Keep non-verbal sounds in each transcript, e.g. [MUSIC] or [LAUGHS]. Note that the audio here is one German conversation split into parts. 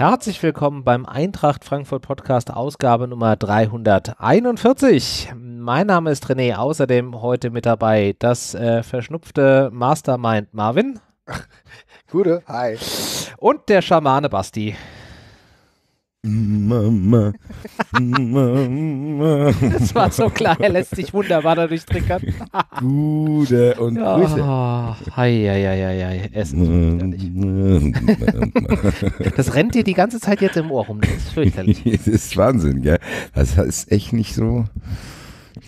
Herzlich willkommen beim Eintracht Frankfurt Podcast Ausgabe Nummer 341. Mein Name ist René, außerdem heute mit dabei das äh, verschnupfte Mastermind Marvin. [LAUGHS] Gute, hi. Und der Schamane Basti. Mama, Mama. [LAUGHS] Das war so klar, er lässt sich wunderbar dadurch trickern. Gute und oh, Grüße. Oh, hei, hei, hei, hei. Essen Das rennt dir die ganze Zeit jetzt im Ohr rum. Das ist fürchterlich. [LAUGHS] das ist Wahnsinn, gell? Das ist echt nicht so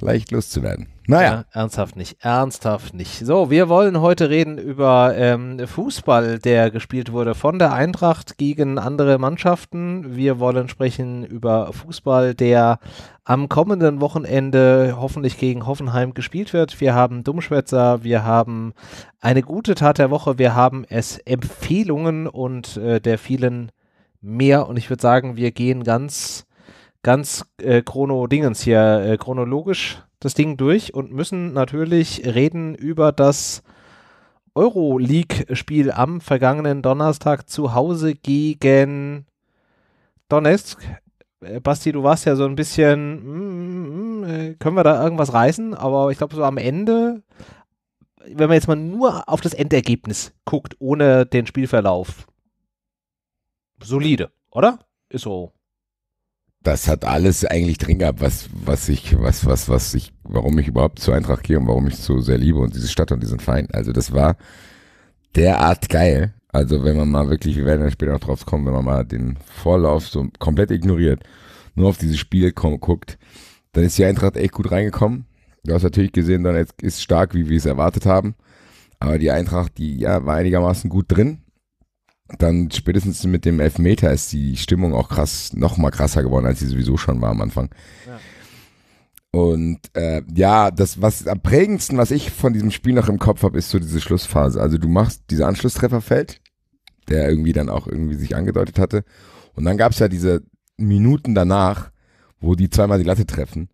leicht loszuwerden. Naja. Ja, ernsthaft nicht, ernsthaft nicht. So, wir wollen heute reden über ähm, Fußball, der gespielt wurde von der Eintracht gegen andere Mannschaften. Wir wollen sprechen über Fußball, der am kommenden Wochenende hoffentlich gegen Hoffenheim gespielt wird. Wir haben Dummschwätzer, wir haben eine gute Tat der Woche, wir haben es Empfehlungen und äh, der vielen mehr. Und ich würde sagen, wir gehen ganz ganz äh, chrono-dingens hier, äh, chronologisch das Ding durch und müssen natürlich reden über das Euroleague-Spiel am vergangenen Donnerstag zu Hause gegen Donetsk. Äh, Basti, du warst ja so ein bisschen, mm, mm, mm äh, können wir da irgendwas reißen? Aber ich glaube, so am Ende, wenn man jetzt mal nur auf das Endergebnis guckt, ohne den Spielverlauf, solide, oder? Ist so das hat alles eigentlich drin gehabt, was, was ich, was, was, was ich, warum ich überhaupt zur Eintracht gehe und warum ich so sehr liebe und diese Stadt und diesen Feind. Also das war derart geil. Also wenn man mal wirklich, wir werden dann später noch drauf kommen, wenn man mal den Vorlauf so komplett ignoriert, nur auf dieses Spiel guckt, dann ist die Eintracht echt gut reingekommen. Du hast natürlich gesehen, dann ist stark, wie wir es erwartet haben. Aber die Eintracht, die ja, war einigermaßen gut drin dann spätestens mit dem Elfmeter ist die Stimmung auch krass, noch mal krasser geworden, als sie sowieso schon war am Anfang. Ja. Und äh, ja, das was am prägendsten, was ich von diesem Spiel noch im Kopf habe, ist so diese Schlussphase. Also du machst diese Anschlusstreffer fällt, der irgendwie dann auch irgendwie sich angedeutet hatte. Und dann gab es ja diese Minuten danach, wo die zweimal die Latte treffen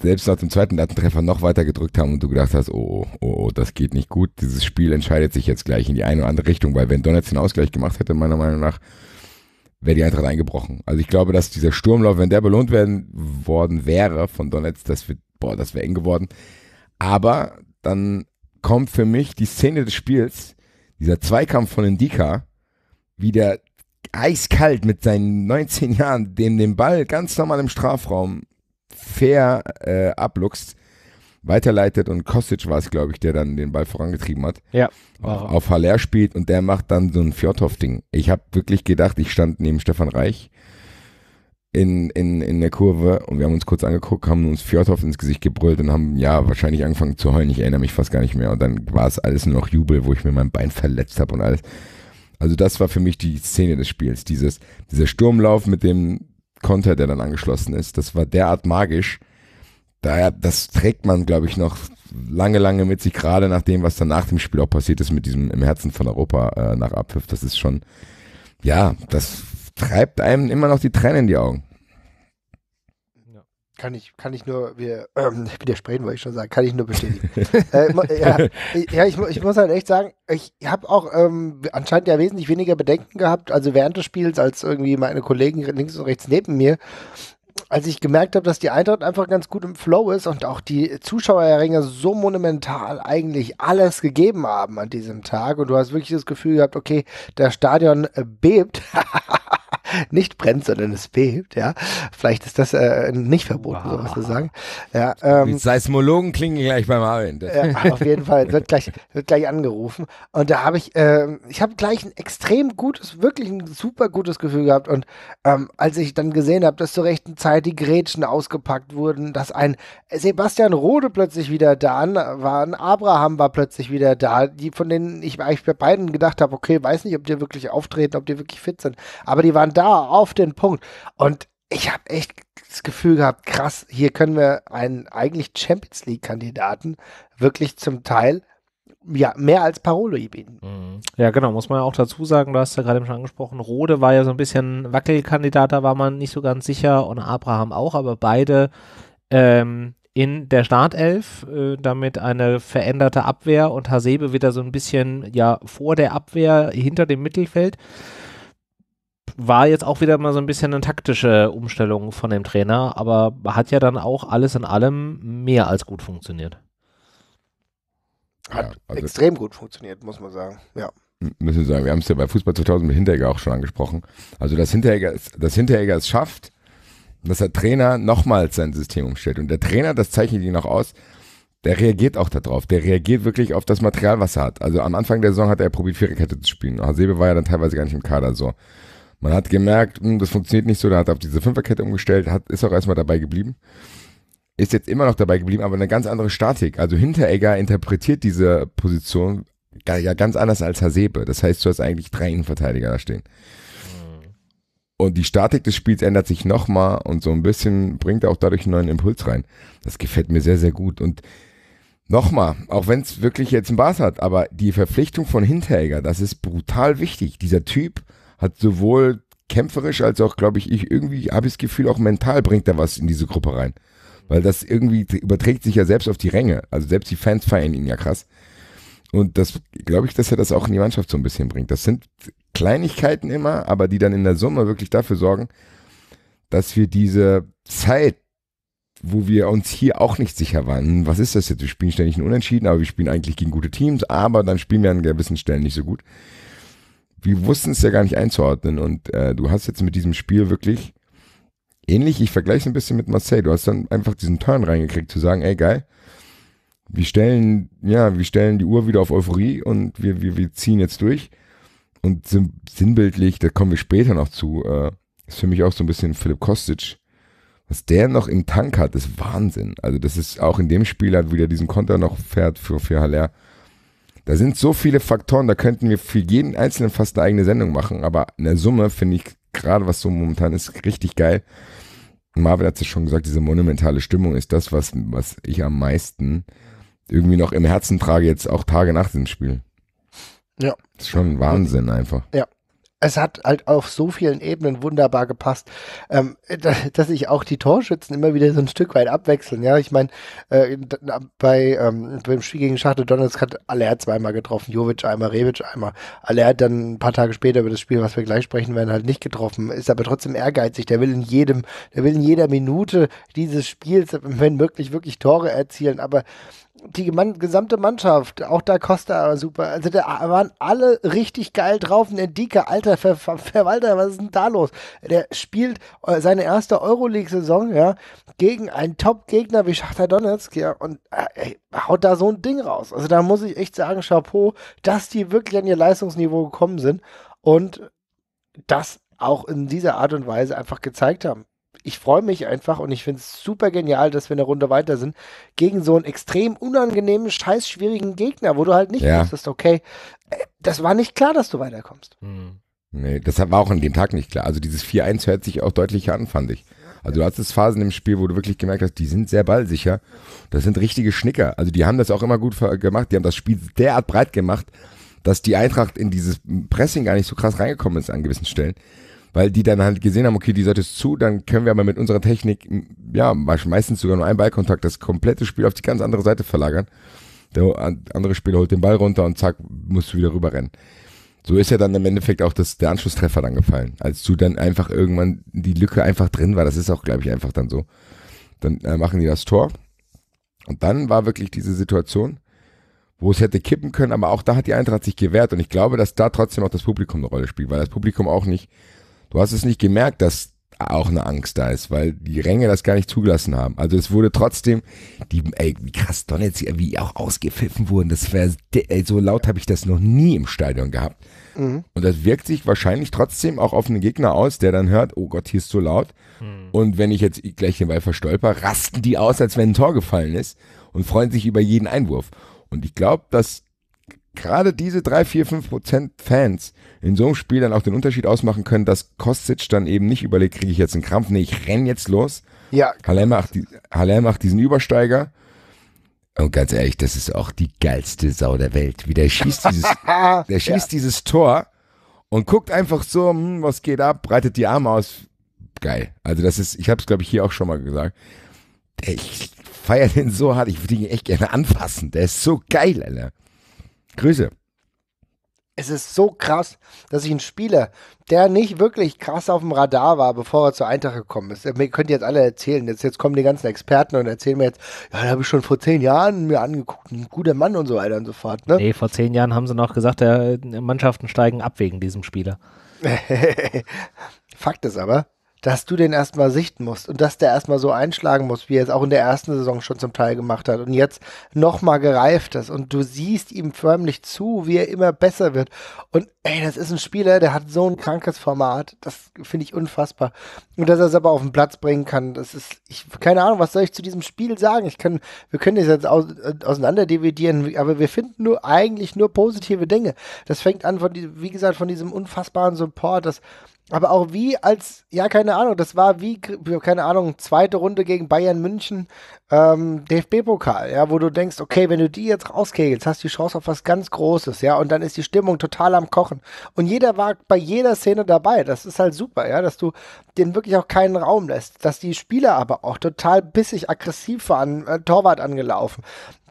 selbst nach dem zweiten Lattentreffer noch weiter gedrückt haben und du gedacht hast, oh, oh, oh, oh, das geht nicht gut. Dieses Spiel entscheidet sich jetzt gleich in die eine oder andere Richtung, weil wenn Donetsk den Ausgleich gemacht hätte, meiner Meinung nach, wäre die Eintracht eingebrochen. Also ich glaube, dass dieser Sturmlauf, wenn der belohnt werden worden wäre von Donetsk, das wird, boah, das wäre eng geworden. Aber dann kommt für mich die Szene des Spiels, dieser Zweikampf von Indika, der eiskalt mit seinen 19 Jahren, dem den Ball ganz normal im Strafraum fair äh, abluchst, weiterleitet und Kostic war es, glaube ich, der dann den Ball vorangetrieben hat. Ja. Auf, auf Haller spielt und der macht dann so ein Fjordhoff-Ding. Ich habe wirklich gedacht, ich stand neben Stefan Reich in, in, in der Kurve und wir haben uns kurz angeguckt, haben uns Fjordhoff ins Gesicht gebrüllt und haben ja wahrscheinlich angefangen zu heulen. Ich erinnere mich fast gar nicht mehr. Und dann war es alles nur noch Jubel, wo ich mir mein Bein verletzt habe und alles. Also das war für mich die Szene des Spiels. Dieses, dieser Sturmlauf mit dem Konter, der dann angeschlossen ist. Das war derart magisch. Daher, das trägt man, glaube ich, noch lange, lange mit sich, gerade nach dem, was dann nach dem Spiel auch passiert ist, mit diesem im Herzen von Europa äh, nach Abpfiff. Das ist schon, ja, das treibt einem immer noch die Tränen in die Augen. Kann ich, kann ich nur wir, ähm, [LAUGHS] widersprechen, wollte ich schon sagen, kann ich nur bestätigen. [LAUGHS] äh, ja, ja ich, ich, muss halt echt sagen, ich habe auch ähm, anscheinend ja wesentlich weniger Bedenken gehabt, also während des Spiels, als irgendwie meine Kollegen links und rechts neben mir. Als ich gemerkt habe, dass die Eintracht einfach ganz gut im Flow ist und auch die Zuschauerringe so monumental eigentlich alles gegeben haben an diesem Tag und du hast wirklich das Gefühl gehabt, okay, der Stadion äh, bebt. [LAUGHS] [LAUGHS] nicht brennt, sondern es bebt, ja. Vielleicht ist das äh, nicht verboten, wow. sowas zu sagen. Ja, ähm, Die Seismologen klingen gleich beim Abend. Ja, auf jeden Fall, wird gleich, wird gleich angerufen. Und da habe ich, äh, ich habe gleich ein extrem gutes, wirklich ein super gutes Gefühl gehabt. Und ähm, als ich dann gesehen habe, dass zur rechten Zeit die Gretchen ausgepackt wurden, dass ein Sebastian Rode plötzlich wieder da war, ein Abraham war plötzlich wieder da, die von denen ich, ich bei beiden gedacht habe, okay, weiß nicht, ob die wirklich auftreten, ob die wirklich fit sind. Aber die waren da, auf den Punkt. Und ich habe echt das Gefühl gehabt, krass, hier können wir einen eigentlich Champions League-Kandidaten wirklich zum Teil ja, mehr als Paroli bieten. Mhm. Ja, genau, muss man ja auch dazu sagen, du hast ja gerade schon angesprochen, Rode war ja so ein bisschen Wackelkandidat, da war man nicht so ganz sicher und Abraham auch, aber beide ähm, in der Startelf, äh, damit eine veränderte Abwehr und Hasebe wieder so ein bisschen ja vor der Abwehr hinter dem Mittelfeld war jetzt auch wieder mal so ein bisschen eine taktische Umstellung von dem Trainer, aber hat ja dann auch alles in allem mehr als gut funktioniert. Hat ja, also extrem gut funktioniert, muss man sagen. Ja. Müssen wir sagen, wir haben es ja bei Fußball 2000 mit Hinteregger auch schon angesprochen. Also, dass Hinteregger, dass Hinteregger es schafft, dass der Trainer nochmals sein System umstellt. Und der Trainer, das zeichnet ihn auch aus, der reagiert auch darauf. Der reagiert wirklich auf das Material, was er hat. Also, am Anfang der Saison hat er probiert, Viererkette zu spielen. Hasebe war ja dann teilweise gar nicht im Kader so. Man hat gemerkt, mh, hm, das funktioniert nicht so, da hat er auf diese Fünferkette umgestellt, hat, ist auch erstmal dabei geblieben. Ist jetzt immer noch dabei geblieben, aber eine ganz andere Statik. Also Hinteregger interpretiert diese Position ja ganz anders als Hasebe. Das heißt, du hast eigentlich drei Innenverteidiger da stehen. Mhm. Und die Statik des Spiels ändert sich nochmal und so ein bisschen bringt auch dadurch einen neuen Impuls rein. Das gefällt mir sehr, sehr gut. Und nochmal, auch wenn es wirklich jetzt ein Bas hat, aber die Verpflichtung von Hinteregger, das ist brutal wichtig. Dieser Typ hat sowohl kämpferisch als auch, glaube ich, ich irgendwie habe ich das Gefühl, auch mental bringt er was in diese Gruppe rein. Weil das irgendwie überträgt sich ja selbst auf die Ränge. Also selbst die Fans feiern ihn ja krass. Und das glaube ich, dass er das auch in die Mannschaft so ein bisschen bringt. Das sind Kleinigkeiten immer, aber die dann in der Summe wirklich dafür sorgen, dass wir diese Zeit, wo wir uns hier auch nicht sicher waren, hm, was ist das jetzt? Wir spielen ständig einen Unentschieden, aber wir spielen eigentlich gegen gute Teams, aber dann spielen wir an gewissen Stellen nicht so gut wir wussten es ja gar nicht einzuordnen. Und äh, du hast jetzt mit diesem Spiel wirklich ähnlich, ich vergleiche es ein bisschen mit Marseille, du hast dann einfach diesen Turn reingekriegt, zu sagen, ey geil, wir stellen, ja, wir stellen die Uhr wieder auf Euphorie und wir, wir, wir ziehen jetzt durch. Und sind, sinnbildlich, da kommen wir später noch zu, äh, ist für mich auch so ein bisschen Philipp Kostic. Was der noch im Tank hat, ist Wahnsinn. Also, das ist auch in dem Spiel hat wieder diesen Konter noch fährt für, für Haller. Da sind so viele Faktoren, da könnten wir für jeden Einzelnen fast eine eigene Sendung machen. Aber in der Summe finde ich gerade, was so momentan ist, richtig geil. Marvel hat es ja schon gesagt, diese monumentale Stimmung ist das, was, was ich am meisten irgendwie noch im Herzen trage, jetzt auch Tage nach dem Spiel. Ja. Das ist schon Wahnsinn einfach. Ja, es hat halt auf so vielen Ebenen wunderbar gepasst, ähm, dass sich auch die Torschützen immer wieder so ein Stück weit abwechseln. Ja, ich meine, äh, bei ähm, beim Spiel gegen Schachtel Donetsk hat Aller zweimal getroffen, Jovic einmal, Rebic einmal. Aller dann ein paar Tage später über das Spiel, was wir gleich sprechen werden, halt nicht getroffen, ist aber trotzdem ehrgeizig. Der will in jedem, der will in jeder Minute dieses Spiels, wenn möglich, wirklich Tore erzielen. Aber die gesamte Mannschaft, auch da Costa super. Also da waren alle richtig geil drauf. Und Endika, alter Ver Ver Verwalter, was ist denn da los? Der spielt äh, seine erste Euroleague-Saison, ja, gegen einen Top-Gegner wie Schachter Donetsk, ja, und äh, ey, haut da so ein Ding raus. Also da muss ich echt sagen, Chapeau, dass die wirklich an ihr Leistungsniveau gekommen sind und das auch in dieser Art und Weise einfach gezeigt haben ich freue mich einfach und ich finde es super genial, dass wir eine Runde weiter sind gegen so einen extrem unangenehmen, scheiß schwierigen Gegner, wo du halt nicht ja. wusstest, okay, äh, das war nicht klar, dass du weiterkommst. Mhm. Nee, das war auch an dem Tag nicht klar. Also dieses 4-1 hört sich auch deutlicher an, fand ich. Also du hattest Phasen im Spiel, wo du wirklich gemerkt hast, die sind sehr ballsicher. Das sind richtige Schnicker. Also die haben das auch immer gut gemacht. Die haben das Spiel derart breit gemacht, dass die Eintracht in dieses Pressing gar nicht so krass reingekommen ist an gewissen Stellen weil die dann halt gesehen haben, okay, die Seite ist zu, dann können wir aber mit unserer Technik, ja, meistens sogar nur einen Ballkontakt, das komplette Spiel auf die ganz andere Seite verlagern. Der andere Spieler holt den Ball runter und zack, musst du wieder rüberrennen. So ist ja dann im Endeffekt auch das, der Anschlusstreffer dann gefallen, als du dann einfach irgendwann die Lücke einfach drin war. Das ist auch, glaube ich, einfach dann so. Dann äh, machen die das Tor. Und dann war wirklich diese Situation, wo es hätte kippen können, aber auch da hat die Eintracht sich gewehrt. Und ich glaube, dass da trotzdem auch das Publikum eine Rolle spielt, weil das Publikum auch nicht Du hast es nicht gemerkt, dass auch eine Angst da ist, weil die Ränge das gar nicht zugelassen haben. Also es wurde trotzdem, die, ey, wie krass Donetsk, wie auch ausgepfiffen wurden, das wär, so laut habe ich das noch nie im Stadion gehabt. Mhm. Und das wirkt sich wahrscheinlich trotzdem auch auf einen Gegner aus, der dann hört, oh Gott, hier ist so laut. Mhm. Und wenn ich jetzt gleich den Ball verstolper, rasten die aus, als wenn ein Tor gefallen ist und freuen sich über jeden Einwurf. Und ich glaube, dass gerade diese 3, 4, 5 Prozent Fans in so einem Spiel dann auch den Unterschied ausmachen können, dass Kostic dann eben nicht überlegt, kriege ich jetzt einen Krampf, nee, ich renn jetzt los. Ja. Haller macht, die, Haller macht diesen Übersteiger. Und ganz ehrlich, das ist auch die geilste Sau der Welt. Wie der schießt dieses, [LAUGHS] der schießt ja. dieses Tor und guckt einfach so, hm, was geht ab, breitet die Arme aus. Geil. Also das ist, ich habe es glaube ich hier auch schon mal gesagt. Ich feiere den so hart, ich würde ihn echt gerne anfassen. Der ist so geil, Alter. Grüße. Es ist so krass, dass ich einen Spieler, der nicht wirklich krass auf dem Radar war, bevor er zur Eintracht gekommen ist. Mir könnt jetzt alle erzählen. Jetzt, jetzt kommen die ganzen Experten und erzählen mir jetzt, ja, da habe ich schon vor zehn Jahren mir angeguckt, ein guter Mann und so weiter und so fort. Ne? Nee, vor zehn Jahren haben sie noch gesagt, der, Mannschaften steigen ab wegen diesem Spieler. [LAUGHS] Fakt ist aber, dass du den erstmal sichten musst und dass der erstmal so einschlagen muss, wie er es auch in der ersten Saison schon zum Teil gemacht hat und jetzt nochmal gereift ist und du siehst ihm förmlich zu, wie er immer besser wird. Und ey, das ist ein Spieler, der hat so ein krankes Format, das finde ich unfassbar. Und dass er es aber auf den Platz bringen kann, das ist, ich, keine Ahnung, was soll ich zu diesem Spiel sagen? Ich kann, wir können das jetzt aus, äh, auseinander dividieren, aber wir finden nur eigentlich nur positive Dinge. Das fängt an von, wie gesagt, von diesem unfassbaren Support, dass aber auch wie als, ja, keine Ahnung, das war wie, keine Ahnung, zweite Runde gegen Bayern München, ähm, DFB-Pokal, ja, wo du denkst, okay, wenn du die jetzt rauskegelst, hast du die Chance auf was ganz Großes, ja, und dann ist die Stimmung total am Kochen. Und jeder war bei jeder Szene dabei. Das ist halt super, ja, dass du denen wirklich auch keinen Raum lässt, dass die Spieler aber auch total bissig aggressiv waren, äh, Torwart angelaufen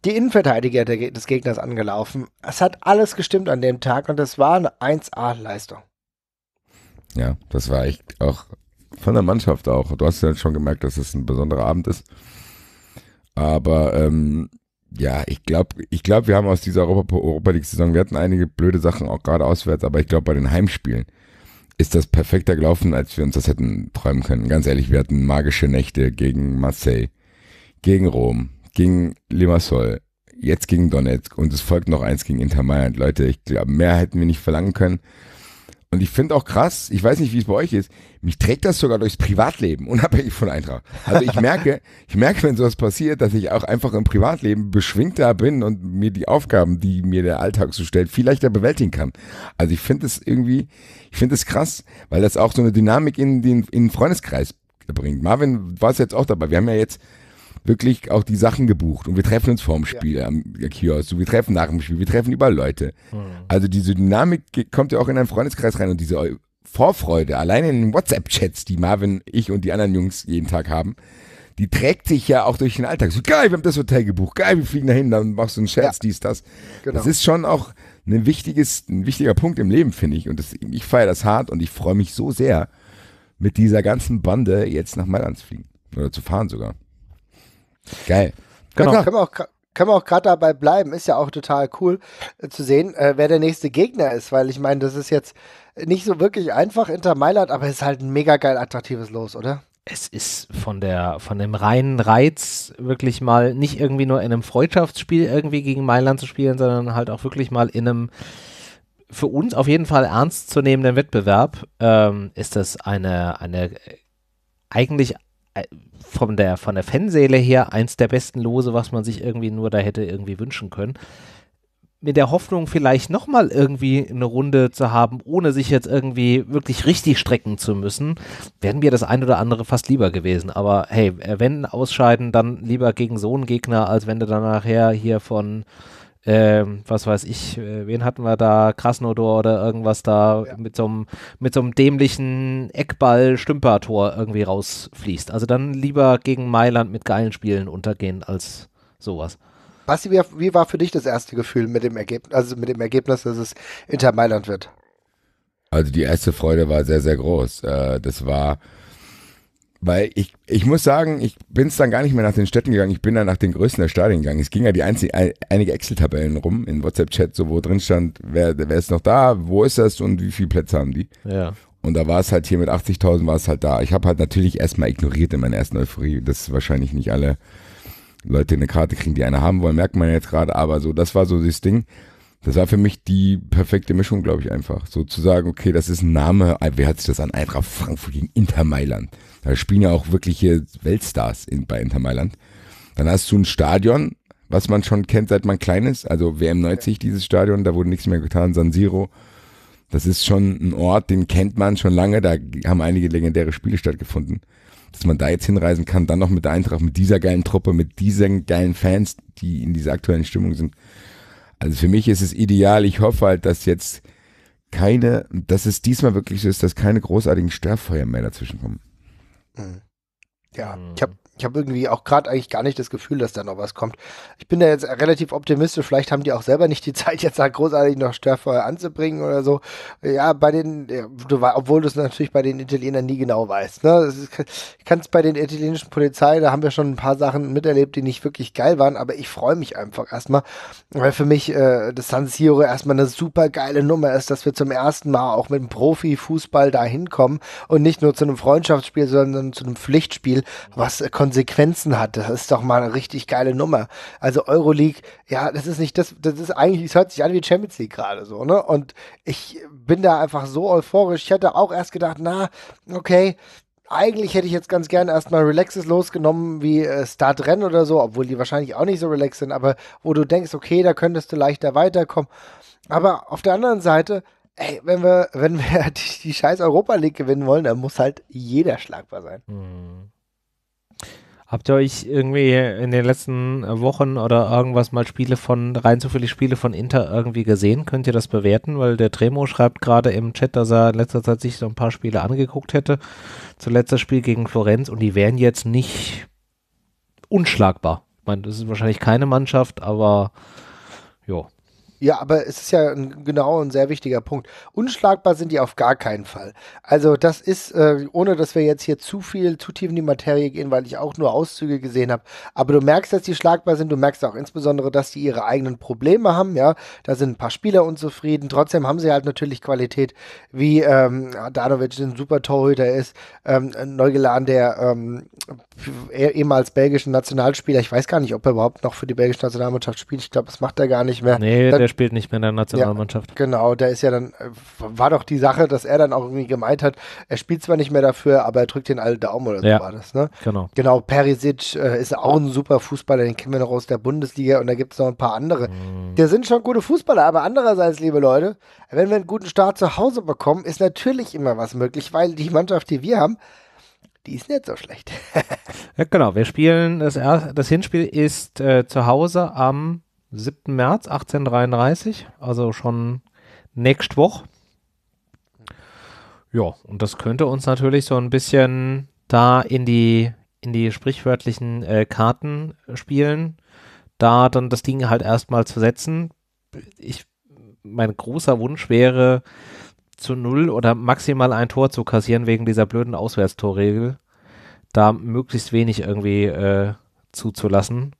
die Innenverteidiger des Gegners angelaufen. Es hat alles gestimmt an dem Tag und das war eine 1A-Leistung. Ja, das war echt auch von der Mannschaft auch. Du hast ja schon gemerkt, dass es ein besonderer Abend ist. Aber ähm, ja, ich glaube, ich glaub, wir haben aus dieser Europa, Europa League-Saison, wir hatten einige blöde Sachen auch gerade auswärts, aber ich glaube, bei den Heimspielen ist das perfekter gelaufen, als wir uns das hätten träumen können. Ganz ehrlich, wir hatten magische Nächte gegen Marseille, gegen Rom, gegen Limassol, jetzt gegen Donetsk und es folgt noch eins gegen Inter Mailand. Leute, ich glaube, mehr hätten wir nicht verlangen können. Und ich finde auch krass, ich weiß nicht, wie es bei euch ist, mich trägt das sogar durchs Privatleben, [LAUGHS] unabhängig von Eintracht. Also ich merke, ich merke, wenn sowas passiert, dass ich auch einfach im Privatleben beschwingter bin und mir die Aufgaben, die mir der Alltag so stellt, viel leichter bewältigen kann. Also ich finde es irgendwie, ich finde es krass, weil das auch so eine Dynamik in den, in den Freundeskreis bringt. Marvin war es jetzt auch dabei. Wir haben ja jetzt wirklich auch die Sachen gebucht und wir treffen uns vorm Spiel ja. am Kiosk, wir treffen nach dem Spiel, wir treffen überall Leute. Mhm. Also diese Dynamik kommt ja auch in einen Freundeskreis rein und diese Vorfreude, alleine in den WhatsApp-Chats, die Marvin, ich und die anderen Jungs jeden Tag haben, die trägt sich ja auch durch den Alltag. So geil, wir haben das Hotel gebucht, geil, wir fliegen dahin, dann machst du einen Scherz, ja. dies, das. Genau. Das ist schon auch ein wichtiges, ein wichtiger Punkt im Leben, finde ich. Und das, ich feiere das hart und ich freue mich so sehr, mit dieser ganzen Bande jetzt nach Mailand zu fliegen. Oder zu fahren sogar. Geil. Genau. genau. können wir auch, können wir auch gerade dabei bleiben. Ist ja auch total cool äh, zu sehen, äh, wer der nächste Gegner ist, weil ich meine, das ist jetzt nicht so wirklich einfach Inter Mailand, aber es ist halt ein mega geil attraktives Los, oder? es ist von der von dem reinen Reiz wirklich mal nicht irgendwie nur in einem Freundschaftsspiel irgendwie gegen Mailand zu spielen, sondern halt auch wirklich mal in einem für uns auf jeden Fall ernst zu nehmenden Wettbewerb ähm, ist das eine eine äh, eigentlich äh, von der, von der Fanseele her eins der besten Lose, was man sich irgendwie nur da hätte irgendwie wünschen können. Mit der Hoffnung, vielleicht nochmal irgendwie eine Runde zu haben, ohne sich jetzt irgendwie wirklich richtig strecken zu müssen, wären wir das ein oder andere fast lieber gewesen. Aber hey, wenn ausscheiden, dann lieber gegen so einen Gegner, als wenn du dann nachher hier von ähm, was weiß ich, äh, wen hatten wir da, Krasnodor oder irgendwas da ja. mit so einem mit so einem dämlichen eckball stümper tor irgendwie rausfließt. Also dann lieber gegen Mailand mit geilen Spielen untergehen als sowas. Basti, wie, wie war für dich das erste Gefühl mit dem Ergebnis, also mit dem Ergebnis, dass es Inter Mailand wird? Also die erste Freude war sehr, sehr groß. Äh, das war weil ich, ich muss sagen, ich bin es dann gar nicht mehr nach den Städten gegangen, ich bin dann nach den Größen der Stadien gegangen. Es ging ja die einzige, ein, einige Excel-Tabellen rum in WhatsApp-Chat, so wo drin stand, wer, wer ist noch da, wo ist das und wie viele Plätze haben die. Ja. Und da war es halt hier mit 80.000 war es halt da. Ich habe halt natürlich erstmal ignoriert in meiner ersten Euphorie, dass wahrscheinlich nicht alle Leute eine Karte kriegen, die eine haben wollen, merkt man jetzt gerade, aber so, das war so das Ding. Das war für mich die perfekte Mischung, glaube ich, einfach. So zu sagen, okay, das ist ein Name, ah, wer hat sich das an Eintracht Frankfurt gegen Inter Mailand? Da spielen ja auch wirkliche Weltstars in, bei Inter Mailand. Dann hast du ein Stadion, was man schon kennt, seit man klein ist. Also WM90, dieses Stadion, da wurde nichts mehr getan, San Siro. Das ist schon ein Ort, den kennt man schon lange. Da haben einige legendäre Spiele stattgefunden. Dass man da jetzt hinreisen kann, dann noch mit der Eintracht, mit dieser geilen Truppe, mit diesen geilen Fans, die in dieser aktuellen Stimmung sind. Also für mich ist es ideal. Ich hoffe halt, dass jetzt keine, dass es diesmal wirklich so ist, dass keine großartigen Störfeuer mehr dazwischen kommen. Mhm. Ja, mhm. ich habe ich habe irgendwie auch gerade eigentlich gar nicht das Gefühl, dass da noch was kommt. Ich bin da jetzt relativ optimistisch. Vielleicht haben die auch selber nicht die Zeit, jetzt da großartig noch Störfeuer anzubringen oder so. Ja, bei den, du, obwohl du es natürlich bei den Italienern nie genau weißt. Ne? Ist, ich kann es bei den italienischen Polizei, da haben wir schon ein paar Sachen miterlebt, die nicht wirklich geil waren, aber ich freue mich einfach erstmal, weil für mich äh, das San Siro erstmal eine super geile Nummer ist, dass wir zum ersten Mal auch mit dem Profifußball da hinkommen und nicht nur zu einem Freundschaftsspiel, sondern zu einem Pflichtspiel, was äh, Konsequenzen hat. Das ist doch mal eine richtig geile Nummer. Also Euroleague, ja, das ist nicht das, das ist eigentlich, es hört sich an wie Champions League gerade so, ne? Und ich bin da einfach so euphorisch. Ich hätte auch erst gedacht, na, okay, eigentlich hätte ich jetzt ganz gerne erstmal Relaxes losgenommen wie äh, Startrennen oder so, obwohl die wahrscheinlich auch nicht so relaxed sind, aber wo du denkst, okay, da könntest du leichter weiterkommen. Aber auf der anderen Seite, ey, wenn wir, [LAUGHS] wenn wir die, die scheiß Europa League gewinnen wollen, dann muss halt jeder schlagbar sein. Mhm. Habt ihr euch irgendwie in den letzten Wochen oder irgendwas mal Spiele von, rein zufällig Spiele von Inter irgendwie gesehen? Könnt ihr das bewerten? Weil der Tremo schreibt gerade im Chat, dass er in letzter Zeit sich so ein paar Spiele angeguckt hätte. Zuletzt das Spiel gegen Florenz und die wären jetzt nicht unschlagbar. Ich meine, das ist wahrscheinlich keine Mannschaft, aber ja. Ja, aber es ist ja ein, genau ein sehr wichtiger Punkt. Unschlagbar sind die auf gar keinen Fall. Also das ist, äh, ohne dass wir jetzt hier zu viel, zu tief in die Materie gehen, weil ich auch nur Auszüge gesehen habe. Aber du merkst, dass die schlagbar sind. Du merkst auch insbesondere, dass die ihre eigenen Probleme haben. Ja, da sind ein paar Spieler unzufrieden. Trotzdem haben sie halt natürlich Qualität, wie ähm, Danovic ein super Torhüter ist, ähm, Neugelan, der ähm, e-, ehemals belgischen Nationalspieler. Ich weiß gar nicht, ob er überhaupt noch für die belgische Nationalmannschaft spielt. Ich glaube, das macht er gar nicht mehr. Nee, Dann, der spielt nicht mehr in der Nationalmannschaft. Ja, genau, da ist ja dann, äh, war doch die Sache, dass er dann auch irgendwie gemeint hat, er spielt zwar nicht mehr dafür, aber er drückt den alle Daumen oder so ja, war das, ne? Genau. Genau, Perisic äh, ist auch ein super Fußballer, den kennen wir noch aus der Bundesliga und da gibt es noch ein paar andere. Mhm. Der sind schon gute Fußballer, aber andererseits, liebe Leute, wenn wir einen guten Start zu Hause bekommen, ist natürlich immer was möglich, weil die Mannschaft, die wir haben, die ist nicht so schlecht. [LAUGHS] ja, genau, wir spielen das, das Hinspiel ist äh, zu Hause am 7. März 1833, also schon nächste Woche. Ja, und das könnte uns natürlich so ein bisschen da in die, in die sprichwörtlichen äh, Karten spielen, da dann das Ding halt erstmal zu setzen. Ich, mein großer Wunsch wäre, zu null oder maximal ein Tor zu kassieren wegen dieser blöden Auswärtstorregel, da möglichst wenig irgendwie äh, zuzulassen.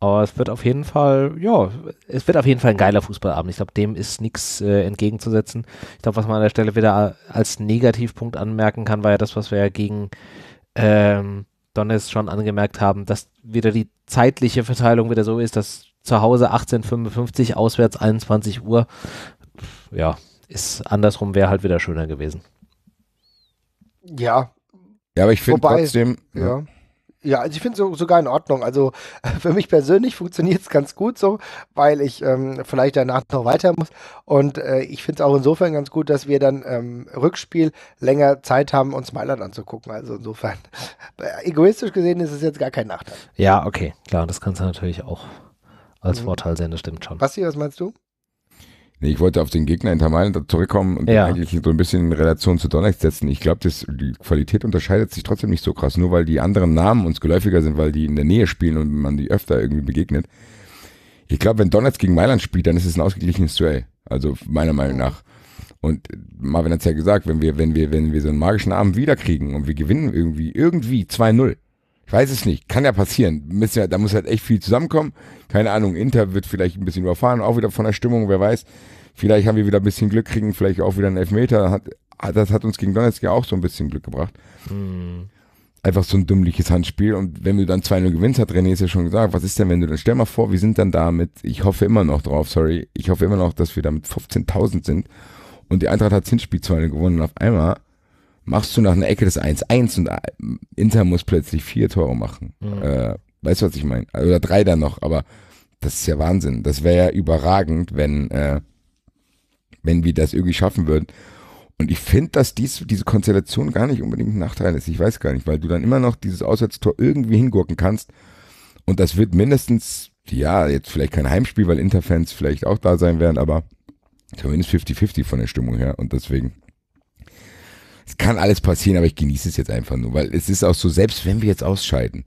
Aber es wird auf jeden Fall, ja, es wird auf jeden Fall ein geiler Fußballabend. Ich glaube, dem ist nichts äh, entgegenzusetzen. Ich glaube, was man an der Stelle wieder äh, als Negativpunkt anmerken kann, war ja das, was wir ja gegen ähm, Donetsk schon angemerkt haben, dass wieder die zeitliche Verteilung wieder so ist, dass zu Hause 18.55, auswärts 21 Uhr. Ja, ist andersrum wäre halt wieder schöner gewesen. Ja. Ja, aber ich finde trotzdem. Ja. ja ja, also ich finde es so, sogar in Ordnung. Also [LAUGHS] für mich persönlich funktioniert es ganz gut so, weil ich ähm, vielleicht danach noch weiter muss. Und äh, ich finde es auch insofern ganz gut, dass wir dann ähm, Rückspiel länger Zeit haben, uns Mailand anzugucken. Also insofern, [LAUGHS] äh, egoistisch gesehen ist es jetzt gar kein Nachteil. Ja, okay, klar, das kannst du natürlich auch als mhm. Vorteil sehen, das stimmt schon. Basti, was meinst du? Nee, ich wollte auf den Gegner Inter Mailand zurückkommen und ja. eigentlich so ein bisschen in Relation zu Donetsk setzen. Ich glaube, die Qualität unterscheidet sich trotzdem nicht so krass, nur weil die anderen Namen uns geläufiger sind, weil die in der Nähe spielen und man die öfter irgendwie begegnet. Ich glaube, wenn Donetsk gegen Mailand spielt, dann ist es ein ausgeglichenes Duell. Also meiner Meinung nach. Und äh, Marvin hat es ja gesagt, wenn wir, wenn wir, wenn wir so einen magischen Abend wiederkriegen und wir gewinnen irgendwie, irgendwie 2-0, ich weiß es nicht, kann ja passieren. Müssen ja, da muss halt echt viel zusammenkommen. Keine Ahnung, Inter wird vielleicht ein bisschen überfahren, auch wieder von der Stimmung, wer weiß. Vielleicht haben wir wieder ein bisschen Glück, kriegen vielleicht auch wieder einen Elfmeter. Hat, das hat uns gegen Donetsk ja auch so ein bisschen Glück gebracht. Mhm einfach so ein dümmliches Handspiel. Und wenn du dann 2-0 gewinnst, hat René es ja schon gesagt, was ist denn, wenn du dann, stell mal vor, wir sind dann damit, ich hoffe immer noch drauf, sorry, ich hoffe immer noch, dass wir damit 15.000 sind. Und die Eintracht hat das 2-0 gewonnen und auf einmal machst du nach einer Ecke das 1-1 und Inter muss plötzlich vier Tore machen. Mhm. Äh, weißt du, was ich meine? Oder drei dann noch, aber das ist ja Wahnsinn. Das wäre ja überragend, wenn, äh, wenn wir das irgendwie schaffen würden. Und ich finde, dass dies, diese Konstellation gar nicht unbedingt ein Nachteil ist. Ich weiß gar nicht, weil du dann immer noch dieses Auswärtstor irgendwie hingurken kannst. Und das wird mindestens, ja, jetzt vielleicht kein Heimspiel, weil Interfans vielleicht auch da sein werden, aber zumindest 50-50 von der Stimmung her. Und deswegen es kann alles passieren, aber ich genieße es jetzt einfach nur, weil es ist auch so, selbst wenn wir jetzt ausscheiden,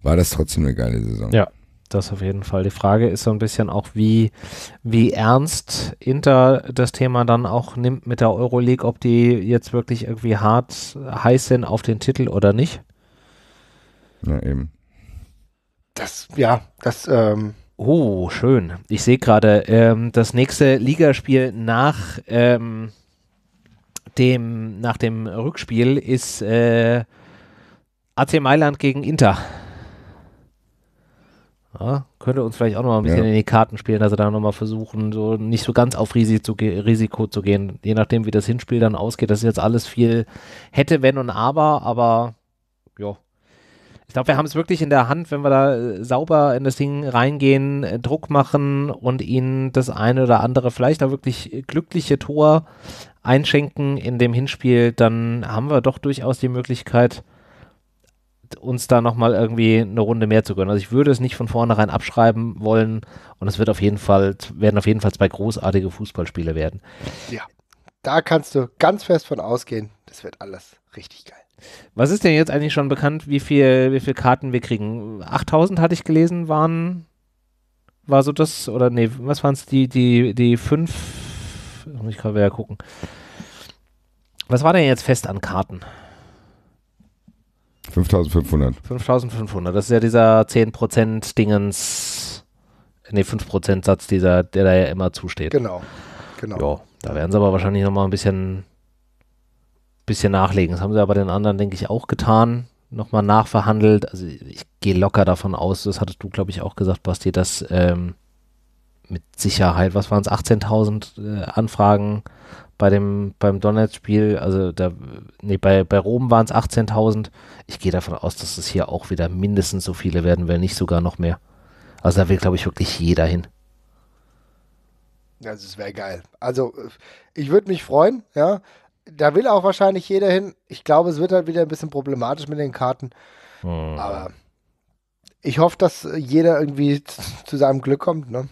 war das trotzdem eine geile Saison. Ja, das auf jeden Fall. Die Frage ist so ein bisschen auch, wie, wie ernst Inter das Thema dann auch nimmt mit der Euroleague, ob die jetzt wirklich irgendwie hart heiß sind auf den Titel oder nicht. Na eben. Das, ja, das, ähm Oh, schön. Ich sehe gerade, ähm, das nächste Ligaspiel nach, ähm, dem, nach dem Rückspiel ist äh, AC Mailand gegen Inter. Ja, könnte uns vielleicht auch nochmal ein bisschen ja. in die Karten spielen, dass sie da nochmal versuchen, so nicht so ganz auf Risiko, Risiko zu gehen. Je nachdem, wie das Hinspiel dann ausgeht, das ist jetzt alles viel hätte, wenn und aber, aber ja. Ich glaube, wir haben es wirklich in der Hand, wenn wir da äh, sauber in das Ding reingehen, äh, Druck machen und ihnen das eine oder andere, vielleicht auch wirklich äh, glückliche Tor einschenken in dem Hinspiel, dann haben wir doch durchaus die Möglichkeit, uns da nochmal irgendwie eine Runde mehr zu gönnen. Also ich würde es nicht von vornherein abschreiben wollen und es wird auf jeden Fall, werden auf jeden Fall zwei großartige Fußballspiele werden. Ja, da kannst du ganz fest von ausgehen, das wird alles richtig geil. Was ist denn jetzt eigentlich schon bekannt, wie viel, wie viel Karten wir kriegen? 8000 hatte ich gelesen, waren, war so das, oder nee, was waren es, die, die, die fünf drauf. muss ich gerade wieder gucken. Was war denn jetzt fest an Karten? 5500. 5500. Das ist ja dieser 10% Dingens, nee, 5% Satz, dieser, der da ja immer zusteht. Genau. genau. Ja, da werden sie aber wahrscheinlich nochmal ein bisschen, bisschen nachlegen. Das haben sie aber den anderen, denke ich, auch getan. Nochmal nachverhandelt. Also ich gehe locker davon aus, das hattest du, glaube ich, auch gesagt, Basti, dass ähm, mit Sicherheit, was waren es, 18.000 äh, Anfragen bei dem, beim Donnerspiel, also da, nee, bei, bei Rom waren es 18.000. Ich gehe davon aus, dass es hier auch wieder mindestens so viele werden, wenn nicht sogar noch mehr. Also da will, glaube ich, wirklich jeder hin. Also es wäre geil. Also ich würde mich freuen, ja. Da will auch wahrscheinlich jeder hin. Ich glaube, es wird halt wieder ein bisschen problematisch mit den Karten. Hm. Aber ich hoffe, dass jeder irgendwie zu seinem Glück kommt, ne?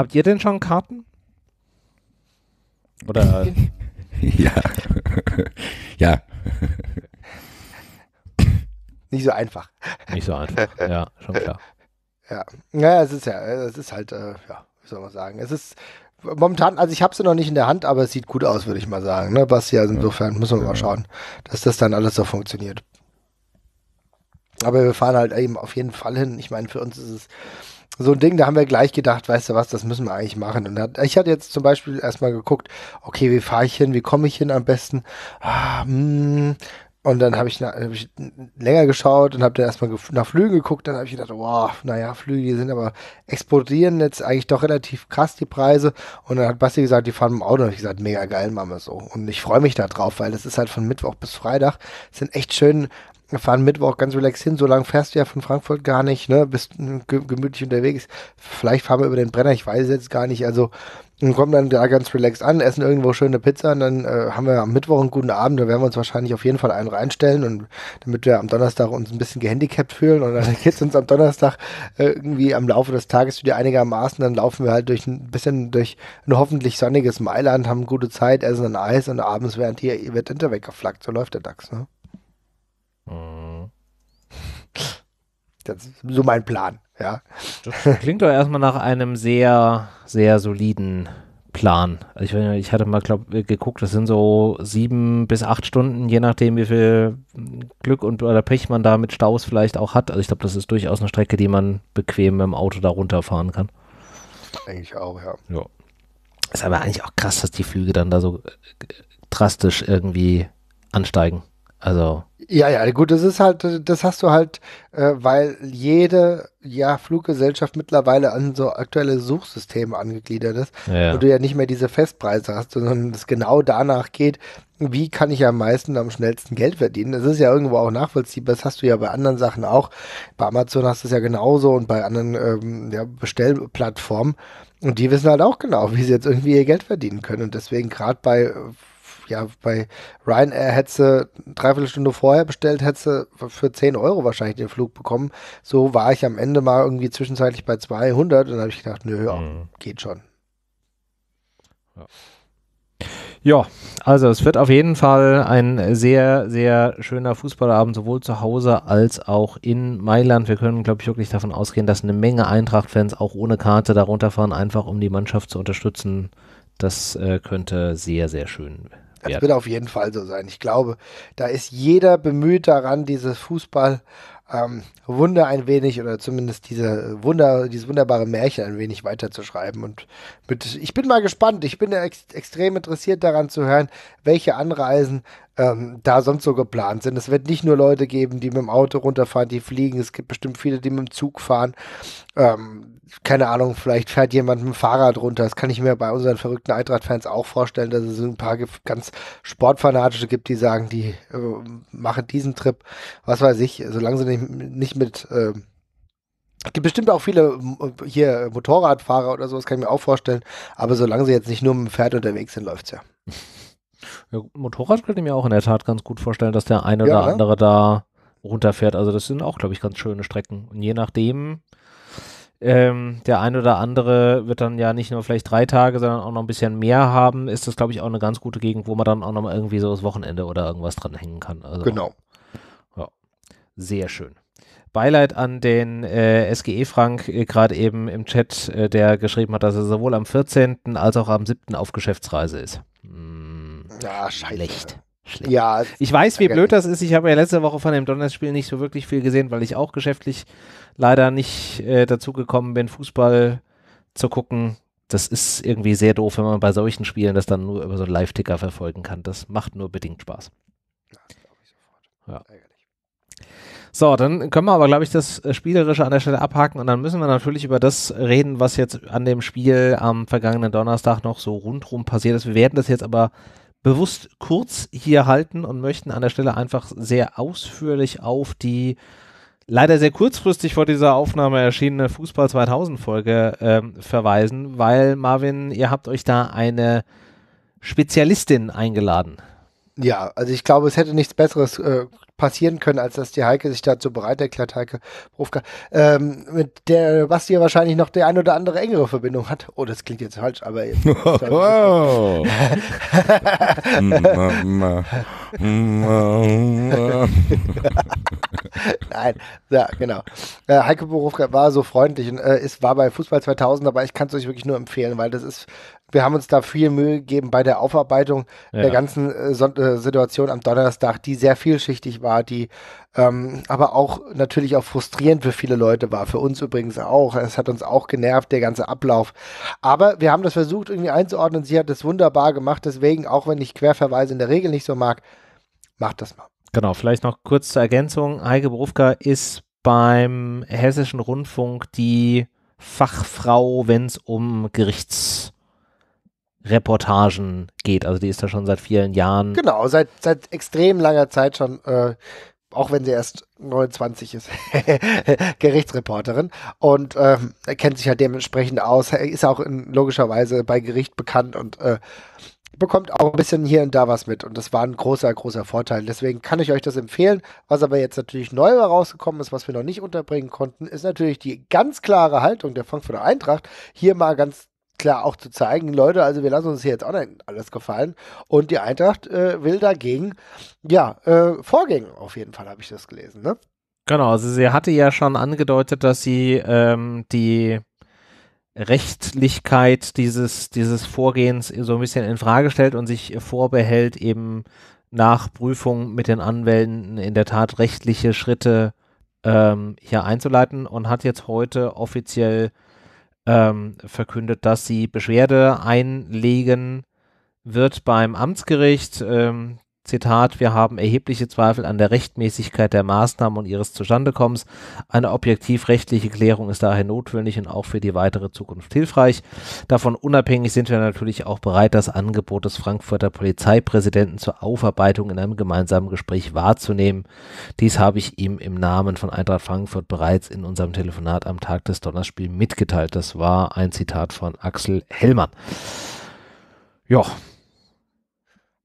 Habt ihr denn schon Karten? Oder? [LAUGHS] ja. ja. Nicht so einfach. Nicht so einfach. Ja, schon klar. Ja, naja, es ist ja, es ist halt, äh, ja, wie soll man sagen, es ist momentan, also ich habe sie noch nicht in der Hand, aber es sieht gut aus, würde ich mal sagen, ne, Basti, also insofern müssen wir mal schauen, dass das dann alles so funktioniert. Aber wir fahren halt eben auf jeden Fall hin. Ich meine, für uns ist es so ein Ding, da haben wir gleich gedacht, weißt du was, das müssen wir eigentlich machen. Und hat, ich hatte jetzt zum Beispiel erstmal geguckt, okay, wie fahre ich hin, wie komme ich hin am besten? Ah, mh, hm. und dann habe ich, hab ich, länger geschaut und habe dann erstmal nach Flügen geguckt. Dann habe ich gedacht, wow, naja, Flüge, die sind aber explodieren jetzt eigentlich doch relativ krass, die Preise. Und dann hat Basti gesagt, die fahren im Auto. Und habe ich gesagt, mega geil, machen wir so. Und ich freue mich da drauf, weil das ist halt von Mittwoch bis Freitag. Das sind echt schön fahren Mittwoch ganz relaxed hin, so lange fährst du ja von Frankfurt gar nicht, ne? Bist hm, gemütlich unterwegs. Vielleicht fahren wir über den Brenner, ich weiß es jetzt gar nicht. Also und kommen dann da ganz relaxed an, essen irgendwo schöne Pizza und dann äh, haben wir am Mittwoch einen guten Abend. Da werden wir uns wahrscheinlich auf jeden Fall einen reinstellen und damit wir am Donnerstag uns ein bisschen gehandicapt fühlen und dann [LAUGHS] geht es uns am Donnerstag äh, irgendwie am Laufe des Tages wieder einigermaßen. Dann laufen wir halt durch ein bisschen durch ein hoffentlich sonniges Mailand, haben gute Zeit, essen ein Eis und abends während hier wird hinterweg weggeflackt. So läuft der DAX, ne? Mhm. Das ist so mein Plan, ja. Das klingt doch erstmal nach einem sehr, sehr soliden Plan. ich, ich, hatte mal glaub, geguckt, das sind so sieben bis acht Stunden, je nachdem, wie viel Glück und oder Pech man da mit Staus vielleicht auch hat. Also ich glaube, das ist durchaus eine Strecke, die man bequem mit dem Auto da runterfahren kann. Eigentlich auch, ja. ja. Ist aber eigentlich auch krass, dass die Flüge dann da so äh, drastisch irgendwie ansteigen. Also ja, ja, gut, das ist halt, das hast du halt, äh, weil jede ja, Fluggesellschaft mittlerweile an so aktuelle Suchsysteme angegliedert ist, ja. wo du ja nicht mehr diese Festpreise hast, sondern es genau danach geht, wie kann ich am meisten, am schnellsten Geld verdienen. Das ist ja irgendwo auch nachvollziehbar, das hast du ja bei anderen Sachen auch. Bei Amazon hast du es ja genauso und bei anderen ähm, ja, Bestellplattformen. Und die wissen halt auch genau, wie sie jetzt irgendwie ihr Geld verdienen können. Und deswegen gerade bei äh, ja, bei Ryanair hätte sie dreiviertel Stunde vorher bestellt, hätte sie für 10 Euro wahrscheinlich den Flug bekommen. So war ich am Ende mal irgendwie zwischenzeitlich bei 200 und dann habe ich gedacht, nö, mhm. geht schon. Ja. Ja, also es wird auf jeden Fall ein sehr, sehr schöner Fußballabend, sowohl zu Hause als auch in Mailand. Wir können, glaube ich, wirklich davon ausgehen, dass eine Menge Eintracht-Fans auch ohne Karte darunter fahren, einfach um die Mannschaft zu unterstützen. Das äh, könnte sehr, sehr schön werden. Das wird auf jeden Fall so sein. Ich glaube, da ist jeder bemüht daran, dieses Fußball ähm, Wunder ein wenig oder zumindest diese Wunder, dieses wunderbare Märchen ein wenig weiterzuschreiben. Und mit, ich bin mal gespannt, ich bin ex extrem interessiert daran zu hören, welche Anreisen ähm, da sonst so geplant sind. Es wird nicht nur Leute geben, die mit dem Auto runterfahren, die fliegen. Es gibt bestimmt viele, die mit dem Zug fahren. Ähm, keine Ahnung, vielleicht fährt jemand mit dem Fahrrad runter. Das kann ich mir bei unseren verrückten Eintracht-Fans auch vorstellen, dass es ein paar ganz Sportfanatische gibt, die sagen, die äh, machen diesen Trip, was weiß ich, solange sie nicht, nicht mit. Äh, es gibt bestimmt auch viele hier Motorradfahrer oder sowas, kann ich mir auch vorstellen. Aber solange sie jetzt nicht nur mit dem Pferd unterwegs sind, läuft es ja. [LAUGHS] Ja, Motorrad könnte ich mir auch in der Tat ganz gut vorstellen, dass der eine ja, oder ne? andere da runterfährt. Also das sind auch, glaube ich, ganz schöne Strecken. Und je nachdem, ähm, der eine oder andere wird dann ja nicht nur vielleicht drei Tage, sondern auch noch ein bisschen mehr haben, ist das, glaube ich, auch eine ganz gute Gegend, wo man dann auch noch mal irgendwie so das Wochenende oder irgendwas dran hängen kann. Also, genau. Ja, sehr schön. Beileid an den äh, SGE Frank, äh, gerade eben im Chat, äh, der geschrieben hat, dass er sowohl am 14. als auch am 7. auf Geschäftsreise ist. Ja, scheiße. Schlecht. Schlecht. Ja, ich weiß, wie blöd das ist. Ich habe ja letzte Woche von dem Donnerspiel nicht so wirklich viel gesehen, weil ich auch geschäftlich leider nicht äh, dazu gekommen bin, Fußball zu gucken. Das ist irgendwie sehr doof, wenn man bei solchen Spielen das dann nur über so einen Live-Ticker verfolgen kann. Das macht nur bedingt Spaß. Ja. So, dann können wir aber, glaube ich, das äh, Spielerische an der Stelle abhaken und dann müssen wir natürlich über das reden, was jetzt an dem Spiel am vergangenen Donnerstag noch so rundrum passiert ist. Wir werden das jetzt aber bewusst kurz hier halten und möchten an der Stelle einfach sehr ausführlich auf die leider sehr kurzfristig vor dieser Aufnahme erschienene Fußball 2000 Folge ähm, verweisen, weil Marvin, ihr habt euch da eine Spezialistin eingeladen. Ja, also ich glaube, es hätte nichts Besseres äh, passieren können, als dass die Heike sich dazu bereit erklärt, Heike Profka, ähm, mit der Basti wahrscheinlich noch der ein oder andere engere Verbindung hat. Oh, das klingt jetzt falsch, aber jetzt. [LAUGHS] Wow. [LAUGHS] [LAUGHS] Nein, ja, genau. Äh, Heike Profka war so freundlich und äh, ist, war bei Fußball 2000, aber ich kann es euch wirklich nur empfehlen, weil das ist wir haben uns da viel Mühe gegeben bei der Aufarbeitung ja. der ganzen äh, äh, Situation am Donnerstag, die sehr vielschichtig war, die ähm, aber auch natürlich auch frustrierend für viele Leute war, für uns übrigens auch. Es hat uns auch genervt, der ganze Ablauf. Aber wir haben das versucht irgendwie einzuordnen. Sie hat das wunderbar gemacht. Deswegen, auch wenn ich Querverweise in der Regel nicht so mag, macht das mal. Genau, vielleicht noch kurz zur Ergänzung. Heike Berufka ist beim Hessischen Rundfunk die Fachfrau, wenn es um Gerichts Reportagen geht. Also die ist da schon seit vielen Jahren. Genau, seit, seit extrem langer Zeit schon, äh, auch wenn sie erst 29 ist, [LAUGHS] Gerichtsreporterin und äh, kennt sich halt dementsprechend aus, ist auch in, logischerweise bei Gericht bekannt und äh, bekommt auch ein bisschen hier und da was mit. Und das war ein großer, großer Vorteil. Deswegen kann ich euch das empfehlen. Was aber jetzt natürlich neu herausgekommen ist, was wir noch nicht unterbringen konnten, ist natürlich die ganz klare Haltung der Frankfurter Eintracht, hier mal ganz klar auch zu zeigen, Leute, also wir lassen uns hier jetzt auch nicht alles gefallen. Und die Eintracht äh, will dagegen, ja, äh, vorgehen. Auf jeden Fall habe ich das gelesen, ne? Genau, also sie hatte ja schon angedeutet, dass sie ähm, die Rechtlichkeit dieses, dieses Vorgehens so ein bisschen in Frage stellt und sich vorbehält, eben nach Prüfung mit den Anwälten in der Tat rechtliche Schritte ähm, hier einzuleiten und hat jetzt heute offiziell ähm, verkündet, dass sie Beschwerde einlegen wird beim Amtsgericht. Ähm, Zitat, wir haben erhebliche Zweifel an der Rechtmäßigkeit der Maßnahmen und ihres Zustandekommens. Eine objektiv rechtliche Klärung ist daher notwendig und auch für die weitere Zukunft hilfreich. Davon unabhängig sind wir natürlich auch bereit, das Angebot des Frankfurter Polizeipräsidenten zur Aufarbeitung in einem gemeinsamen Gespräch wahrzunehmen. Dies habe ich ihm im Namen von Eintracht Frankfurt bereits in unserem Telefonat am Tag des Donnerspiels mitgeteilt. Das war ein Zitat von Axel Hellmann. Ja,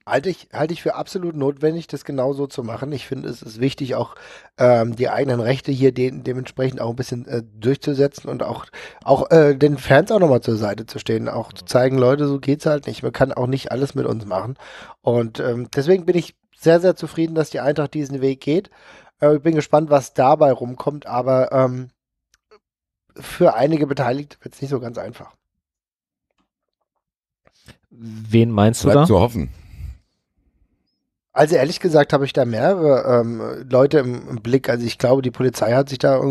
Halte ich, halte ich für absolut notwendig, das genau so zu machen. Ich finde, es ist wichtig, auch ähm, die eigenen Rechte hier de dementsprechend auch ein bisschen äh, durchzusetzen und auch, auch äh, den Fans auch nochmal zur Seite zu stehen, auch zu zeigen, Leute, so geht's halt nicht. Man kann auch nicht alles mit uns machen. Und ähm, deswegen bin ich sehr, sehr zufrieden, dass die Eintracht diesen Weg geht. Äh, ich bin gespannt, was dabei rumkommt, aber ähm, für einige Beteiligte es nicht so ganz einfach. Wen meinst Bleibt du da? zu hoffen. Also ehrlich gesagt habe ich da mehrere ähm, Leute im, im, Blick. Also ich glaube, die Polizei hat sich da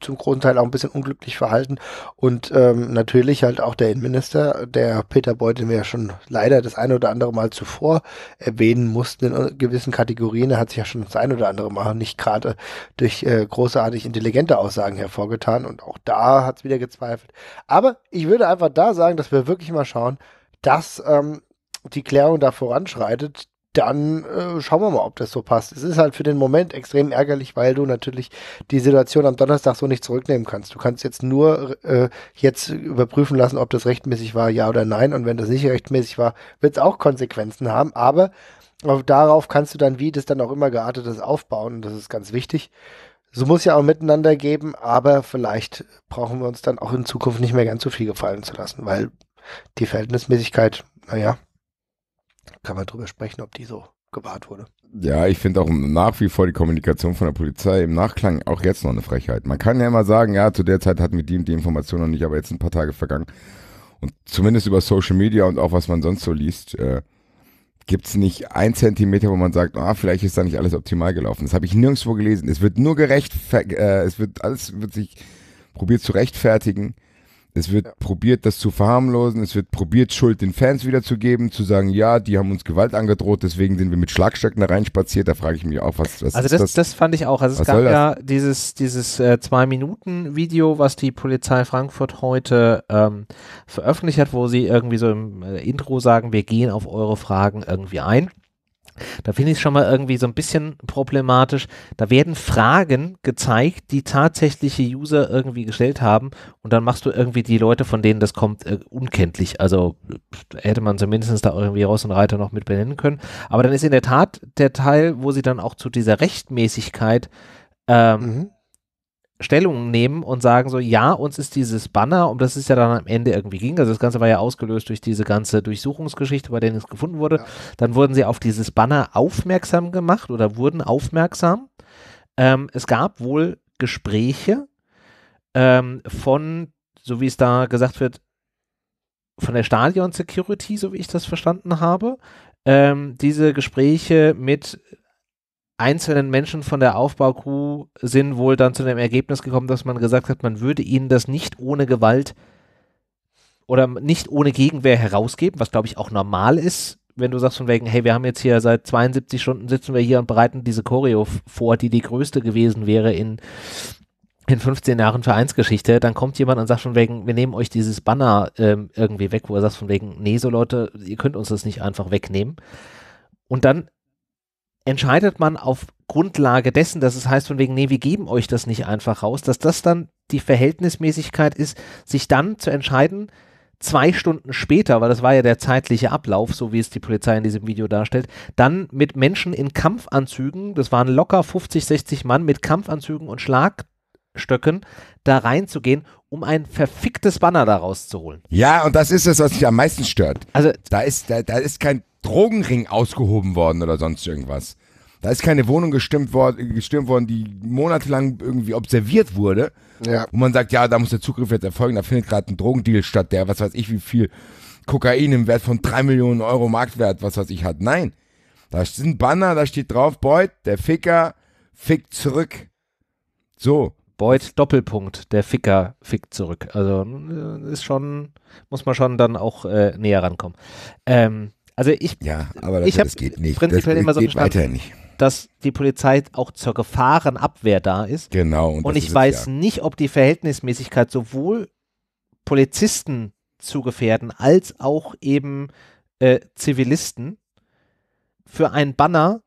zum großen Teil auch ein bisschen unglücklich verhalten. Und ähm, natürlich halt auch der Innenminister, der Peter Beuth, den wir ja schon leider das eine oder andere Mal zuvor erwähnen mussten in gewissen Kategorien. Er hat sich ja schon das eine oder andere Mal nicht gerade durch äh, großartig intelligente Aussagen hervorgetan. Und auch da hat es wieder gezweifelt. Aber ich würde einfach da sagen, dass wir wirklich mal schauen, dass... Ähm, die Klärung da voranschreitet, dann äh, schauen wir mal, ob das so passt. Es ist halt für den Moment extrem ärgerlich, weil du natürlich die Situation am Donnerstag so nicht zurücknehmen kannst. Du kannst jetzt nur äh, jetzt überprüfen lassen, ob das rechtmäßig war, ja oder nein. Und wenn das nicht rechtmäßig war, wird es auch Konsequenzen haben. Aber darauf kannst du dann, wie das dann auch immer geartet ist, aufbauen. Und das ist ganz wichtig. So muss ja auch miteinander geben, aber vielleicht brauchen wir uns dann auch in Zukunft nicht mehr ganz so viel gefallen zu lassen, weil die Verhältnismäßigkeit, naja, kann man darüber sprechen, ob die so gewahrt wurde. Ja, ich finde auch nach wie vor die Kommunikation von der Polizei im Nachklang auch jetzt noch eine Frechheit. Man kann ja immer sagen, ja, zu der Zeit hatten wir die und die Information noch nicht, aber jetzt sind ein paar Tage vergangen. Und zumindest über Social Media und auch was man sonst so liest, äh, gibt es nicht ein Zentimeter, wo man sagt, ah, vielleicht ist da nicht alles optimal gelaufen. Das habe ich nirgendwo gelesen. Es wird nur gerecht, äh, es wird alles wird sich probiert zu rechtfertigen. Es wird ja. probiert, das zu verharmlosen. Es wird probiert, Schuld den Fans wiederzugeben, zu sagen, ja, die haben uns Gewalt angedroht, deswegen sind wir mit Schlagstöcken da reinspaziert. Da frage ich mich auch, was, was also das, das? das? fand ich auch. Also was es gab ja dieses, dieses äh, Zwei-Minuten-Video, was die Polizei Frankfurt heute ähm, veröffentlicht hat, wo sie irgendwie so im äh, Intro sagen, wir gehen auf eure Fragen irgendwie ein. Da finde ich es schon mal irgendwie so ein bisschen problematisch. Da werden Fragen gezeigt, die tatsächliche User irgendwie gestellt haben und dann machst du irgendwie die Leute, von denen das kommt, äh, unkenntlich. Also hätte man zumindest da irgendwie Ross und Reiter noch mit benennen können. Aber dann ist in der Tat der Teil, wo sie dann auch zu dieser Rechtmäßigkeit ähm, mhm. Stellung nehmen und sagen so, ja, uns ist dieses Banner, um das es ja dann am Ende irgendwie ging, also das Ganze war ja ausgelöst durch diese ganze Durchsuchungsgeschichte, bei der nichts gefunden wurde, ja. dann wurden sie auf dieses Banner aufmerksam gemacht oder wurden aufmerksam. Ähm, es gab wohl Gespräche ähm, von, so wie es da gesagt wird, von der Stadion Security, so wie ich das verstanden habe, ähm, diese Gespräche mit einzelnen Menschen von der Aufbaucrew sind wohl dann zu dem Ergebnis gekommen, dass man gesagt hat, man würde ihnen das nicht ohne Gewalt oder nicht ohne Gegenwehr herausgeben, was glaube ich auch normal ist, wenn du sagst von wegen, hey, wir haben jetzt hier seit 72 Stunden sitzen wir hier und bereiten diese Choreo vor, die die größte gewesen wäre in, in 15 Jahren Vereinsgeschichte, dann kommt jemand und sagt von wegen, wir nehmen euch dieses Banner ähm, irgendwie weg, wo er sagt von wegen, nee, so Leute, ihr könnt uns das nicht einfach wegnehmen. Und dann entscheidet man auf Grundlage dessen, dass es heißt von wegen, nee, wir geben euch das nicht einfach raus, dass das dann die Verhältnismäßigkeit ist, sich dann zu entscheiden, zwei Stunden später, weil das war ja der zeitliche Ablauf, so wie es die Polizei in diesem Video darstellt, dann mit Menschen in Kampfanzügen, das waren locker 50, 60 Mann mit Kampfanzügen und Schlag Stöcken da reinzugehen, um ein verficktes Banner da rauszuholen. Ja, und das ist es, was mich am meisten stört. Also, da ist, da, da ist kein Drogenring ausgehoben worden oder sonst irgendwas. Da ist keine Wohnung gestimmt worden, gestürmt worden, die monatelang irgendwie observiert wurde. Ja. Wo man sagt, ja, da muss der Zugriff jetzt erfolgen, da findet gerade ein Drogendeal statt, der was weiß ich, wie viel Kokain im Wert von 3 Millionen Euro Marktwert, was weiß ich, hat. Nein. Da sind Banner, da steht drauf, Beut, der Ficker fickt zurück. So. Beut Doppelpunkt, der Ficker fickt zurück. Also äh, ist schon, muss man schon dann auch äh, näher rankommen. Ähm, also ich, ja, aber das, ich das geht nicht. Prinzipiell das immer so geht weiter nicht. Dass die Polizei auch zur Gefahrenabwehr da ist. Genau. Und, und ich weiß ja. nicht, ob die Verhältnismäßigkeit sowohl Polizisten zu gefährden als auch eben äh, Zivilisten für einen Banner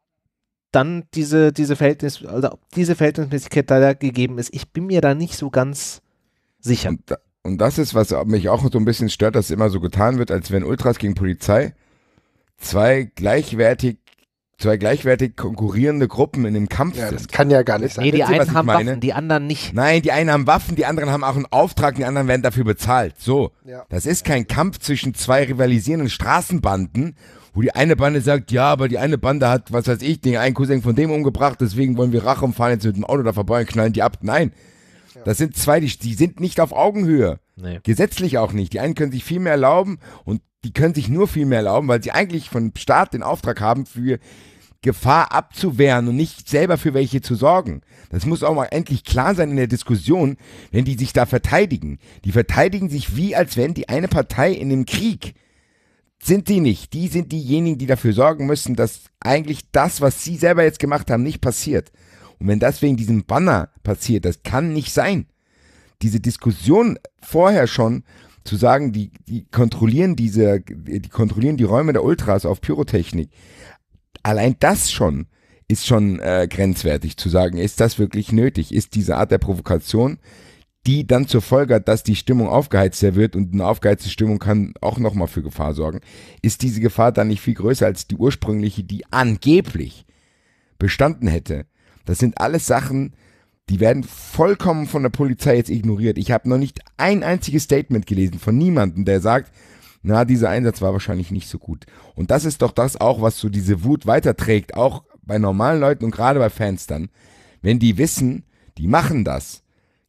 dann diese, diese Verhältnis, also ob diese Verhältnismäßigkeit da gegeben ist, ich bin mir da nicht so ganz sicher. Und, da, und das ist, was mich auch so ein bisschen stört, dass es immer so getan wird, als wenn Ultras gegen Polizei zwei gleichwertig zwei gleichwertig konkurrierende Gruppen in dem Kampf ja, sind. Das kann ja gar nicht sein. Nee, die Wissen, einen haben meine? Waffen, die anderen nicht. Nein, die einen haben Waffen, die anderen haben auch einen Auftrag, die anderen werden dafür bezahlt. So. Ja. Das ist kein Kampf zwischen zwei rivalisierenden Straßenbanden wo die eine Bande sagt, ja, aber die eine Bande hat, was weiß ich, den einen Cousin von dem umgebracht, deswegen wollen wir Rache und fahren jetzt mit dem Auto da vorbei und knallen die ab. Nein. Das sind zwei, die, die, sind nicht auf Augenhöhe. Nee. Gesetzlich auch nicht. Die einen können sich viel mehr erlauben und die können sich nur viel mehr erlauben, weil sie eigentlich vom Staat den Auftrag haben, für Gefahr abzuwehren und nicht selber für welche zu sorgen. Das muss auch mal endlich klar sein in der Diskussion, wenn die sich da verteidigen. Die verteidigen sich wie, als wenn die eine Partei in dem Krieg sind die nicht. Die sind diejenigen, die dafür sorgen müssen, dass eigentlich das, was sie selber jetzt gemacht haben, nicht passiert. Und wenn das wegen diesem Banner passiert, das kann nicht sein. Diese Diskussion vorher schon zu sagen, die, die kontrollieren diese, die kontrollieren die Räume der Ultras auf Pyrotechnik. Allein das schon ist schon äh, grenzwertig zu sagen, ist das wirklich nötig? Ist diese Art der Provokation die dann zur Folge hat, dass die Stimmung aufgeheizter wird und eine aufgeheizte Stimmung kann auch nochmal für Gefahr sorgen, ist diese Gefahr dann nicht viel größer als die ursprüngliche, die angeblich bestanden hätte. Das sind alles Sachen, die werden vollkommen von der Polizei jetzt ignoriert. Ich habe noch nicht ein einziges Statement gelesen von niemandem, der sagt, na, dieser Einsatz war wahrscheinlich nicht so gut. Und das ist doch das auch, was so diese Wut weiterträgt, auch bei normalen Leuten und gerade bei Fans dann. Wenn die wissen, die machen das,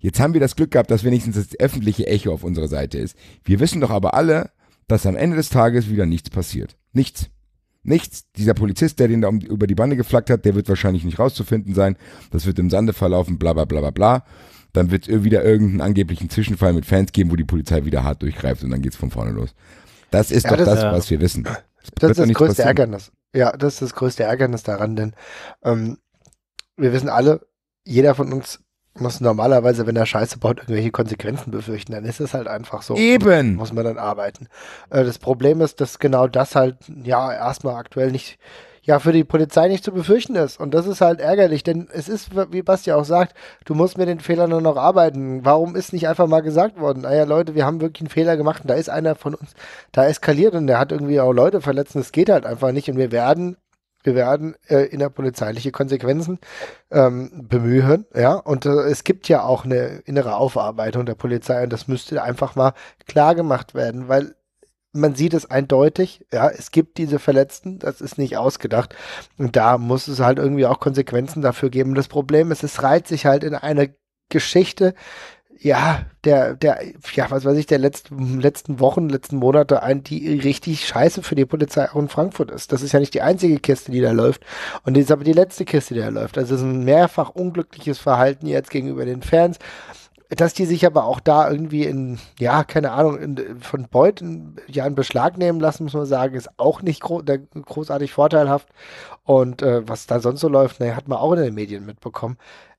Jetzt haben wir das Glück gehabt, dass wenigstens das öffentliche Echo auf unserer Seite ist. Wir wissen doch aber alle, dass am Ende des Tages wieder nichts passiert. Nichts. Nichts. Dieser Polizist, der den da um, über die Bande geflackt hat, der wird wahrscheinlich nicht rauszufinden sein. Das wird im Sande verlaufen, bla bla bla bla bla. Dann wird es wieder irgendeinen angeblichen Zwischenfall mit Fans geben, wo die Polizei wieder hart durchgreift und dann geht es von vorne los. Das ist ja, doch das, das ja. was wir wissen. Das, das ist das größte passieren. Ärgernis. Ja, das ist das größte Ärgernis daran, denn ähm, wir wissen alle, jeder von uns muss normalerweise, wenn er Scheiße baut, irgendwelche Konsequenzen befürchten. Dann ist es halt einfach so. Eben. Muss man dann arbeiten. Äh, das Problem ist, dass genau das halt ja erstmal aktuell nicht, ja, für die Polizei nicht zu befürchten ist. Und das ist halt ärgerlich, denn es ist, wie Bastian auch sagt, du musst mit den Fehlern nur noch arbeiten. Warum ist nicht einfach mal gesagt worden, naja, ah Leute, wir haben wirklich einen Fehler gemacht und da ist einer von uns, da eskaliert und der hat irgendwie auch Leute verletzt und es geht halt einfach nicht und wir werden wir werden äh, innerpolizeiliche Konsequenzen ähm, bemühen. Ja, und äh, es gibt ja auch eine innere Aufarbeitung der Polizei und das müsste einfach mal klar gemacht werden, weil man sieht es eindeutig, ja, es gibt diese Verletzten, das ist nicht ausgedacht. Und da muss es halt irgendwie auch Konsequenzen dafür geben. Das Problem ist, es reiht sich halt in eine Geschichte ja, der, der, ja, was weiß ich, der letzten, letzten Wochen, letzten Monate ein, die richtig scheiße für die Polizei auch in Frankfurt ist. Das ist ja nicht die einzige Kiste, die da läuft. Und das ist aber die letzte Kiste, die da läuft. Also es ist ein mehrfach unglückliches Verhalten jetzt gegenüber den Fans dass die sich aber auch da irgendwie in, ja, keine Ahnung, in, von Beuten ja in Beschlag nehmen lassen, muss man sagen, ist auch nicht gro großartig vorteilhaft. Und äh, was da sonst so läuft, naja, ne, hat man auch in den Medien mitbekommen.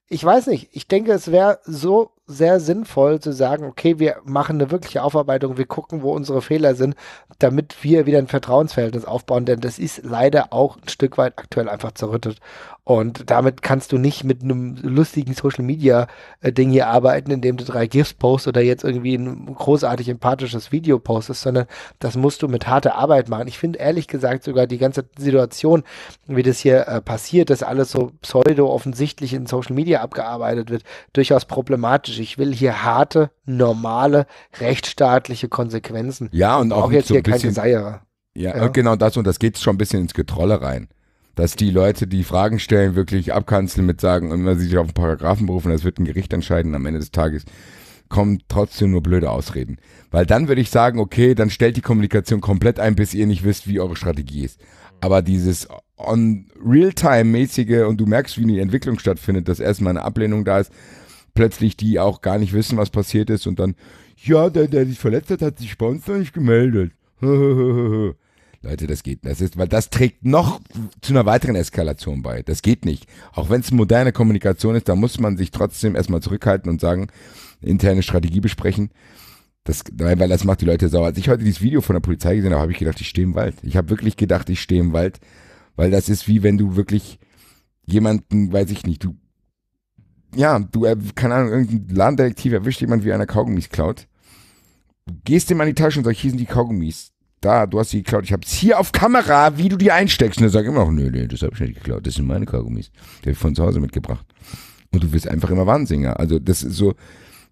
Ich weiß nicht, ich denke, es wäre so sehr sinnvoll zu sagen, okay, wir machen eine wirkliche Aufarbeitung, wir gucken, wo unsere Fehler sind, damit wir wieder ein Vertrauensverhältnis aufbauen, denn das ist leider auch ein Stück weit aktuell einfach zerrüttet. Und damit kannst du nicht mit einem lustigen Social Media Ding hier arbeiten, indem du drei GIFs postest oder jetzt irgendwie ein großartig empathisches Video postest, sondern das musst du mit harter Arbeit machen. Ich finde ehrlich gesagt sogar die ganze Situation, wie das hier äh, passiert, dass alles so pseudo offensichtlich in Social Media abgearbeitet wird, durchaus problematisch realistisch. Ich will hier harte, normale, rechtsstaatliche Konsequenzen. Ja, und auch, jetzt so hier kein Geseierer. Ja, ja, genau das. Und das geht schon ein bisschen ins Getrolle rein. Dass die Leute, die Fragen stellen, wirklich abkanzeln mit sagen, und man sich auf einen Paragrafen berufen, das wird ein Gericht entscheiden am Ende des Tages, kommen trotzdem nur blöde Ausreden. Weil dann würde ich sagen, okay, dann stellt die Kommunikation komplett ein, bis ihr nicht wisst, wie eure Strategie ist. Aber dieses on real time mäßige und du merkst, wie die Entwicklung stattfindet, dass erstmal eine Ablehnung da ist plötzlich die auch gar nicht wissen, was passiert ist und dann, ja, der, der sich verletzt hat, hat sich Sponsor nicht gemeldet. [LAUGHS] Leute, das geht. nicht. Das ist, weil das trägt noch zu einer weiteren Eskalation bei. Das geht nicht. Auch wenn es moderne Kommunikation ist, da muss man sich trotzdem erstmal zurückhalten und sagen, interne Strategie besprechen. Das, weil das macht die Leute sauer. Als ich heute dieses Video von der Polizei gesehen habe, habe ich gedacht, ich stehe im Wald. Ich habe wirklich gedacht, ich stehe im Wald, weil das ist wie wenn du wirklich jemanden, weiß ich nicht, du ja, du, äh, keine Ahnung, irgendein Ladendetektiv erwischt jemand, wie einer Kaugummis klaut. Du gehst dem an die Tasche und sagst, hier sind die Kaugummis. Da, du hast sie geklaut. Ich hab's hier auf Kamera, wie du die einsteckst. Und er sagt immer noch, nö, nö, das habe ich nicht geklaut. Das sind meine Kaugummis. Die habe ich von zu Hause mitgebracht. Und du wirst einfach immer Wahnsinniger. Also das ist so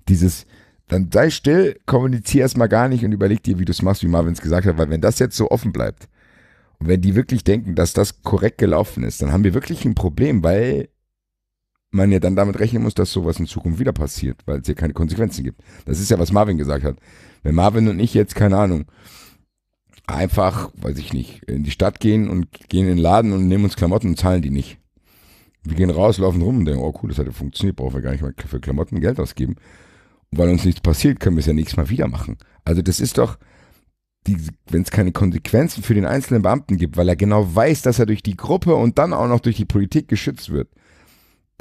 dieses, dann sei still, kommunizier erstmal gar nicht und überleg dir, wie du es machst, wie Marvin es gesagt hat. Weil wenn das jetzt so offen bleibt und wenn die wirklich denken, dass das korrekt gelaufen ist, dann haben wir wirklich ein Problem, weil man ja dann damit rechnen muss, dass sowas in Zukunft wieder passiert, weil es ja keine Konsequenzen gibt. Das ist ja, was Marvin gesagt hat. Wenn Marvin und ich jetzt, keine Ahnung, einfach, weiß ich nicht, in die Stadt gehen und gehen in den Laden und nehmen uns Klamotten und zahlen die nicht. Wir gehen raus, laufen rum und denken, oh cool, das hat ja funktioniert, brauchen wir gar nicht mal für Klamotten Geld ausgeben. Und weil uns nichts passiert, können wir es ja nächstes Mal wieder machen. Also das ist doch, wenn es keine Konsequenzen für den einzelnen Beamten gibt, weil er genau weiß, dass er durch die Gruppe und dann auch noch durch die Politik geschützt wird,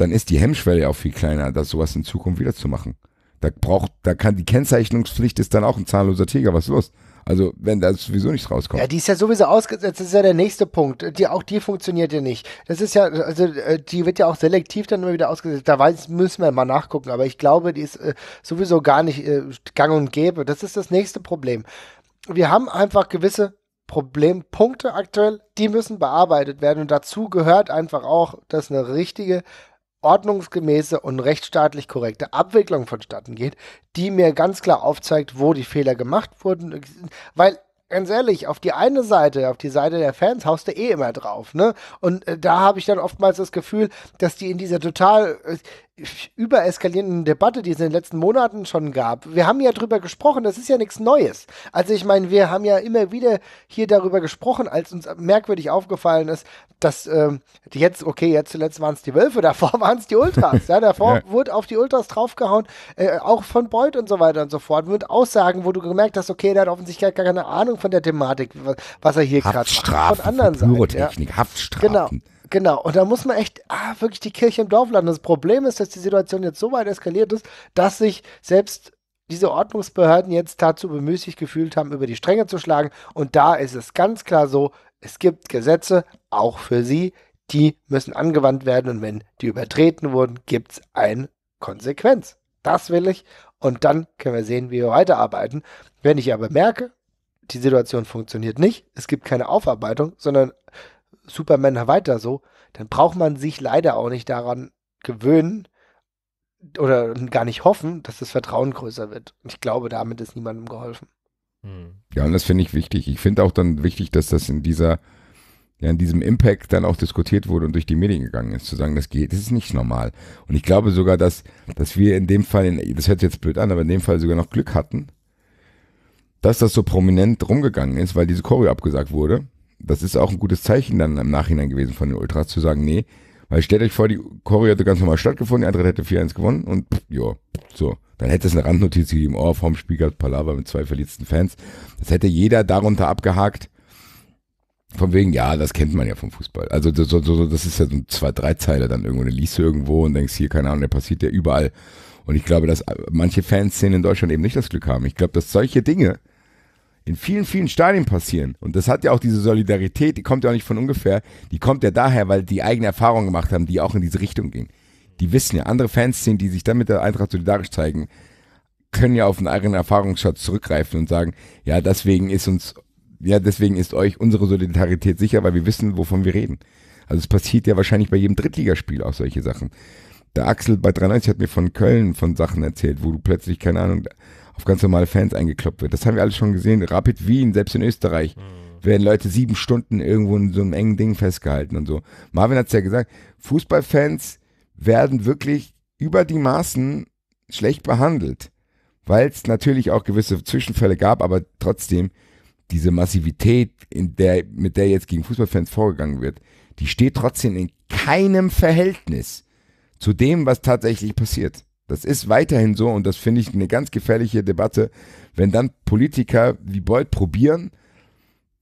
dann ist die Hemmschwelle auch viel kleiner, das sowas in Zukunft wieder zu machen. Da braucht, da kann die Kennzeichnungspflicht ist dann auch ein zahnloser Tiger, was ist los? Also, wenn da sowieso nichts rauskommt. Ja, die ist ja sowieso ausgesetzt, das ist ja der nächste Punkt. Die, auch die funktioniert ja nicht. Das ist ja, also äh, die wird ja auch selektiv dann immer wieder ausgesetzt. Da weiß, müssen wir mal nachgucken, aber ich glaube, die ist äh, sowieso gar nicht äh, gang und gäbe. Das ist das nächste Problem. Wir haben einfach gewisse Problempunkte aktuell, die müssen bearbeitet werden. Und dazu gehört einfach auch, dass eine richtige ordnungsgemäße und rechtsstaatlich korrekte Abwicklung vonstatten geht, die mir ganz klar aufzeigt, wo die Fehler gemacht wurden. Weil ganz ehrlich, auf die eine Seite, auf die Seite der Fans, haust du eh immer drauf, ne? Und äh, da habe ich dann oftmals das Gefühl, dass die in dieser total, äh, übereskalierenden Debatte, die es in den letzten Monaten schon gab. Wir haben ja drüber gesprochen, das ist ja nichts Neues. Also ich meine, wir haben ja immer wieder hier darüber gesprochen, als uns merkwürdig aufgefallen ist, dass ähm, jetzt, okay, jetzt zuletzt waren es die Wölfe, [LAUGHS] davor waren es die Ultras. ja, davor ja. wurde auf die Ultras draufgehauen, äh, auch von Beuth und so weiter und so fort. Mit Aussagen, wo du gemerkt hast, okay, der hat offensichtlich gar keine Ahnung von der Thematik, was er hier gerade macht. Von anderen Pyrotechnik, ja. Haftstrafen. Genau. Genau, und da muss man echt ah, wirklich die Kirche im Dorf landen. Das Problem ist, dass die Situation jetzt so weit eskaliert ist, dass sich selbst diese Ordnungsbehörden jetzt dazu bemüßigt gefühlt haben, über die Stränge zu schlagen. Und da ist es ganz klar so, es gibt Gesetze, auch für sie, die müssen angewandt werden. Und wenn die übertreten wurden, gibt es eine Konsequenz. Das will ich. Und dann können wir sehen, wie wir weiterarbeiten. Wenn ich aber merke, die Situation funktioniert nicht, es gibt keine Aufarbeitung, sondern Superman weiter so, dann braucht man sich leider auch nicht daran gewöhnen oder gar nicht hoffen, dass das Vertrauen größer wird. ich glaube, damit ist niemandem geholfen. Hm. Ja, und das finde ich wichtig. Ich finde auch dann wichtig, dass das in dieser, ja, in diesem Impact dann auch diskutiert wurde und durch die Medien gegangen ist, zu sagen, das geht, das ist nicht normal. Und ich glaube sogar, dass, dass wir in dem Fall, das hört sich jetzt blöd an, aber in dem Fall sogar noch Glück hatten, dass das so prominent rumgegangen ist, weil diese Choreo abgesagt wurde das ist auch ein gutes Zeichen dann im Nachhinein gewesen von den Ultras zu sagen, nee, weil stellt euch vor, die Choreo hätte ganz normal stattgefunden, die andere hätte 4-1 gewonnen und ja, so. Dann hätte es eine Randnotiz gegeben, oh, vom Spiegel Palava mit zwei verletzten Fans. Das hätte jeder darunter abgehakt. Von wegen, ja, das kennt man ja vom Fußball. Also das, so, so, das ist ja so ein zwei, drei Zeile dann irgendwo, dann liest du irgendwo und denkst, hier, keine Ahnung, der passiert ja überall. Und ich glaube, dass äh, manche Fanszenen in Deutschland eben nicht das Glück haben. Ich glaube, dass solche Dinge in vielen, vielen Stadien passieren. Und das hat ja auch diese Solidarität, die kommt ja auch nicht von ungefähr. Die kommt ja daher, weil die eigene Erfahrungen gemacht haben, die auch in diese Richtung gehen. Die wissen ja, andere Fans sehen, die sich dann mit der Eintracht solidarisch zeigen, können ja auf einen eigenen Erfahrungsschatz zurückgreifen und sagen, ja, deswegen ist uns, ja, deswegen ist euch unsere Solidarität sicher, weil wir wissen, wovon wir reden. Also es passiert ja wahrscheinlich bei jedem Drittligaspiel auch solche Sachen. Der Axel bei 93 hat mir von Köln von Sachen erzählt, wo du plötzlich, keine Ahnung, auf ganz normale Fans eingekloppt wird. Das haben wir alles schon gesehen. Rapid Wien, selbst in Österreich, mhm. werden Leute sieben Stunden irgendwo in so einem engen Ding festgehalten und so. Marvin hat es ja gesagt, Fußballfans werden wirklich über die Maßen schlecht behandelt, weil es natürlich auch gewisse Zwischenfälle gab, aber trotzdem diese Massivität, in der, mit der jetzt gegen Fußballfans vorgegangen wird, die steht trotzdem in keinem Verhältnis zu dem, was tatsächlich passiert. Das ist weiterhin so und das finde ich eine ganz gefährliche Debatte, wenn dann Politiker wie Beuth probieren,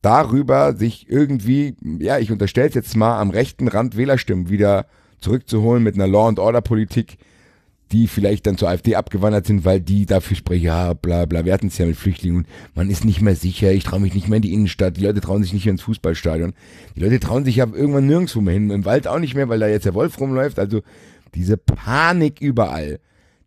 darüber sich irgendwie, ja, ich unterstelle es jetzt mal, am rechten Rand Wählerstimmen wieder zurückzuholen mit einer Law-and-Order-Politik, die vielleicht dann zur AfD abgewandert sind, weil die dafür sprechen, ja, bla bla, wir hatten es ja mit Flüchtlingen man ist nicht mehr sicher, ich traue mich nicht mehr in die Innenstadt, die Leute trauen sich nicht mehr ins Fußballstadion, die Leute trauen sich ja irgendwann nirgendwo mehr hin, im Wald auch nicht mehr, weil da jetzt der Wolf rumläuft, also diese Panik überall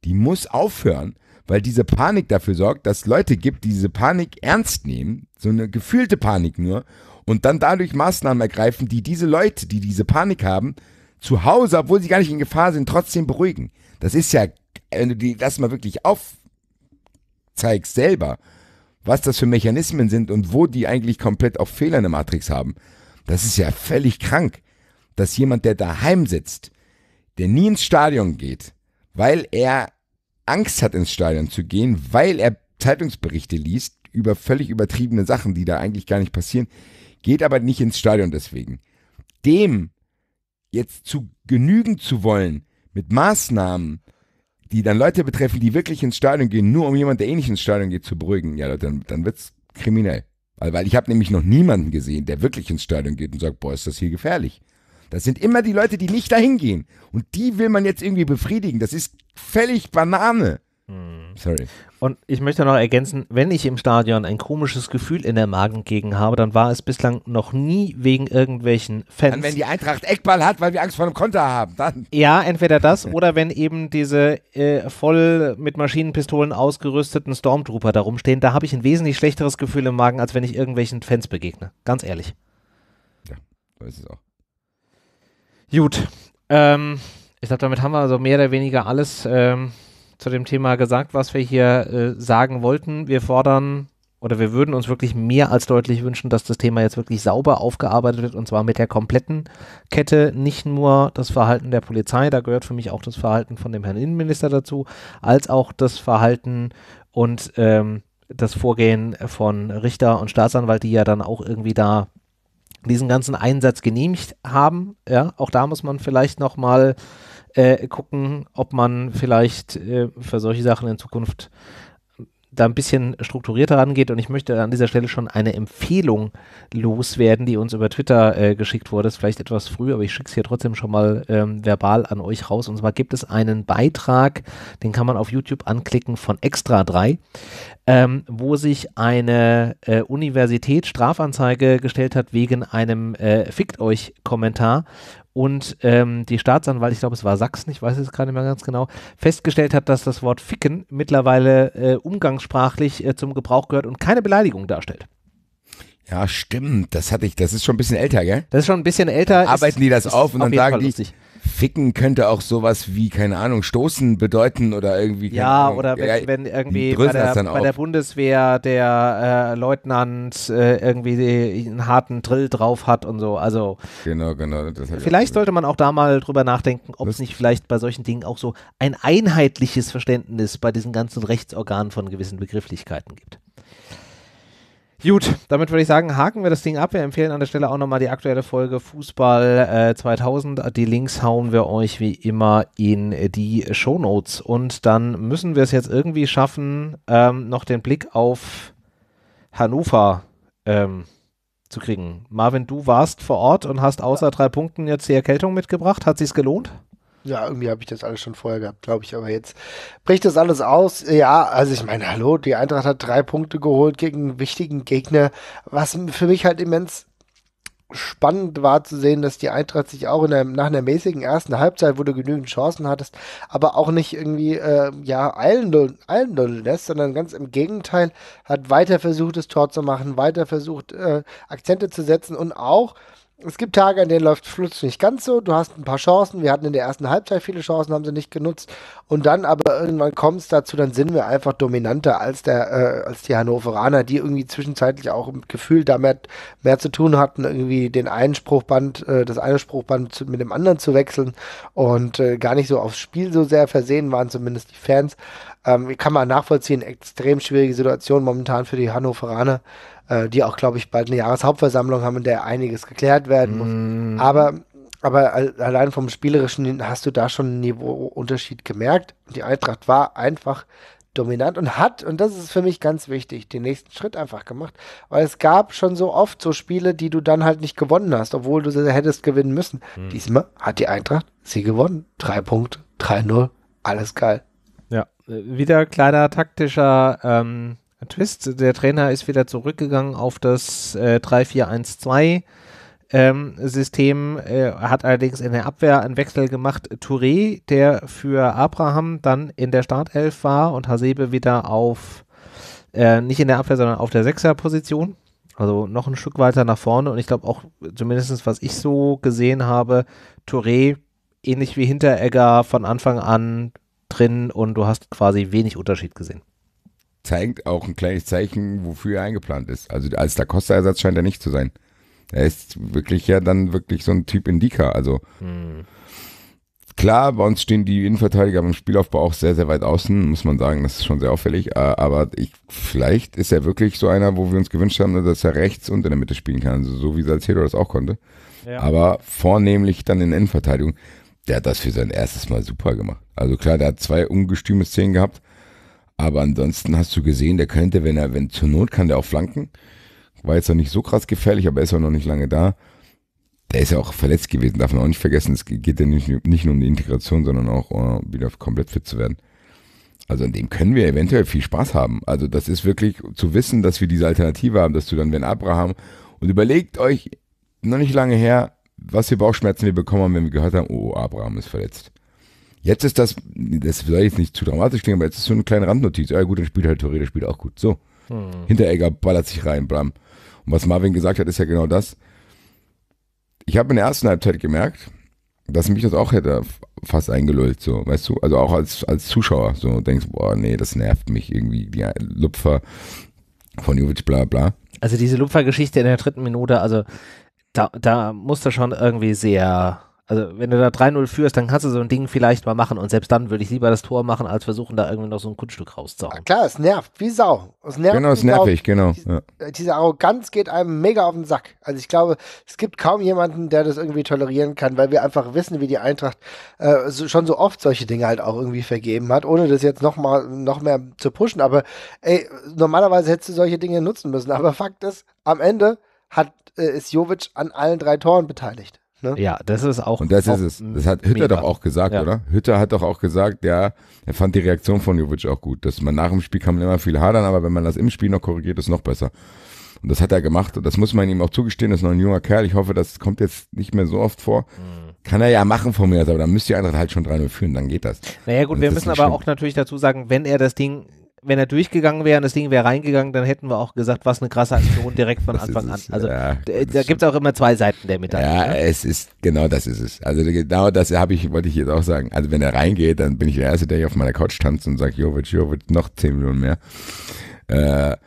die muss aufhören, weil diese Panik dafür sorgt, dass Leute gibt, die diese Panik ernst nehmen, so eine gefühlte Panik nur, und dann dadurch Maßnahmen ergreifen, die diese Leute, die diese Panik haben, zu Hause, obwohl sie gar nicht in Gefahr sind, trotzdem beruhigen. Das ist ja, wenn du dir das mal wirklich aufzeigst selber, was das für Mechanismen sind und wo die eigentlich komplett auch Fehler in der Matrix haben. Das ist ja völlig krank, dass jemand, der daheim sitzt, der nie ins Stadion geht, weil er Angst hat, ins Stadion zu gehen, weil er Zeitungsberichte liest über völlig übertriebene Sachen, die da eigentlich gar nicht passieren, geht aber nicht ins Stadion deswegen. Dem jetzt zu genügen zu wollen mit Maßnahmen, die dann Leute betreffen, die wirklich ins Stadion gehen, nur um jemanden, der eh nicht ins Stadion geht, zu beruhigen, ja Leute, dann, wird es kriminell. Weil, weil ich habe nämlich noch niemanden gesehen, der wirklich ins Stadion geht und sagt, boah, ist das hier gefährlich. Das sind immer die Leute, die nicht dahin gehen. Und die will man jetzt irgendwie befriedigen. Das ist völlig Banane. Hm. Sorry. Und ich möchte noch ergänzen, wenn ich im Stadion ein komisches Gefühl in der Magengegend habe, dann war es bislang noch nie wegen irgendwelchen Fans. Dann, wenn die Eintracht Eckball hat, weil wir Angst vor einem Konter haben, dann. Ja, entweder das oder wenn eben diese äh, voll mit Maschinenpistolen ausgerüsteten Stormtrooper da rumstehen, da habe ich ein wesentlich schlechteres Gefühl im Magen, als wenn ich irgendwelchen Fans begegne. Ganz ehrlich. Ja, so ist es auch. Gut. Ähm, ich glaube, damit haben wir also mehr oder weniger alles ähm, zu dem Thema gesagt, was wir hier äh, sagen wollten. Wir fordern oder wir würden uns wirklich mehr als deutlich wünschen, dass das Thema jetzt wirklich sauber aufgearbeitet wird und zwar mit der kompletten Kette. Nicht nur das Verhalten der Polizei, da gehört für mich auch das Verhalten von dem Herrn Innenminister dazu, als auch das Verhalten und ähm, das Vorgehen von Richter und Staatsanwalt, die ja dann auch irgendwie da diesen ganzen Einsatz genehmigt haben. Ja, auch da muss man vielleicht nochmal äh, gucken, ob man vielleicht äh, für solche Sachen in Zukunft da ein bisschen strukturierter rangeht und ich möchte an dieser Stelle schon eine Empfehlung loswerden, die uns über Twitter äh, geschickt wurde. Ist vielleicht etwas früh, aber ich schicke es hier trotzdem schon mal ähm, verbal an euch raus. Und zwar gibt es einen Beitrag, den kann man auf YouTube anklicken von Extra 3, ähm, wo sich eine äh, Universität Strafanzeige gestellt hat wegen einem äh, Fickt euch Kommentar und ähm, die Staatsanwalt, ich glaube es war Sachsen, ich weiß es gerade nicht mehr ganz genau, festgestellt hat, dass das Wort Ficken mittlerweile äh, umgangssprachlich äh, zum Gebrauch gehört und keine Beleidigung darstellt. Ja, stimmt. Das hatte ich. Das ist schon ein bisschen älter, gell? Das ist schon ein bisschen älter. Arbeiten ist, die das auf und dann sagen die, lustig. Ficken könnte auch sowas wie, keine Ahnung, Stoßen bedeuten oder irgendwie. Ja, Ahnung, oder wenn, ja, wenn irgendwie bei der, bei der, Bundeswehr der äh, Leutnant äh, irgendwie äh, einen harten Drill drauf hat und so. Also. Genau, genau. vielleicht sollte man auch da mal drüber nachdenken, ob es nicht vielleicht bei solchen Dingen auch so ein einheitliches Verständnis bei diesen ganzen Rechtsorganen von gewissen Begrifflichkeiten gibt. Gut, damit würde ich sagen, haken wir das Ding ab. Wir empfehlen an der Stelle auch nochmal die aktuelle Folge Fußball äh, 2000. Die Links hauen wir euch wie immer in die Show Notes. Und dann müssen wir es jetzt irgendwie schaffen, ähm, noch den Blick auf Hannover ähm, zu kriegen. Marvin, du warst vor Ort und hast außer drei Punkten jetzt die Erkältung mitgebracht. Hat sich's gelohnt? Ja, irgendwie habe ich das alles schon vorher gehabt, glaube ich. Aber jetzt bricht das alles aus. Ja, also ich meine, hallo, die Eintracht hat drei Punkte geholt gegen einen wichtigen Gegner, was für mich halt immens spannend war zu sehen, dass die Eintracht sich auch in einem, nach einer mäßigen ersten Halbzeit, wo du genügend Chancen hattest, aber auch nicht irgendwie äh, ja, eilen, lässt, sondern ganz im Gegenteil hat weiter versucht, das Tor zu machen, weiter versucht, äh, Akzente zu setzen und auch es gibt Tage, an denen läuft Flutsch nicht ganz so. Du hast ein paar Chancen. Wir hatten in der ersten Halbzeit viele Chancen, haben sie nicht genutzt. Und dann aber irgendwann kommt es dazu, dann sind wir einfach dominanter als, der, äh, als die Hannoveraner, die irgendwie zwischenzeitlich auch im Gefühl da mehr, mehr zu tun hatten, irgendwie den einen Spruchband, äh, das eine Spruchband zu, mit dem anderen zu wechseln und äh, gar nicht so aufs Spiel so sehr versehen waren, zumindest die Fans. Ähm, kann man nachvollziehen, extrem schwierige Situation momentan für die Hannoveraner äh, die auch, glaube ich, bald eine Jahreshauptversammlung haben, in der einiges geklärt werden muss. Mm. Aber, aber allein vom Spielerischen hast du da schon einen Niveauunterschied gemerkt. Die Eintracht war einfach dominant und hat, und das ist für mich ganz wichtig, den nächsten Schritt einfach gemacht, weil es gab schon so oft so Spiele, die du dann halt nicht gewonnen hast, obwohl du sie hättest gewinnen müssen. Mhm. Diesmal hat die Eintracht sie gewonnen. Drei Punkte, 3-0, alles geil. Ja, äh, wieder kleiner taktischer ähm, Twist. Der Trainer ist wieder zurückgegangen auf das äh, 3-4-1-2. Ähm, System äh, hat allerdings in der Abwehr einen Wechsel gemacht. Touré, der für Abraham dann in der Startelf war und Hasebe wieder auf, äh, nicht in der Abwehr, sondern auf der Sechser-Position. Also noch ein Stück weiter nach vorne und ich glaube auch, zumindest was ich so gesehen habe, Touré ähnlich wie Hinteregger von Anfang an drin und du hast quasi wenig Unterschied gesehen zeigt auch ein kleines Zeichen, wofür er eingeplant ist. Also als Da Costa-Ersatz scheint er nicht zu sein. Er ist wirklich ja dann wirklich so ein Typ Indika. Also mhm. klar, bei uns stehen die Innenverteidiger beim Spielaufbau auch sehr, sehr weit außen, muss man sagen. Das ist schon sehr auffällig. Aber ich, vielleicht ist er wirklich so einer, wo wir uns gewünscht haben, dass er rechts und in der Mitte spielen kann. Also so wie Salcedo das auch konnte. Ja. Aber vornehmlich dann in der Innenverteidigung. Der hat das für sein erstes Mal super gemacht. Also klar, der hat zwei ungestüme Szenen gehabt aber ansonsten hast du gesehen, der könnte, wenn er, wenn zur Not kann, der auch flanken. War jetzt noch nicht so krass gefährlich, aber er ist auch noch nicht lange da. Der ist ja auch verletzt gewesen, darf man auch nicht vergessen. Es geht ja nicht, nicht nur um die Integration, sondern auch uh, wieder komplett fit zu werden. Also an dem können wir eventuell viel Spaß haben. Also das ist wirklich zu wissen, dass wir diese Alternative haben, dass du dann, wenn Abraham und überlegt euch noch nicht lange her, was für Bauchschmerzen wir bekommen haben, wenn wir gehört haben, oh, Abraham ist verletzt. Jetzt ist das, das soll jetzt nicht zu dramatisch klingen, aber jetzt ist so eine kleine Randnotiz. Ja gut, dann spielt halt Torre, der spielt auch gut. So. Hm. Hinteregger ballert sich rein, blam. Und was Marvin gesagt hat, ist ja genau das. Ich habe in der ersten Halbzeit gemerkt, dass mich das auch hätte fast eingelullt, so, weißt du? Also auch als, als Zuschauer, so denkst, boah, nee, das nervt mich irgendwie, die Lupfer von Jovic, bla bla. Also diese Lupfer-Geschichte in der dritten Minute, also da, da muss schon irgendwie sehr also wenn du da 3-0 führst, dann kannst du so ein Ding vielleicht mal machen und selbst dann würde ich lieber das Tor machen, als versuchen, da irgendwie noch so ein Kunststück rauszuhauen. Ja, klar, es nervt, wie Sau. Es nervt genau, es nervig, Sau. genau. Ja. Äh, diese Arroganz geht einem mega auf den Sack. Also ich glaube, es gibt kaum jemanden, der das irgendwie tolerieren kann, weil wir einfach wissen, wie die Eintracht äh, so, schon so oft solche Dinge halt auch irgendwie vergeben hat, ohne das jetzt noch, mal, noch mehr zu pushen. Aber ey, normalerweise hättest du solche Dinge nutzen müssen. Aber Fakt ist, am Ende hat, äh, ist Jovic an allen drei Toren beteiligt. Ne? Ja, das ist auch. Und das auch ist es. Das hat Hütter mega. doch auch gesagt, ja. oder? Hütter hat doch auch gesagt, ja, er fand die Reaktion von Jovic auch gut. Dass man nach dem Spiel kann man immer viel hadern, aber wenn man das im Spiel noch korrigiert, ist noch besser. Und das hat er gemacht und das muss man ihm auch zugestehen, das ist noch ein junger Kerl. Ich hoffe, das kommt jetzt nicht mehr so oft vor. Mhm. Kann er ja machen von mir, aber dann müsst ihr Eintracht halt schon 3-0 führen, dann geht das. Naja gut, wir müssen aber schlimm. auch natürlich dazu sagen, wenn er das Ding wenn er durchgegangen wäre und das Ding wäre reingegangen, dann hätten wir auch gesagt, was eine krasse Aktion direkt von [LAUGHS] Anfang an. Also ja, da gibt es auch immer zwei Seiten der Medaille. Ja, ne? es ist, genau das ist es. Also genau das habe ich, wollte ich jetzt auch sagen. Also wenn er reingeht, dann bin ich der Erste, der hier auf meiner Couch tanzt und sagt, Jovic, Jovic, noch 10 Millionen mehr. Äh,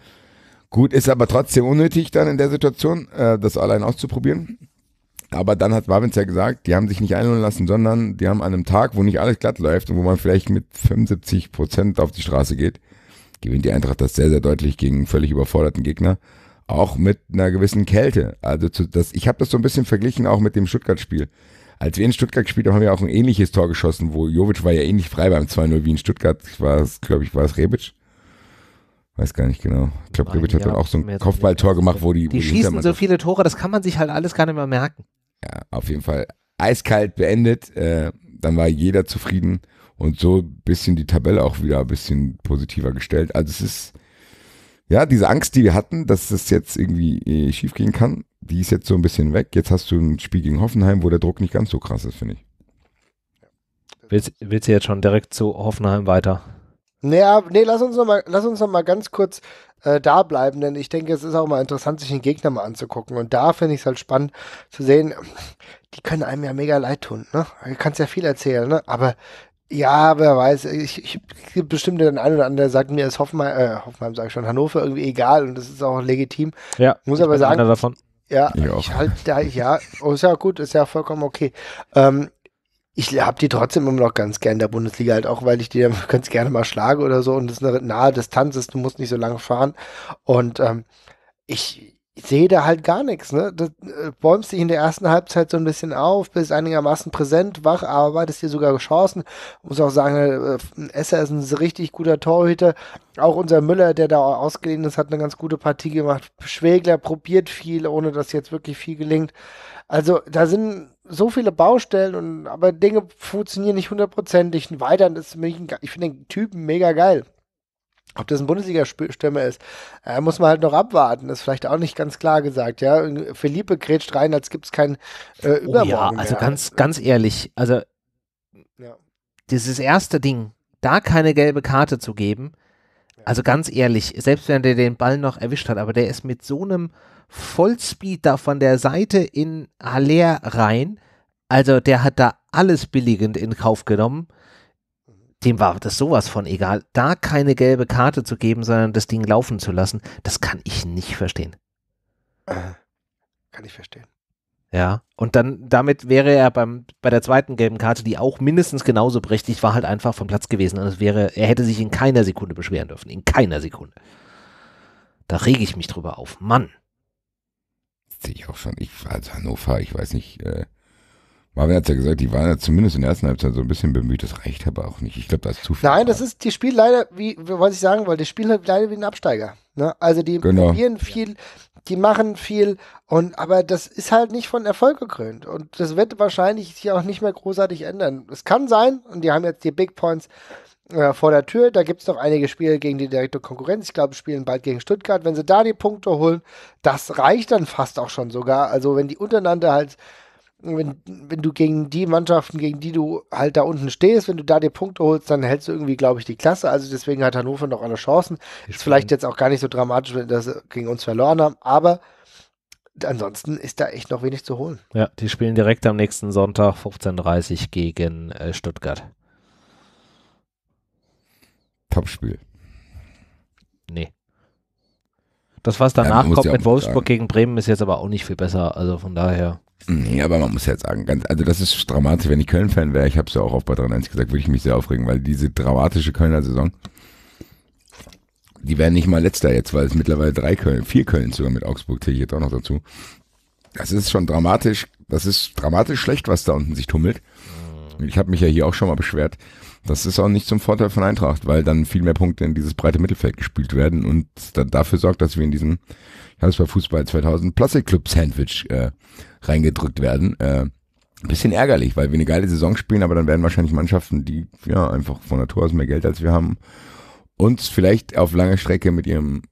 gut, ist aber trotzdem unnötig dann in der Situation, äh, das allein auszuprobieren. Aber dann hat Wabens ja gesagt, die haben sich nicht einholen lassen, sondern die haben an einem Tag, wo nicht alles glatt läuft und wo man vielleicht mit 75 Prozent auf die Straße geht, gewinnt die Eintracht das sehr, sehr deutlich gegen einen völlig überforderten Gegner. Auch mit einer gewissen Kälte. Also zu, das, ich habe das so ein bisschen verglichen auch mit dem Stuttgart-Spiel. Als wir in Stuttgart gespielt haben, haben wir auch ein ähnliches Tor geschossen, wo Jovic war ja ähnlich eh frei beim 2-0 wie in Stuttgart. War es, glaube ich, war es Rebic? Weiß gar nicht genau. Ich glaube, Rebic hat ja, dann auch so ein Kopfballtor gemacht, wo die. Die wo schießen so viele Tore, das kann man sich halt alles gar nicht mehr merken. Ja, auf jeden Fall. Eiskalt beendet. Äh, dann war jeder zufrieden und so ein bisschen die Tabelle auch wieder ein bisschen positiver gestellt. Also es ist, ja, diese Angst, die wir hatten, dass das jetzt irgendwie äh, schiefgehen kann, die ist jetzt so ein bisschen weg. Jetzt hast du ein Spiel gegen Hoffenheim, wo der Druck nicht ganz so krass ist, finde ich. Willst, willst du jetzt schon direkt zu Hoffenheim weiter? Naja, nee, lass uns noch mal, lass uns noch mal ganz kurz äh, da bleiben, denn ich denke, es ist auch mal interessant, sich den Gegner mal anzugucken. Und da finde ich es halt spannend zu sehen, die können einem ja mega leid tun, ne? Du kannst ja viel erzählen, ne? Aber ja, wer weiß. Ich, ich gibt bestimmt den einen oder anderen, der sagt, mir ist Hoffenheim, äh, Hoffenheim sage ich schon, Hannover irgendwie egal und das ist auch legitim. Ja, muss aber sagen. Einer davon. Ja, ich, ich halt, da, ja, oh, ist ja gut, ist ja vollkommen okay. Ähm, ich habe die trotzdem immer noch ganz gern in der Bundesliga, halt auch, weil ich die [LAUGHS] ganz gerne mal schlage oder so und das eine nahe Distanz ist, du musst nicht so lange fahren. Und ähm, ich, ich sehe da halt gar nichts. Ne? Du äh, bäumst dich in der ersten Halbzeit so ein bisschen auf, bist einigermaßen präsent, wach, arbeitest dir sogar Chancen. Muss auch sagen, äh, Esser ist ein richtig guter Torhüter. Auch unser Müller, der da ausgeliehen ist, hat eine ganz gute Partie gemacht. Schwegler probiert viel, ohne dass jetzt wirklich viel gelingt. Also da sind so viele Baustellen, und, aber Dinge funktionieren nicht hundertprozentig. Weiter ist, ich finde den Typen mega geil. Ob das ein Bundesliga-Stürmer ist, äh, muss man halt noch abwarten. Das ist vielleicht auch nicht ganz klar gesagt. Ja, Philippe grätscht rein, als gibt es kein äh, Übermorgen. Oh ja, also mehr. ganz, ganz ehrlich, also ja. dieses erste Ding, da keine gelbe Karte zu geben, also ganz ehrlich, selbst wenn der den Ball noch erwischt hat, aber der ist mit so einem Vollspeed da von der Seite in Haller rein, also der hat da alles billigend in Kauf genommen dem war das sowas von egal, da keine gelbe Karte zu geben, sondern das Ding laufen zu lassen, das kann ich nicht verstehen. Äh, kann ich verstehen. Ja, und dann damit wäre er beim, bei der zweiten gelben Karte, die auch mindestens genauso prächtig war, halt einfach vom Platz gewesen. Und also es wäre, er hätte sich in keiner Sekunde beschweren dürfen. In keiner Sekunde. Da rege ich mich drüber auf. Mann. Sehe ich auch schon. Ich war als Hannover, ich weiß nicht, äh, Marvin hat es ja gesagt, die waren ja zumindest in der ersten Halbzeit so ein bisschen bemüht. Das reicht aber auch nicht. Ich glaube, da ist zu viel. Nein, das ist, die Spiel leider, wie, was ich sagen wollte, die spielen halt leider wie ein Absteiger. Ne? Also die genau. probieren viel, die machen viel und aber das ist halt nicht von Erfolg gekrönt und das wird wahrscheinlich sich auch nicht mehr großartig ändern. Es kann sein und die haben jetzt die Big Points äh, vor der Tür. Da gibt es noch einige Spiele gegen die direkte Konkurrenz. Ich glaube, spielen bald gegen Stuttgart. Wenn sie da die Punkte holen, das reicht dann fast auch schon sogar. Also wenn die untereinander halt wenn, wenn du gegen die Mannschaften, gegen die du halt da unten stehst, wenn du da die Punkte holst, dann hältst du irgendwie, glaube ich, die Klasse. Also deswegen hat Hannover noch alle Chancen. Ist vielleicht jetzt auch gar nicht so dramatisch, wenn das gegen uns verloren haben, aber ansonsten ist da echt noch wenig zu holen. Ja, die spielen direkt am nächsten Sonntag 15.30 Uhr gegen äh, Stuttgart. Topspiel. Nee. Das, was danach ja, kommt mit Wolfsburg sagen. gegen Bremen, ist jetzt aber auch nicht viel besser. Also von daher. Nee, aber man muss jetzt sagen, ganz, also das ist dramatisch, wenn ich Köln-Fan wäre, ich habe es ja auch auf bei 1 gesagt, würde ich mich sehr aufregen, weil diese dramatische Kölner Saison, die wären nicht mal letzter jetzt, weil es mittlerweile drei Köln, vier Köln sogar mit Augsburg zähle ich jetzt auch noch dazu. Das ist schon dramatisch, das ist dramatisch schlecht, was da unten sich tummelt. Ich habe mich ja hier auch schon mal beschwert, das ist auch nicht zum Vorteil von Eintracht, weil dann viel mehr Punkte in dieses breite Mittelfeld gespielt werden und dann dafür sorgt, dass wir in diesem bei Fußball 2000 Plastic Club Sandwich äh, reingedrückt werden. Äh, bisschen ärgerlich, weil wir eine geile Saison spielen, aber dann werden wahrscheinlich Mannschaften, die ja einfach von Natur aus mehr Geld als wir haben, uns vielleicht auf lange Strecke mit ihrem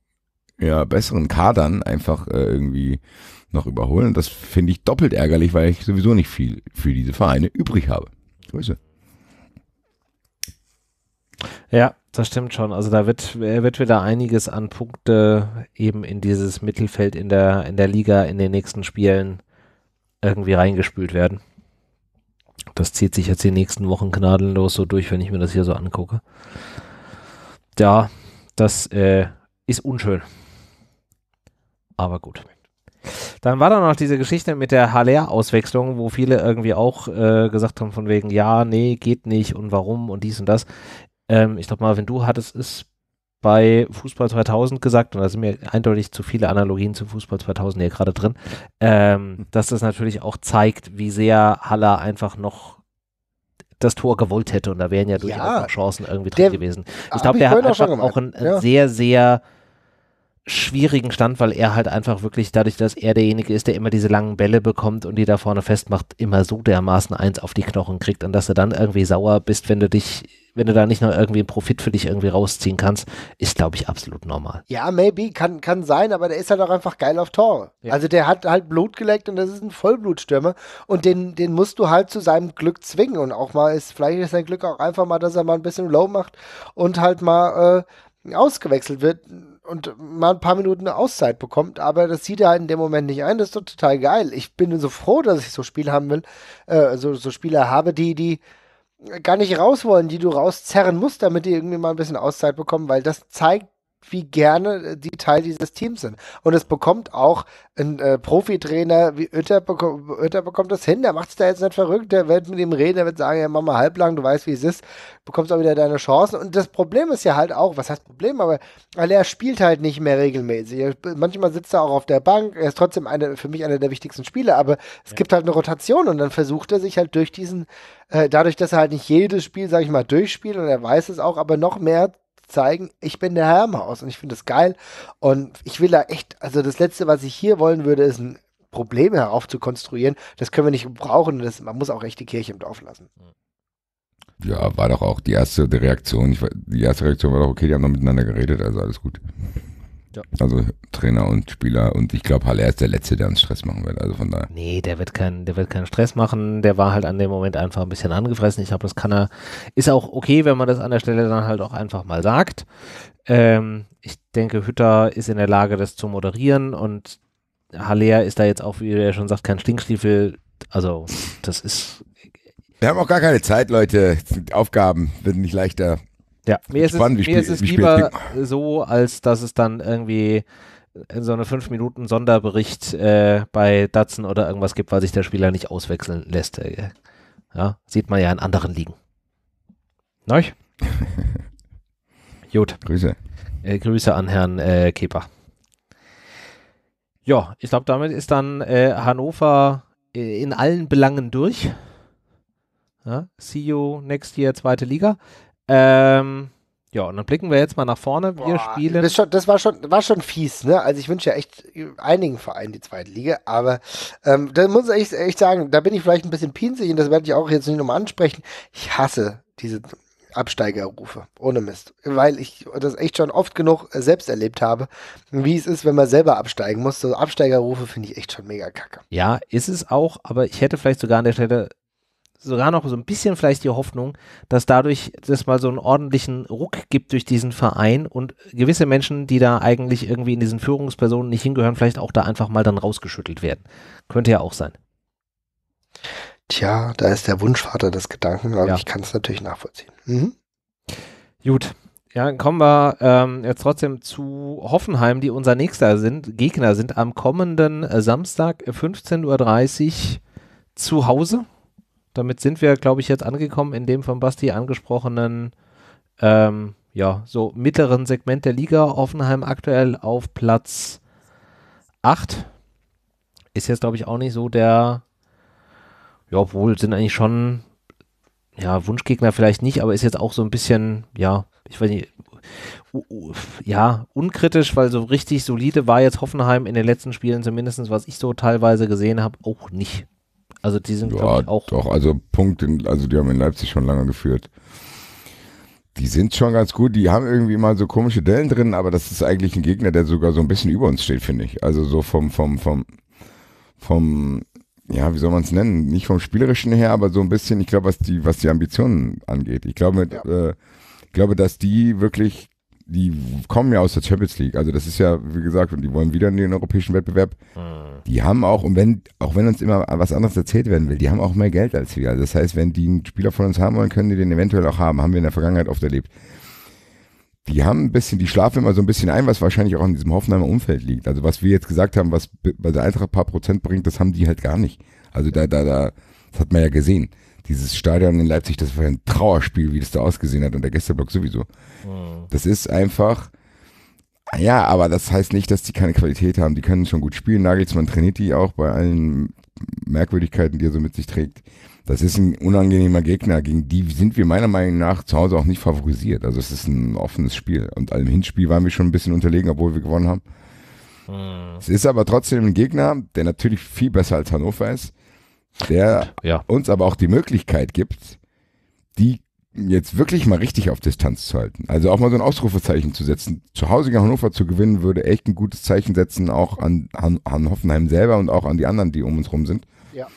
ja, besseren Kadern einfach äh, irgendwie noch überholen. das finde ich doppelt ärgerlich, weil ich sowieso nicht viel für diese Vereine übrig habe. Grüße. Ja, das stimmt schon. Also da wird, äh, wird wieder einiges an Punkte eben in dieses Mittelfeld in der, in der Liga in den nächsten Spielen irgendwie reingespült werden. Das zieht sich jetzt die nächsten Wochen gnadenlos so durch, wenn ich mir das hier so angucke. Ja, das äh, ist unschön. Aber gut. Dann war da noch diese Geschichte mit der Haller-Auswechslung, wo viele irgendwie auch äh, gesagt haben von wegen, ja, nee, geht nicht und warum und dies und das. Ähm, ich glaube, Marvin, du hattest es bei Fußball 2000 gesagt, und da sind mir eindeutig zu viele Analogien zu Fußball 2000 hier gerade drin, ähm, hm. dass das natürlich auch zeigt, wie sehr Haller einfach noch das Tor gewollt hätte und da wären ja durchaus ja, Chancen irgendwie drin der, gewesen. Ich glaube, der hat einfach auch ein ja. sehr, sehr schwierigen Stand, weil er halt einfach wirklich dadurch, dass er derjenige ist, der immer diese langen Bälle bekommt und die da vorne festmacht, immer so dermaßen eins auf die Knochen kriegt und dass du dann irgendwie sauer bist, wenn du dich, wenn du da nicht noch irgendwie einen Profit für dich irgendwie rausziehen kannst, ist glaube ich absolut normal. Ja, maybe, kann, kann sein, aber der ist halt auch einfach geil auf Tor. Ja. Also der hat halt Blut geleckt und das ist ein Vollblutstürmer und den, den musst du halt zu seinem Glück zwingen und auch mal ist, vielleicht ist sein Glück auch einfach mal, dass er mal ein bisschen low macht und halt mal äh, ausgewechselt wird und mal ein paar Minuten eine Auszeit bekommt, aber das sieht er halt in dem Moment nicht ein. Das ist doch total geil. Ich bin so froh, dass ich so Spiel haben will, äh, so, so Spieler habe, die, die gar nicht raus wollen, die du rauszerren musst, damit die irgendwie mal ein bisschen Auszeit bekommen, weil das zeigt, wie gerne äh, die Teil dieses Teams sind. Und es bekommt auch ein äh, Profitrainer wie Ötter, bekommt, Oetter bekommt das hin, der macht es da jetzt nicht verrückt, der wird mit ihm reden, der wird sagen, ja, mach mal halblang, du weißt, wie es ist, bekommst auch wieder deine Chancen. Und das Problem ist ja halt auch, was heißt Problem, aber er spielt halt nicht mehr regelmäßig. Er, manchmal sitzt er auch auf der Bank, er ist trotzdem eine, für mich einer der wichtigsten Spieler, aber es ja. gibt halt eine Rotation und dann versucht er sich halt durch diesen, äh, dadurch, dass er halt nicht jedes Spiel, sag ich mal, durchspielt und er weiß es auch, aber noch mehr zeigen, ich bin der Herr im Haus und ich finde das geil. Und ich will da echt, also das Letzte, was ich hier wollen würde, ist ein Problem heraufzukonstruieren. Das können wir nicht brauchen. Das, man muss auch echt die Kirche im Dorf lassen. Hm. Ja, war doch auch die erste Reaktion. Ich, die erste Reaktion war doch, okay, die haben noch miteinander geredet, also alles gut. Ja. Also Trainer und Spieler und ich glaube, Haller ist der Letzte, der uns Stress machen wird. Also von daher. Nee, der wird keinen, der wird keinen Stress machen. Der war halt an dem Moment einfach ein bisschen angefressen. Ich glaube, das kann er. Ist auch okay, wenn man das an der Stelle dann halt auch einfach mal sagt. Ähm, ich denke, Hütter ist in der Lage, das zu moderieren und Haller ist da jetzt auch, wie er schon sagt, kein Stinkstiefel. Also, das ist. Wir haben auch gar keine Zeit, Leute. Aufgaben werden nicht leichter. Ja, mir ist, spannend, es, mir spiel, ist es lieber so, als dass es dann irgendwie so eine 5 Minuten Sonderbericht äh, bei Datsen oder irgendwas gibt, weil sich der Spieler nicht auswechseln lässt. Äh, ja, sieht man ja in anderen Ligen. Neuch? Gut. [LAUGHS] Grüße. Äh, Grüße an Herrn äh, Kepa. Ja, ich glaube, damit ist dann äh, Hannover äh, in allen Belangen durch. Ja, see you next year, zweite Liga. Ähm, ja, und dann blicken wir jetzt mal nach vorne. Wir Boah, spielen. Das, schon, das, war, schon, war schon fies, ne? Also ich wünsche ja echt einigen Vereinen die zweite Liga, aber ähm, da muss ich echt sagen, da bin ich vielleicht ein bisschen pinzig und das werde ich auch jetzt nicht nochmal ansprechen. Ich hasse diese Absteigerrufe, ohne Mist. Weil ich das echt schon oft genug selbst erlebt habe, wie es ist, wenn man selber absteigen muss. So Absteigerrufe finde ich echt schon mega kacke. Ja, ist es auch, aber ich hätte vielleicht sogar an der Stelle sogar noch so ein bisschen vielleicht die Hoffnung, dass dadurch das mal so einen ordentlichen Ruck gibt durch diesen Verein und gewisse Menschen, die da eigentlich irgendwie in diesen Führungspersonen nicht hingehören, vielleicht auch da einfach mal dann rausgeschüttelt werden. Könnte ja auch sein. Tja, da ist der Wunschvater des Gedanken, aber ja. ich kann es natürlich nachvollziehen. Mhm. Gut. Ja, kommen wir ähm, jetzt trotzdem zu Hoffenheim, die unser nächster sind, Gegner sind am kommenden äh, Samstag 15.30 äh, Uhr zu Hause damit sind wir, glaube ich, jetzt angekommen in dem von Basti angesprochenen, ähm, ja, so mittleren Segment der Liga. Offenheim aktuell auf Platz 8. Ist jetzt, glaube ich, auch nicht so der, ja, obwohl sind eigentlich schon, ja, Wunschgegner vielleicht nicht, aber ist jetzt auch so ein bisschen, ja, ich weiß nicht, ja, unkritisch, weil so richtig solide war jetzt Hoffenheim in den letzten Spielen, zumindest was ich so teilweise gesehen habe, auch nicht. Also die sind, ja, ich, auch. Doch, also Punkt, in, also die haben in Leipzig schon lange geführt. Die sind schon ganz gut. Die haben irgendwie mal so komische Dellen drin, aber das ist eigentlich ein Gegner, der sogar so ein bisschen über uns steht, finde ich. Also so vom, vom, vom, vom, ja, wie soll man es nennen? Nicht vom Spielerischen her, aber so ein bisschen, ich glaube, was die, was die Ambitionen angeht. Ich glaube, ja. äh, ich glaube, dass die wirklich die kommen ja aus der Champions League. Also das ist ja, wie gesagt, und die wollen wieder in den europäischen Wettbewerb. Hm. Die haben auch, und wenn, auch wenn uns immer was anderes erzählt werden will, die haben auch mehr Geld als wir. Also das heißt, wenn die einen Spieler von uns haben wollen, können die den eventuell auch haben. Haben wir in der Vergangenheit oft erlebt. Die haben ein bisschen, die schlafen immer so ein bisschen ein, was wahrscheinlich auch in diesem Hoffenheimer Umfeld liegt. Also was wir jetzt gesagt haben, was bei der Eintracht ein paar Prozent bringt, das haben die halt gar nicht. Also da, da, da, das hat man ja gesehen dieses Stadion in Leipzig, das war ein Trauerspiel, wie das da ausgesehen hat und der Gästeblock sowieso. Mhm. Das ist einfach, ja, aber das heißt nicht, dass die keine Qualität haben. Die können schon gut spielen. Nagelsmann trainiert die auch bei allen Merkwürdigkeiten, die er so mit sich trägt. Das ist ein unangenehmer Gegner. Gegen die sind wir meiner Meinung nach zu Hause auch nicht favorisiert. Also es ist ein offenes Spiel. Und allem Hinspiel waren wir schon ein bisschen unterlegen, obwohl wir gewonnen haben. Mhm. Es ist aber trotzdem ein Gegner, der natürlich viel besser als Hannover ist der ja. uns aber auch die Möglichkeit gibt, die jetzt wirklich mal richtig auf Distanz zu halten. Also auch mal so ein Ausrufezeichen zu setzen. Zu Hause gegen Hannover zu gewinnen, würde echt ein gutes Zeichen setzen, auch an, an, an Hoffenheim selber und auch an die anderen, die um uns rum sind. Ja.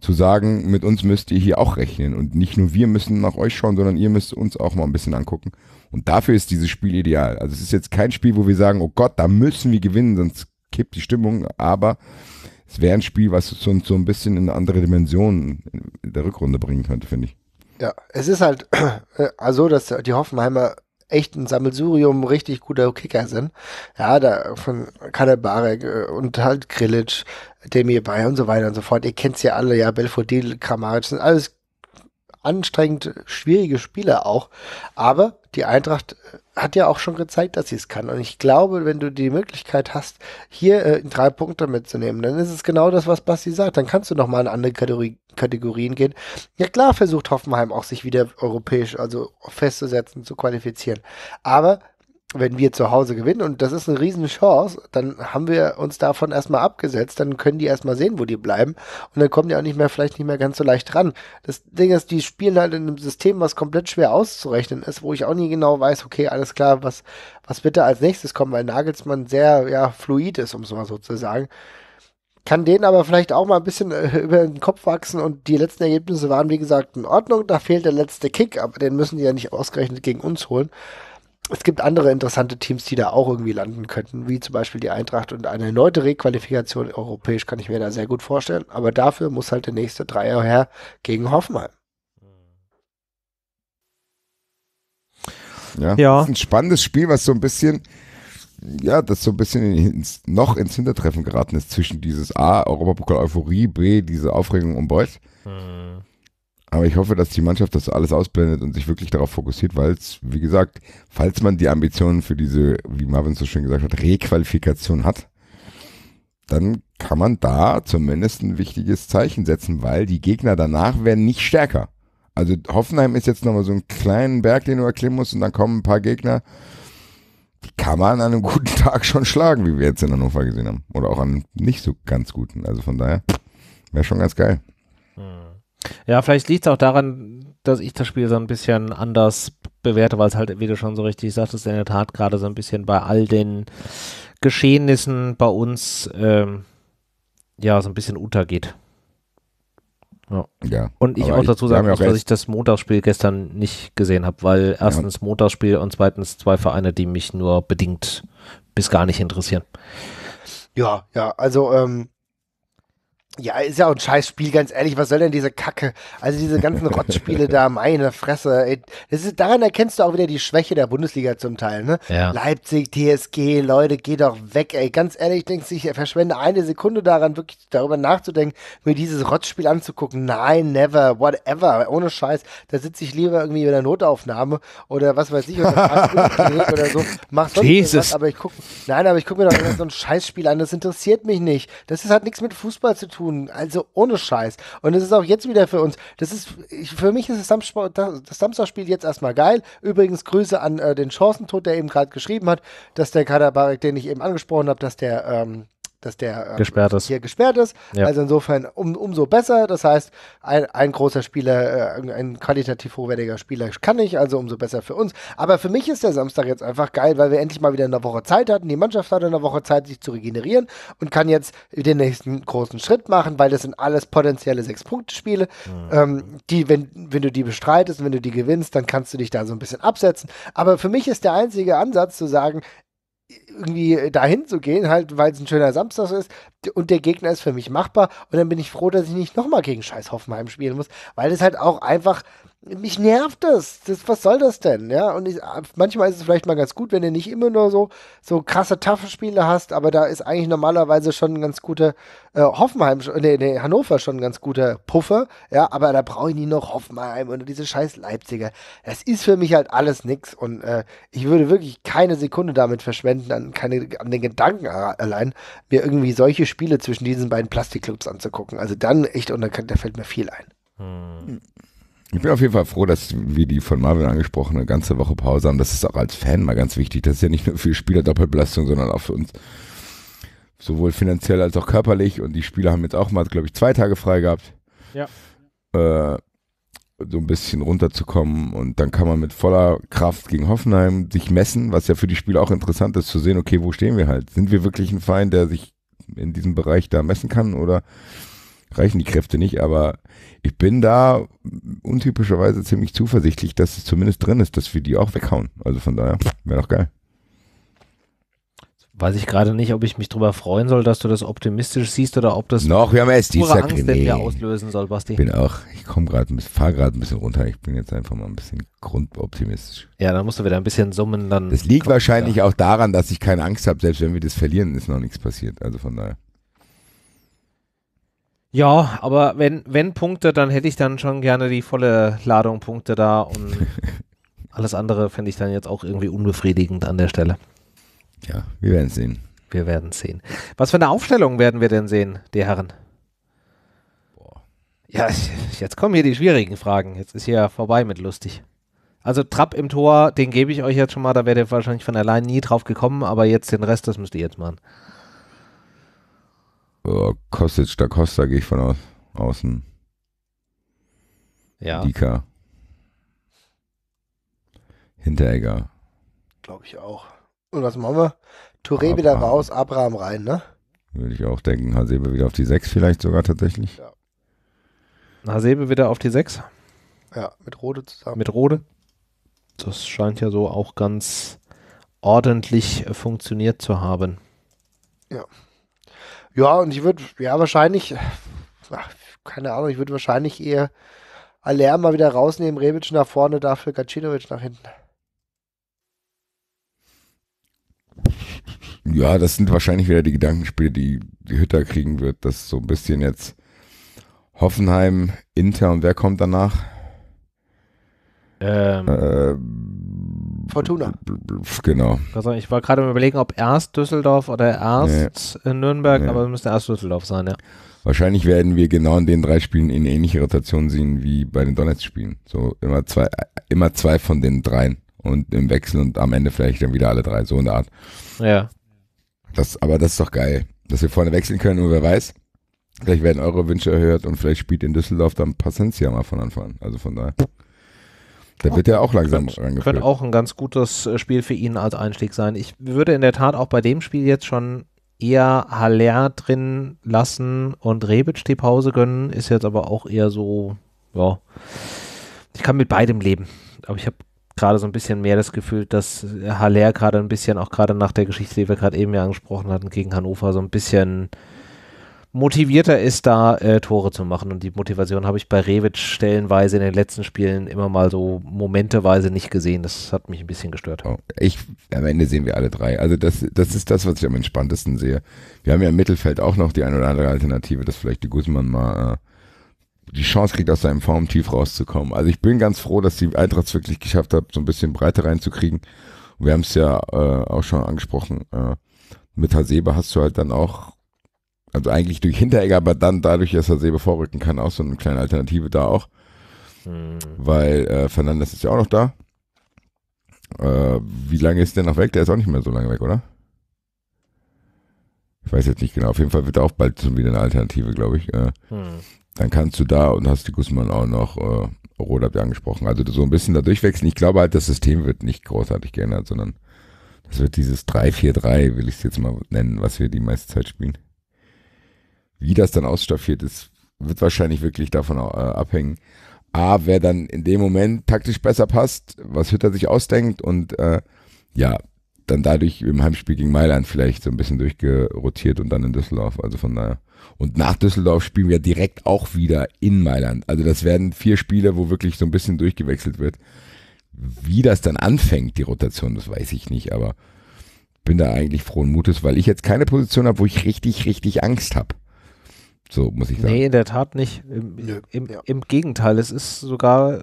Zu sagen, mit uns müsst ihr hier auch rechnen. Und nicht nur wir müssen nach euch schauen, sondern ihr müsst uns auch mal ein bisschen angucken. Und dafür ist dieses Spiel ideal. Also es ist jetzt kein Spiel, wo wir sagen, oh Gott, da müssen wir gewinnen, sonst kippt die Stimmung. Aber es wäre ein Spiel, was so, so ein bisschen in eine andere Dimension der Rückrunde bringen könnte, finde ich. Ja, es ist halt [CLEARS THROAT] äh, also, dass die Hoffenheimer echt ein Sammelsurium richtig guter Kicker sind. Ja, da von Kaderbarek äh, und halt Grilic, Demir Bayer und so weiter und so fort. Ihr kennt kennt's ja alle, ja, Belfodil, Kramaric, sind alles anstrengend schwierige Spiele auch. Aber die Eintracht äh, hat ja auch schon gezeigt, dass sie es kann. Und ich glaube, wenn du die Möglichkeit hast, hier äh, drei Punkte mitzunehmen, dann ist es genau das, was Basti sagt. Dann kannst du nochmal in andere Kategorie, Kategorien gehen. Ja klar versucht Hoffenheim auch sich wieder europäisch, also festzusetzen, zu qualifizieren. Aber wenn wir zu Hause gewinnen, und das ist eine Riesenchance, dann haben wir uns davon erstmal abgesetzt, dann können die erstmal sehen, wo die bleiben, und dann kommen die auch nicht mehr, vielleicht nicht mehr ganz so leicht ran. Das Ding ist, die spielen halt in einem System, was komplett schwer auszurechnen ist, wo ich auch nie genau weiß, okay, alles klar, was, was wird da als nächstes kommen, weil Nagelsmann sehr, ja, fluid ist, um es mal so zu sagen kann denen aber vielleicht auch mal ein bisschen äh, über den Kopf wachsen und die letzten Ergebnisse waren, wie gesagt, in Ordnung. Da fehlt der letzte Kick, aber den müssen die ja nicht ausgerechnet gegen uns holen es gibt andere interessante Teams, die da auch irgendwie landen könnten, wie zum Beispiel die Eintracht und eine erneute Requalifikation europäisch kann ich mir da sehr gut vorstellen. Aber dafür muss halt der nächste Dreier her gegen Hoffenheim. Ja, ja. ein spannendes Spiel, was so ein bisschen, ja, das so ein bisschen ins, noch ins Hintertreffen geraten ist zwischen dieses A, Europapokal Euphorie, B, diese Aufregung um Beuth. Mhm. Aber ich hoffe, dass die Mannschaft das alles ausblendet und sich wirklich darauf fokussiert, weil es, wie gesagt, falls man die Ambitionen für diese, wie Marvin so schön gesagt hat, Requalifikation hat, dann kann man da zumindest ein wichtiges Zeichen setzen, weil die Gegner danach werden nicht stärker. Also Hoffenheim ist jetzt nochmal so ein kleinen Berg, den du erklimmen musst und dann kommen ein paar Gegner, die kann man an einem [LAUGHS] guten Tag schon schlagen, wie wir jetzt in Hannover gesehen haben. Oder auch an einem nicht so ganz guten. Also von daher wäre schon ganz geil. Hm. Ja, vielleicht liegt es auch daran, dass ich das Spiel so ein bisschen anders bewerte, weil es halt, wie du schon so richtig sagtest, in der Tat gerade so ein bisschen bei all den Geschehnissen bei uns ähm, ja so ein bisschen untergeht. Ja. ja. und ich auch dazu sagen muss, dass ich das Montagsspiel gestern nicht gesehen habe, weil erstens ja. Montagsspiel und zweitens zwei Vereine, die mich nur bedingt bis gar nicht interessieren. Ja, ja, also ähm, ja, ist ja auch ein Scheißspiel, ganz ehrlich. Was soll denn diese Kacke? Also diese ganzen [LAUGHS] Rotzspiele da, meine Fresse. Ey, das ist, daran erkennst du auch wieder die Schwäche der Bundesliga zum Teil, ne? Ja. Leipzig, TSG, Leute, geh doch weg, ey. Ganz ehrlich, denkst du, ich verschwende eine Sekunde daran, wirklich darüber nachzudenken, mir dieses Rotzspiel anzugucken. Nein, never, whatever. Ohne Scheiß. Da sitze ich lieber irgendwie in der Notaufnahme oder was weiß ich, oder, [LAUGHS] oder so. Mach sonst Jesus. was, aber ich guck, nein, aber ich gucke mir doch so ein Scheißspiel an. Das interessiert mich nicht. Das ist, hat nichts mit Fußball zu tun tun. Also ohne Scheiß. Und es ist auch jetzt wieder für uns. Das ist, ich, für mich ist das, Samstag, das Samstagspiel jetzt erstmal geil. Übrigens Grüße an äh, den Chancentod, der eben gerade geschrieben hat, dass der Kaderbarek, den ich eben angesprochen habe, dass der ähm, dass der ähm, gesperrt ist. hier gesperrt ist. Ja. Also insofern um, umso besser. Das heißt, ein, ein großer Spieler, äh, ein qualitativ hochwertiger Spieler kann ich, also umso besser für uns. Aber für mich ist der Samstag jetzt einfach geil, weil wir endlich mal wieder eine Woche Zeit hatten. Die Mannschaft hatte eine Woche Zeit, sich zu regenerieren und kann jetzt den nächsten großen Schritt machen, weil das sind alles potenzielle Sechs-Punkte-Spiele, mhm. ähm, die, wenn, wenn du die bestreitest und wenn du die gewinnst, dann kannst du dich da so ein bisschen absetzen. Aber für mich ist der einzige Ansatz zu sagen, irgendwie dahin zu gehen, halt, weil es ein schöner Samstag ist und der Gegner ist für mich machbar und dann bin ich froh, dass ich nicht nochmal gegen scheiß Hoffenheim spielen muss, weil es halt auch einfach mich nervt das. das. Was soll das denn? Ja, und ich, äh, manchmal ist es vielleicht mal ganz gut, wenn du nicht immer nur so, so krasse Tafelspiele hast, aber da ist eigentlich normalerweise schon ein ganz guter äh, Hoffenheim, nee, nee, Hannover schon ein ganz guter Puffer. Ja, aber da brauche ich nie noch Hoffenheim und diese scheiß Leipziger. Das ist für mich halt alles nix und äh, ich würde wirklich keine Sekunde damit verschwenden, an, keine, an den Gedanken allein, mir irgendwie solche Spiele zwischen diesen beiden Plastikclubs anzugucken. Also dann echt, und da, fällt mir viel ein. Hm. hm. Ich bin auf jeden Fall froh, dass wir die von Marvin angesprochene ganze Woche Pause haben. Das ist auch als Fan mal ganz wichtig. Das ist ja nicht nur für Spieler Doppelbelastung, sondern auch für uns sowohl finanziell als auch körperlich. Und die Spieler haben jetzt auch mal, glaube ich, zwei Tage frei gehabt. Ja. Äh, so ein bisschen runterzukommen und dann kann man mit voller Kraft gegen Hoffenheim sich messen, was ja für die Spieler auch interessant ist, zu sehen, okay, wo stehen wir halt? Sind wir wirklich ein Feind, der sich in diesem Bereich da messen kann oder reichen die Kräfte nicht, aber ich bin da untypischerweise ziemlich zuversichtlich, dass es zumindest drin ist, dass wir die auch weghauen. Also von daher, wäre doch geil. Weiß ich gerade nicht, ob ich mich darüber freuen soll, dass du das optimistisch siehst oder ob das noch wir haben erst pure Angst in mir auslösen soll, Basti. Ich bin auch, ich komme gerade, fahre gerade ein bisschen runter. Ich bin jetzt einfach mal ein bisschen grundoptimistisch. Ja, dann musst du wieder ein bisschen summen. Dann das liegt wahrscheinlich wieder. auch daran, dass ich keine Angst habe. Selbst wenn wir das verlieren, ist noch nichts passiert. Also von daher. Ja, aber wenn, wenn Punkte, dann hätte ich dann schon gerne die volle Ladung Punkte da und [LAUGHS] alles andere fände ich dann jetzt auch irgendwie unbefriedigend an der Stelle. Ja, wir werden sehen. Wir werden sehen. Was für eine Aufstellung werden wir denn sehen, die Herren? Boah. Ja, [LAUGHS] jetzt kommen hier die schwierigen Fragen. Jetzt ist hier vorbei mit lustig. Also Trapp im Tor, den gebe ich euch jetzt schon mal, da werdet ihr wahrscheinlich von allein nie drauf gekommen, aber jetzt den Rest, das müsst ihr jetzt machen. Oh, Kostic, da Costa gehe ich von aus, außen. Ja. Dika. Hinteregger. Glaube ich auch. Und was machen wir? Touré Abraham. wieder raus, Abraham rein, ne? Würde ich auch denken. Hasebe wieder auf die 6 vielleicht sogar tatsächlich. Ja. Hasebe wieder auf die 6. Ja, mit Rode zusammen. Mit Rode. Das scheint ja so auch ganz ordentlich äh, funktioniert zu haben. Ja. Ja, und ich würde, ja, wahrscheinlich, ach, keine Ahnung, ich würde wahrscheinlich eher Aller mal wieder rausnehmen, Rebic nach vorne, dafür Gacinovic nach hinten. Ja, das sind wahrscheinlich wieder die Gedankenspiele, die die Hütter kriegen wird, dass so ein bisschen jetzt Hoffenheim, Inter und wer kommt danach? Ähm, äh, Fortuna. Genau. Also ich war gerade überlegen, ob erst Düsseldorf oder erst nee. Nürnberg, nee. aber es müsste erst Düsseldorf sein, ja. Wahrscheinlich werden wir genau in den drei Spielen in ähnliche Rotation sehen wie bei den Donetsk-Spielen. So immer zwei, immer zwei von den dreien und im Wechsel und am Ende vielleicht dann wieder alle drei, so in der Art. Ja. Das, aber das ist doch geil, dass wir vorne wechseln können und wer weiß, vielleicht werden eure Wünsche erhört und vielleicht spielt in Düsseldorf dann Pacencia mal von Anfang an. Also von daher. Da wird er auch langsam könnt, rangeführt. Könnte auch ein ganz gutes äh, Spiel für ihn als Einstieg sein. Ich würde in der Tat auch bei dem Spiel jetzt schon eher Haller drin lassen und Rebic die Pause gönnen. Ist jetzt aber auch eher so, ja, ich kann mit beidem leben. Aber ich habe gerade so ein bisschen mehr das Gefühl, dass Haller gerade ein bisschen, auch gerade nach der Geschichte, die wir gerade eben ja angesprochen hatten, gegen Hannover so ein bisschen motivierter ist, da äh, Tore zu machen. Und die Motivation habe ich bei Revic stellenweise in den letzten Spielen immer mal so momenteweise nicht gesehen. Das hat mich ein bisschen gestört. Oh, ich, am Ende sehen wir alle drei. Also das, das ist das, was ich am entspanntesten sehe. Wir haben ja im Mittelfeld auch noch die eine oder andere Alternative, dass vielleicht die Guzman mal äh, die Chance kriegt, aus seinem Formtief rauszukommen. Also ich bin ganz froh, dass die Eintracht wirklich geschafft hat, so ein bisschen Breite reinzukriegen. Wir haben es ja äh, auch schon angesprochen. Äh, mit Hasebe hast du halt dann auch also eigentlich durch Hinteregger, aber dann dadurch, dass er Sebe vorrücken kann, auch so eine kleine Alternative da auch. Mhm. Weil äh, Fernandes ist ja auch noch da. Äh, wie lange ist der noch weg? Der ist auch nicht mehr so lange weg, oder? Ich weiß jetzt nicht genau. Auf jeden Fall wird er auch bald schon wieder eine Alternative, glaube ich. Äh, mhm. Dann kannst du da und hast die Guzman auch noch. Äh, Roth habt ihr angesprochen. Also so ein bisschen da durchwechseln. Ich glaube halt, das System wird nicht großartig geändert, sondern das wird dieses 3-4-3, will ich es jetzt mal nennen, was wir die meiste Zeit spielen. Wie das dann ausstaffiert ist, wird wahrscheinlich wirklich davon äh, abhängen. A, wer dann in dem Moment taktisch besser passt, was Hütter sich ausdenkt und äh, ja, dann dadurch im Heimspiel gegen Mailand vielleicht so ein bisschen durchgerotiert und dann in Düsseldorf. Also von daher. Und nach Düsseldorf spielen wir direkt auch wieder in Mailand. Also das werden vier Spiele, wo wirklich so ein bisschen durchgewechselt wird. Wie das dann anfängt, die Rotation, das weiß ich nicht, aber bin da eigentlich frohen Mutes, weil ich jetzt keine Position habe, wo ich richtig, richtig Angst habe. So muss ich sagen. Nee, in der Tat nicht. Im, nee, im, ja. im Gegenteil, es ist sogar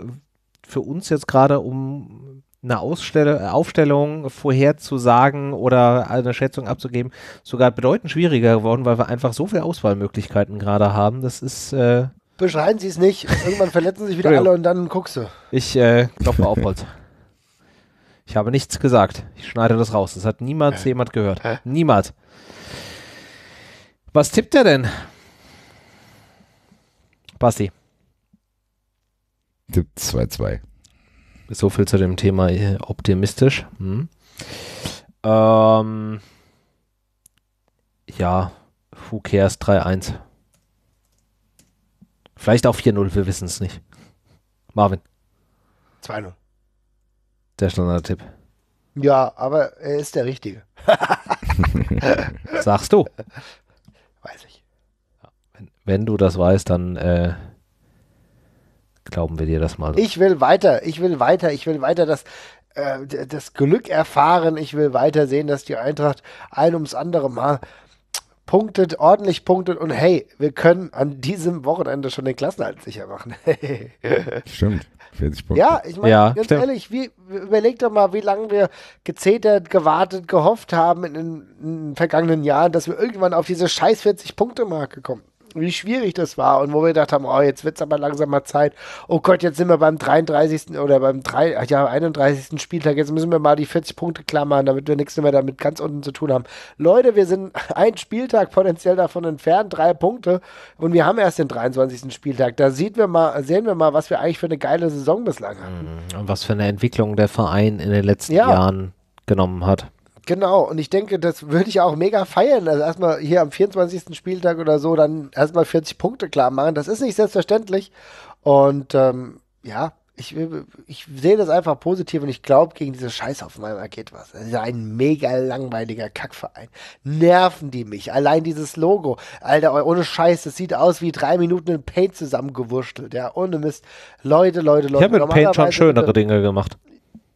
für uns jetzt gerade um eine Ausstell äh, Aufstellung vorherzusagen oder eine Schätzung abzugeben, sogar bedeutend schwieriger geworden, weil wir einfach so viele Auswahlmöglichkeiten gerade haben. Das ist. Äh Beschreien Sie es nicht. Irgendwann verletzen sich wieder alle und dann guckst du. Ich äh, klopfe auf Holz. Ich habe nichts gesagt. Ich schneide das raus. Das hat niemals äh. jemand gehört. Niemals. Was tippt er denn? Basti. 2-2. So viel zu dem Thema äh, optimistisch. Hm. Ähm, ja, who cares 3-1. Vielleicht auch 4-0, wir wissen es nicht. Marvin. 2-0. Der Standard-Tipp. Ja, aber er ist der Richtige. [LAUGHS] Sagst du wenn du das weißt, dann äh, glauben wir dir das mal. Ich will weiter, ich will weiter, ich will weiter das, äh, das Glück erfahren, ich will weiter sehen, dass die Eintracht ein ums andere Mal punktet, ordentlich punktet und hey, wir können an diesem Wochenende schon den Klassenhalt sicher machen. [LAUGHS] stimmt. 40 Punkte. Ja, ich meine, ja, ganz stimmt. ehrlich, wie, überleg doch mal, wie lange wir gezetert, gewartet, gehofft haben in den, in den vergangenen Jahren, dass wir irgendwann auf diese scheiß 40-Punkte-Marke kommen wie schwierig das war und wo wir gedacht haben, oh, jetzt wird es aber langsam mal Zeit. Oh Gott, jetzt sind wir beim 33. oder beim 3, ja, 31. Spieltag. Jetzt müssen wir mal die 40 Punkte klammern, damit wir nichts mehr damit ganz unten zu tun haben. Leute, wir sind [LAUGHS] ein Spieltag potenziell davon entfernt, drei Punkte und wir haben erst den 23. Spieltag. Da sieht wir mal, sehen wir mal, was wir eigentlich für eine geile Saison bislang haben. Mhm. Und was für eine Entwicklung der Verein in den letzten ja. Jahren genommen hat. Genau, und ich denke, das würde ich auch mega feiern. Also erstmal hier am 24. Spieltag oder so, dann erstmal 40 Punkte klar machen. Das ist nicht selbstverständlich. Und ähm, ja, ich, ich sehe das einfach positiv und ich glaube, gegen diese Scheiße auf meinem geht was. Das ist ein mega langweiliger Kackverein. Nerven die mich. Allein dieses Logo. Alter, ohne Scheiß, das sieht aus wie drei Minuten in Paint zusammengewurschtelt. Ja, ohne Mist. Leute, Leute, Leute. Ich habe mit Paint schon schönere Dinge gemacht.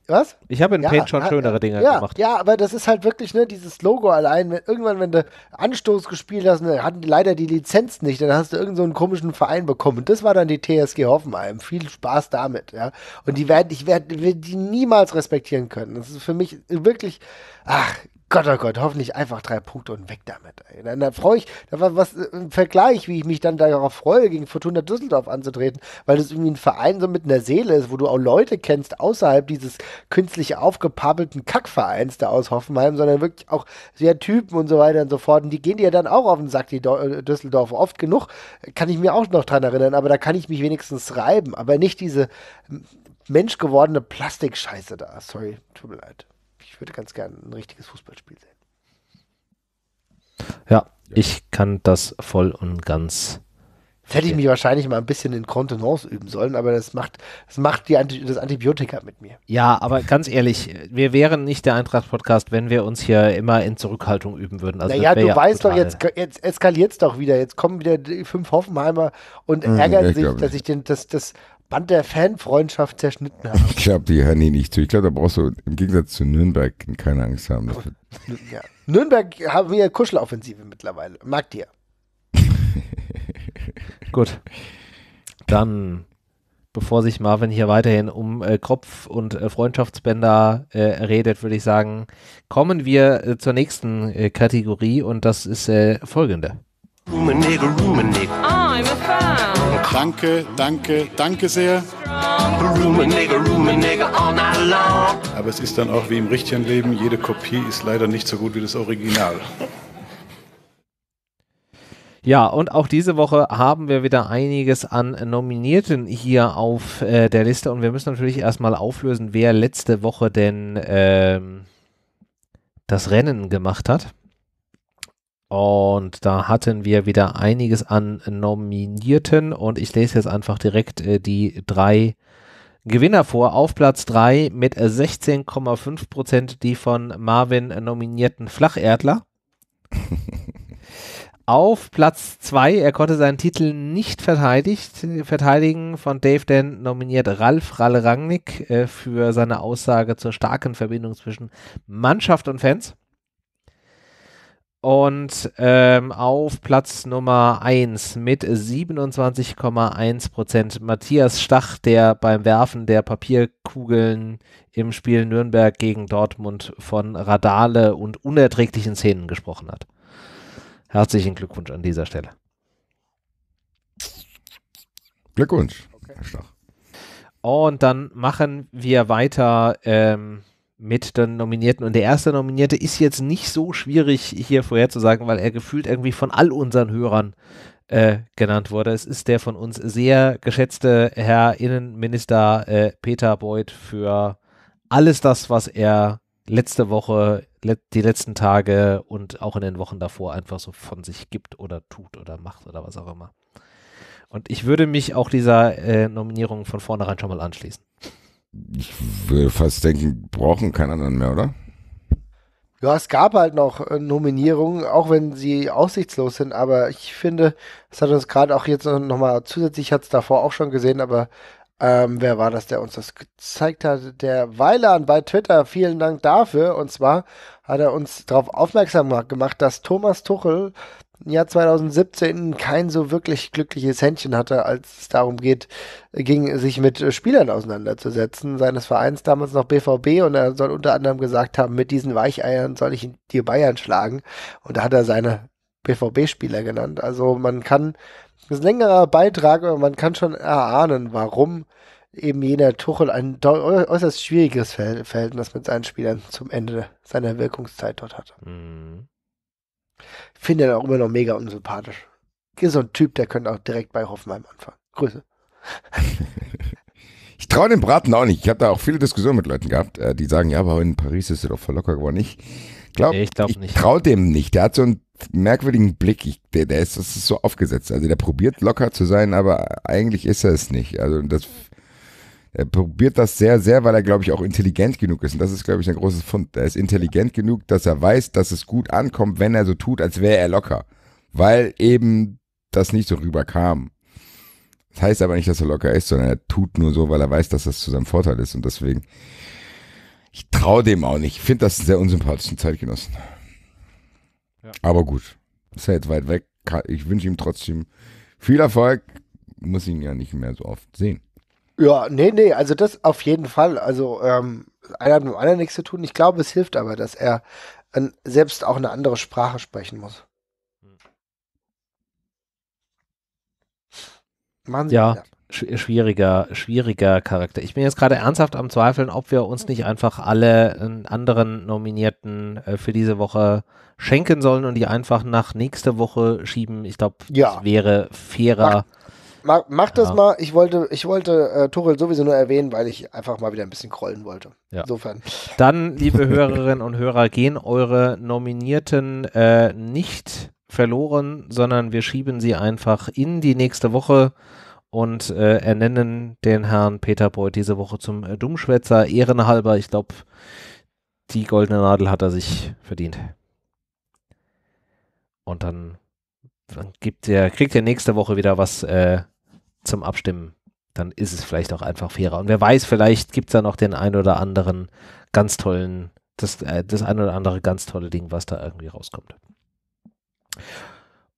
Was? Ich habe in ja, Paint schon ja, schönere äh, Dinge ja, gemacht. Ja, aber das ist halt wirklich, ne, dieses Logo allein. Wenn, irgendwann, wenn du Anstoß gespielt hast, ne, hatten die leider die Lizenz nicht, dann hast du irgendeinen so komischen Verein bekommen. Und das war dann die TSG Hoffenheim. Viel Spaß damit, ja. Und die werden, ich werde werd die niemals respektieren können. Das ist für mich wirklich, ach, Gott, oh Gott, hoffentlich einfach drei Punkte und weg damit. Ey. Dann, dann freue ich, da war was äh, im Vergleich, wie ich mich dann darauf freue, gegen Fortuna Düsseldorf anzutreten, weil das irgendwie ein Verein so mit einer Seele ist, wo du auch Leute kennst außerhalb dieses künstlich aufgepappelten Kackvereins da aus Hoffenheim, sondern wirklich auch sehr Typen und so weiter und so fort. Und die gehen dir ja dann auch auf den Sack, die äh, Düsseldorf. Oft genug kann ich mir auch noch dran erinnern, aber da kann ich mich wenigstens reiben, aber nicht diese hm, menschgewordene Plastikscheiße da. Sorry, tut mir leid. Ich würde ganz gerne ein richtiges Fußballspiel sehen. Ja, ich kann das voll und ganz. Jetzt hätte ich mich wahrscheinlich mal ein bisschen in Kontenance üben sollen, aber das macht, das macht die Anti das Antibiotika mit mir. Ja, aber ganz ehrlich, wir wären nicht der Eintracht-Podcast, wenn wir uns hier immer in Zurückhaltung üben würden. Also naja, du ja weißt doch, jetzt, jetzt eskaliert es doch wieder. Jetzt kommen wieder die fünf Hoffenheimer und hm, ärgern mhm, sich, dass ich den, das, das Band der Fanfreundschaft zerschnitten haben. Ich glaube, die hören ihn nicht zu. Ich glaube, da brauchst du im Gegensatz zu Nürnberg keine Angst haben. [LAUGHS] Ja. Nürnberg haben wir Kuscheloffensive mittlerweile. Mag dir. [LAUGHS] Gut. Dann, bevor sich Marvin hier weiterhin um äh, Kopf- und äh, Freundschaftsbänder äh, redet, würde ich sagen, kommen wir äh, zur nächsten äh, Kategorie und das ist äh, folgende. Rumenegel, Rumenegel. Ah, I'm a Danke, danke, danke sehr. Aber es ist dann auch wie im richtigen Leben, jede Kopie ist leider nicht so gut wie das Original. Ja, und auch diese Woche haben wir wieder einiges an Nominierten hier auf äh, der Liste und wir müssen natürlich erstmal auflösen, wer letzte Woche denn ähm, das Rennen gemacht hat. Und da hatten wir wieder einiges an Nominierten und ich lese jetzt einfach direkt äh, die drei Gewinner vor. Auf Platz 3 mit 16,5 Prozent die von Marvin nominierten Flacherdler. [LAUGHS] Auf Platz 2, er konnte seinen Titel nicht verteidigt, verteidigen, von Dave Dan nominiert Ralf Ralle äh, für seine Aussage zur starken Verbindung zwischen Mannschaft und Fans. Und ähm, auf Platz Nummer 1 mit 27,1 Prozent Matthias Stach, der beim Werfen der Papierkugeln im Spiel Nürnberg gegen Dortmund von Radale und unerträglichen Szenen gesprochen hat. Herzlichen Glückwunsch an dieser Stelle. Glückwunsch, okay. Herr Stach. Und dann machen wir weiter. Ähm, mit den Nominierten. Und der erste Nominierte ist jetzt nicht so schwierig hier vorherzusagen, weil er gefühlt irgendwie von all unseren Hörern äh, genannt wurde. Es ist der von uns sehr geschätzte Herr Innenminister äh, Peter Beuth für alles das, was er letzte Woche, le die letzten Tage und auch in den Wochen davor einfach so von sich gibt oder tut oder macht oder was auch immer. Und ich würde mich auch dieser äh, Nominierung von vornherein schon mal anschließen ich würde fast denken, brauchen keinen anderen mehr, oder? Ja, es gab halt noch äh, Nominierungen, auch wenn sie aussichtslos sind, aber ich finde, es hat uns gerade auch jetzt nochmal zusätzlich, ich hatte es davor auch schon gesehen, aber ähm, wer war das, der uns das gezeigt hat? Der Weiland bei Twitter, vielen Dank dafür. Und zwar hat er uns darauf aufmerksam gemacht, dass Thomas Tuchel Jahr 2017 kein so wirklich glückliches Händchen hatte, als es darum geht, äh, ging, sich mit äh, Spielern auseinanderzusetzen, seines Vereins damals noch BVB und er soll unter anderem gesagt haben, mit diesen Weicheiern soll ich die Bayern schlagen und da hat er seine BVB-Spieler genannt. Also man kann, das ist ein längerer Beitrag, aber man kann schon erahnen, warum eben jener Tuchel ein äußerst schwieriges Verhältnis mit seinen Spielern zum Ende seiner Wirkungszeit dort hatte. Mhm. Finde ihn auch immer noch mega unsympathisch. Ist so ein Typ, der könnte auch direkt bei Hoffenheim anfangen. Grüße. [LAUGHS] Ich traue dem Braten auch nicht. Ich habe da auch viele Diskussionen mit Leuten gehabt, äh, die sagen, ja, aber in Paris ist er doch voll locker geworden. Ich glaube, ich, glaub ich traue dem nicht. Der hat so einen merkwürdigen Blick. Ich, der, der ist, das ist so aufgesetzt. Also der probiert locker zu sein, aber eigentlich ist er es nicht. Also das er probiert das sehr, sehr, weil er, glaube ich, auch intelligent genug ist. Und das ist, glaube ich, ein großes Fund. Er ist intelligent genug, dass er weiß, dass es gut ankommt, wenn er so tut, als wäre er locker. Weil eben das nicht so rüberkam. Das heißt aber nicht, dass er locker ist, sondern er tut nur so, weil er weiß, dass das zu seinem Vorteil ist. Und deswegen, ich traue dem auch nicht. Ich finde das einen sehr unsympathischen Zeitgenossen. Ja. Aber gut, ist ja jetzt weit weg. Ich wünsche ihm trotzdem viel Erfolg. Muss ihn ja nicht mehr so oft sehen. Ja, nee, nee, also das auf jeden Fall. Also ähm, einer hat mit dem anderen nichts zu tun. Ich glaube, es hilft aber, dass er ähm, selbst auch eine andere Sprache sprechen muss. Hm. Machen Sie ja. Wieder schwieriger, schwieriger Charakter. Ich bin jetzt gerade ernsthaft am Zweifeln, ob wir uns nicht einfach alle anderen Nominierten äh, für diese Woche schenken sollen und die einfach nach nächste Woche schieben. Ich glaube, ja. das wäre fairer. Macht, mach, mach das ja. mal. Ich wollte, ich wollte äh, Tuchel sowieso nur erwähnen, weil ich einfach mal wieder ein bisschen krollen wollte. Ja. Insofern. Dann, liebe Hörerinnen und Hörer, gehen eure Nominierten äh, nicht verloren, sondern wir schieben sie einfach in die nächste Woche und äh, ernennen den Herrn Peter Beuth diese Woche zum äh, Dummschwätzer. Ehrenhalber, ich glaube, die goldene Nadel hat er sich verdient. Und dann, dann gibt der, kriegt er nächste Woche wieder was äh, zum Abstimmen. Dann ist es vielleicht auch einfach fairer. Und wer weiß, vielleicht gibt es da noch den ein oder anderen ganz tollen, das, äh, das ein oder andere ganz tolle Ding, was da irgendwie rauskommt.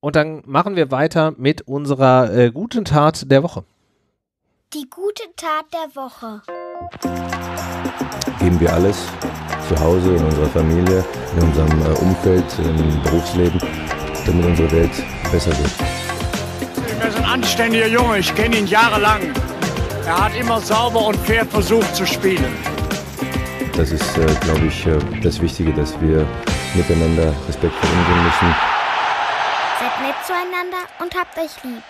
Und dann machen wir weiter mit unserer äh, guten Tat der Woche. Die gute Tat der Woche. Geben wir alles zu Hause, in unserer Familie, in unserem äh, Umfeld, im Berufsleben, damit unsere Welt besser wird anständiger Junge, ich kenne ihn jahrelang. Er hat immer sauber und fair versucht zu spielen. Das ist, äh, glaube ich, äh, das Wichtige, dass wir miteinander respektvoll umgehen müssen. Seid nett zueinander und habt euch lieb.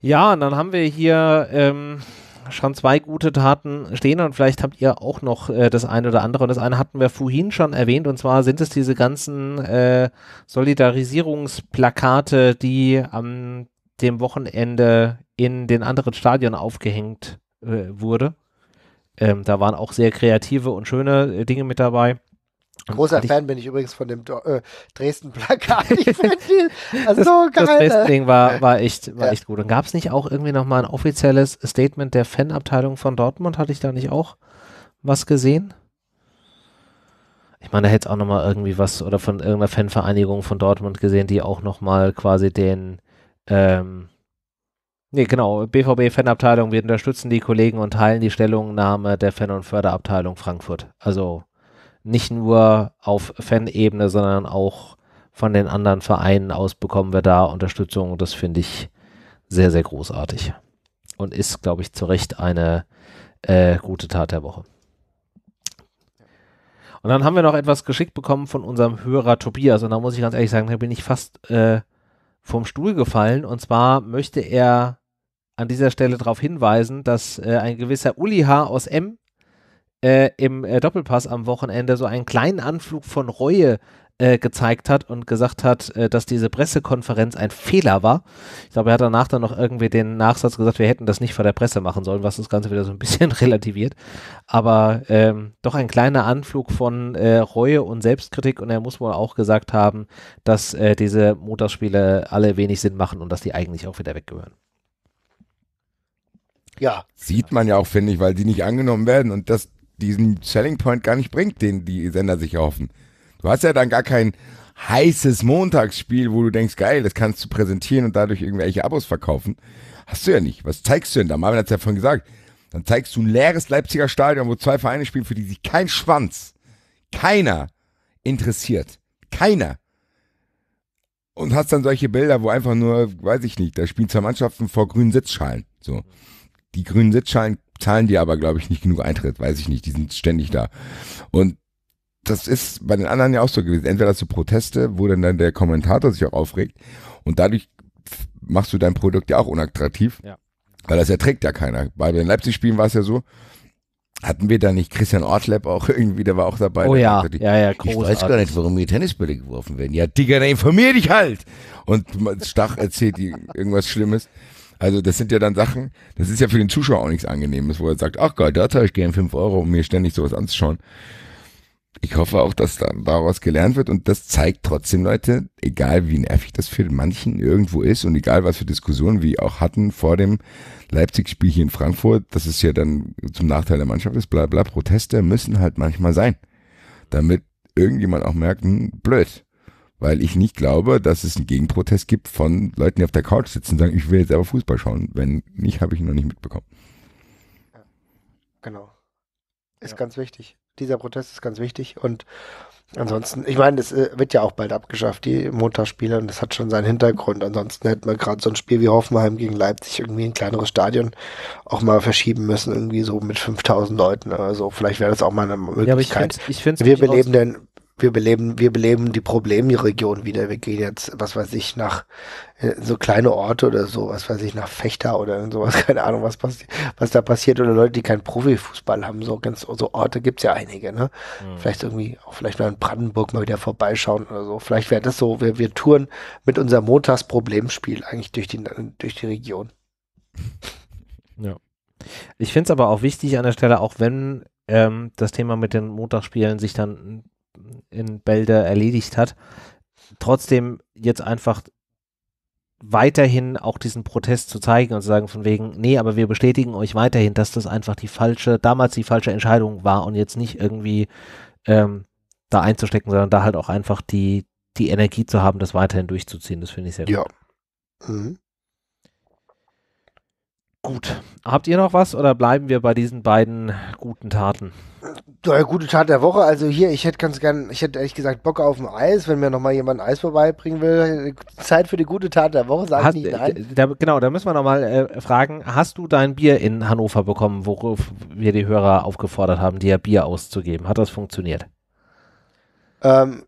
Ja, und dann haben wir hier ähm, schon zwei gute Taten stehen und vielleicht habt ihr auch noch äh, das eine oder andere. Und das eine hatten wir vorhin schon erwähnt und zwar sind es diese ganzen äh, Solidarisierungsplakate, die am dem Wochenende in den anderen Stadien aufgehängt äh, wurde. Ähm, da waren auch sehr kreative und schöne äh, Dinge mit dabei. Großer Fan bin ich übrigens von dem äh, Dresden-Plakat. Ich finde [LAUGHS] so Das ne? Dresden-Ding war, war, echt, war ja. echt gut. Und gab es nicht auch irgendwie nochmal ein offizielles Statement der Fanabteilung von Dortmund? Hatte ich da nicht auch was gesehen? Ich meine, da hätte es auch nochmal irgendwie was oder von irgendeiner Fanvereinigung von Dortmund gesehen, die auch nochmal quasi den, ähm, nee, genau, BVB-Fanabteilung, wir unterstützen die Kollegen und teilen die Stellungnahme der Fan- und Förderabteilung Frankfurt. Also, nicht nur auf Fan-Ebene, sondern auch von den anderen Vereinen aus bekommen wir da Unterstützung. Das finde ich sehr, sehr großartig. Und ist, glaube ich, zu Recht eine äh, gute Tat der Woche. Und dann haben wir noch etwas geschickt bekommen von unserem Hörer Tobias. Und da muss ich ganz ehrlich sagen, da bin ich fast äh, vom Stuhl gefallen. Und zwar möchte er an dieser Stelle darauf hinweisen, dass äh, ein gewisser Uli H. aus M äh, im äh, Doppelpass am Wochenende so einen kleinen Anflug von Reue äh, gezeigt hat und gesagt hat, äh, dass diese Pressekonferenz ein Fehler war. Ich glaube, er hat danach dann noch irgendwie den Nachsatz gesagt, wir hätten das nicht vor der Presse machen sollen, was das Ganze wieder so ein [LAUGHS] bisschen relativiert. Aber ähm, doch ein kleiner Anflug von äh, Reue und Selbstkritik und er muss wohl auch gesagt haben, dass diese Motorspiele alle wenig Sinn machen und dass die eigentlich auch wieder weggehören. Ja. Sieht man ja auch, finde ich, weil die nicht angenommen werden. Und das diesen Selling Point gar nicht bringt, den die Sender sich erhoffen. Du hast ja dann gar kein heißes Montagsspiel, wo du denkst, geil, das kannst du präsentieren und dadurch irgendwelche Abos verkaufen. Hast du ja nicht. Was zeigst du denn da? Marvin hat es ja vorhin gesagt. Dann zeigst du ein leeres Leipziger Stadion, wo zwei Vereine spielen, für die sich kein Schwanz, keiner interessiert. Keiner. Und hast dann solche Bilder, wo einfach nur, weiß ich nicht, da spielen zwei Mannschaften vor grünen Sitzschalen. So. Die grünen Sitzschalen zahlen dir aber, glaube ich, nicht genug Eintritt, weiß ich nicht. Die sind ständig da. Und das ist bei den anderen ja auch so gewesen. Entweder hast du Proteste, wo dann, dann der Kommentator sich auch aufregt und dadurch machst du dein Produkt ja auch unattraktiv, ja. weil das erträgt ja keiner. Bei den Leipzig-Spielen war es ja so, hatten wir da nicht Christian Ortleb auch [LAUGHS] irgendwie, der war auch dabei. Oh ja, die, ja, ja, großartig. Ich weiß gar nicht, warum hier Tennisbälle geworfen werden. Ja, Digga, dann informier dich halt! Und Stach erzählt irgendwas Schlimmes. Also das sind ja dann Sachen, das ist ja für den Zuschauer auch nichts Angenehmes, wo er sagt, ach Gott, da zahle ich gerne 5 Euro, um mir ständig sowas anzuschauen. Ich hoffe auch, dass dann daraus gelernt wird und das zeigt trotzdem, Leute, egal wie nervig das für manchen irgendwo ist und egal was für Diskussionen wir auch hatten vor dem Leipzig-Spiel hier in Frankfurt, das ist ja dann zum Nachteil der Mannschaft ist, bla bla, Proteste müssen halt manchmal sein, damit irgendjemand auch merkt, hm, blöd, weil ich nicht glaube, dass es einen Gegenprotest gibt von Leuten, die auf der Couch sitzen und sagen, ich will jetzt aber Fußball schauen. Wenn nicht, habe ich ihn noch nicht mitbekommen. Ja, genau. Ist ja. ganz wichtig. Dieser Protest ist ganz wichtig und ansonsten, ich meine, das äh, wird ja auch bald abgeschafft, die Montagsspiele und das hat schon seinen Hintergrund. Ansonsten hätten wir gerade so ein Spiel wie Hoffenheim gegen Leipzig irgendwie ein kleineres Stadion auch mal verschieben müssen, irgendwie so mit 5000 Leuten oder so. Vielleicht wäre das auch mal eine Möglichkeit. Ja, ich find, ich Wir beleben denn, wir beleben, wir beleben die Problemregion wieder. Wir gehen jetzt, was weiß ich, nach äh, so kleine Orte oder so, was weiß ich, nach Fechter oder sowas, [LAUGHS] keine Ahnung, was passiert, was da passiert oder Leute, die keinen Profifußball haben, so ganz, so Orte gibt's ja einige, ne? Mhm. Vielleicht irgendwie, auch vielleicht mal in Brandenburg mal wieder vorbeischauen oder so. Vielleicht wäre das so, wir, wir touren mit unserem Montagsproblemspiel eigentlich durch die, durch die Region. [LAUGHS] Ja. Ich finde es aber auch wichtig an der Stelle, auch wenn ähm, das Thema mit den Montagsspielen sich dann in Bälde erledigt hat, trotzdem jetzt einfach weiterhin auch diesen Protest zu zeigen und zu sagen von wegen, nee, aber wir bestätigen euch weiterhin, dass das einfach die falsche, damals die falsche Entscheidung war und jetzt nicht irgendwie ähm, da einzustecken, sondern da halt auch einfach die, die Energie zu haben, das weiterhin durchzuziehen. Das finde ich sehr gut. Ja. Mhm. Gut. Habt ihr noch was oder bleiben wir bei diesen beiden guten Taten? Ja, gute Tat der Woche. Also hier, ich hätte ganz gern, ich hätte ehrlich gesagt Bock auf ein Eis, wenn mir nochmal jemand ein Eis vorbeibringen will. Zeit für die gute Tat der Woche, sag hast, ich nicht äh, nein. Da, genau, da müssen wir nochmal äh, fragen, hast du dein Bier in Hannover bekommen, worauf wir die Hörer aufgefordert haben, dir Bier auszugeben? Hat das funktioniert? Ähm,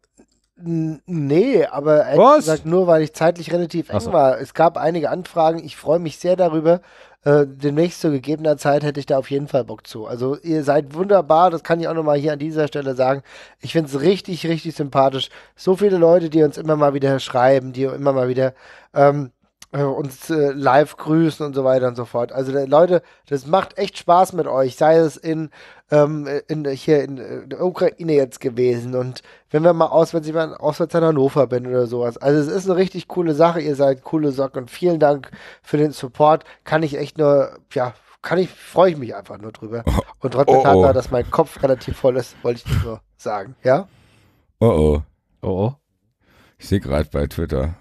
Nee, aber ehrlich gesagt nur, weil ich zeitlich relativ eng so. war. Es gab einige Anfragen. Ich freue mich sehr darüber äh, demnächst zu gegebener Zeit hätte ich da auf jeden Fall Bock zu. Also ihr seid wunderbar, das kann ich auch nochmal hier an dieser Stelle sagen. Ich finde es richtig, richtig sympathisch. So viele Leute, die uns immer mal wieder schreiben, die immer mal wieder ähm, äh, uns äh, live grüßen und so weiter und so fort. Also da, Leute, das macht echt Spaß mit euch, sei es in, ähm, in hier in äh, der Ukraine jetzt gewesen und wenn wir mal auswärts, ich mal auswärts in Hannover bin oder sowas. Also es ist eine richtig coole Sache, ihr seid coole Socken und vielen Dank für den Support. Kann ich echt nur, ja, kann ich, freue ich mich einfach nur drüber. [LAUGHS] und trotz der oh, oh. Tatsache, dass mein Kopf relativ voll ist, wollte ich nur sagen, ja? Oh oh. Oh oh. Ich sehe gerade bei Twitter,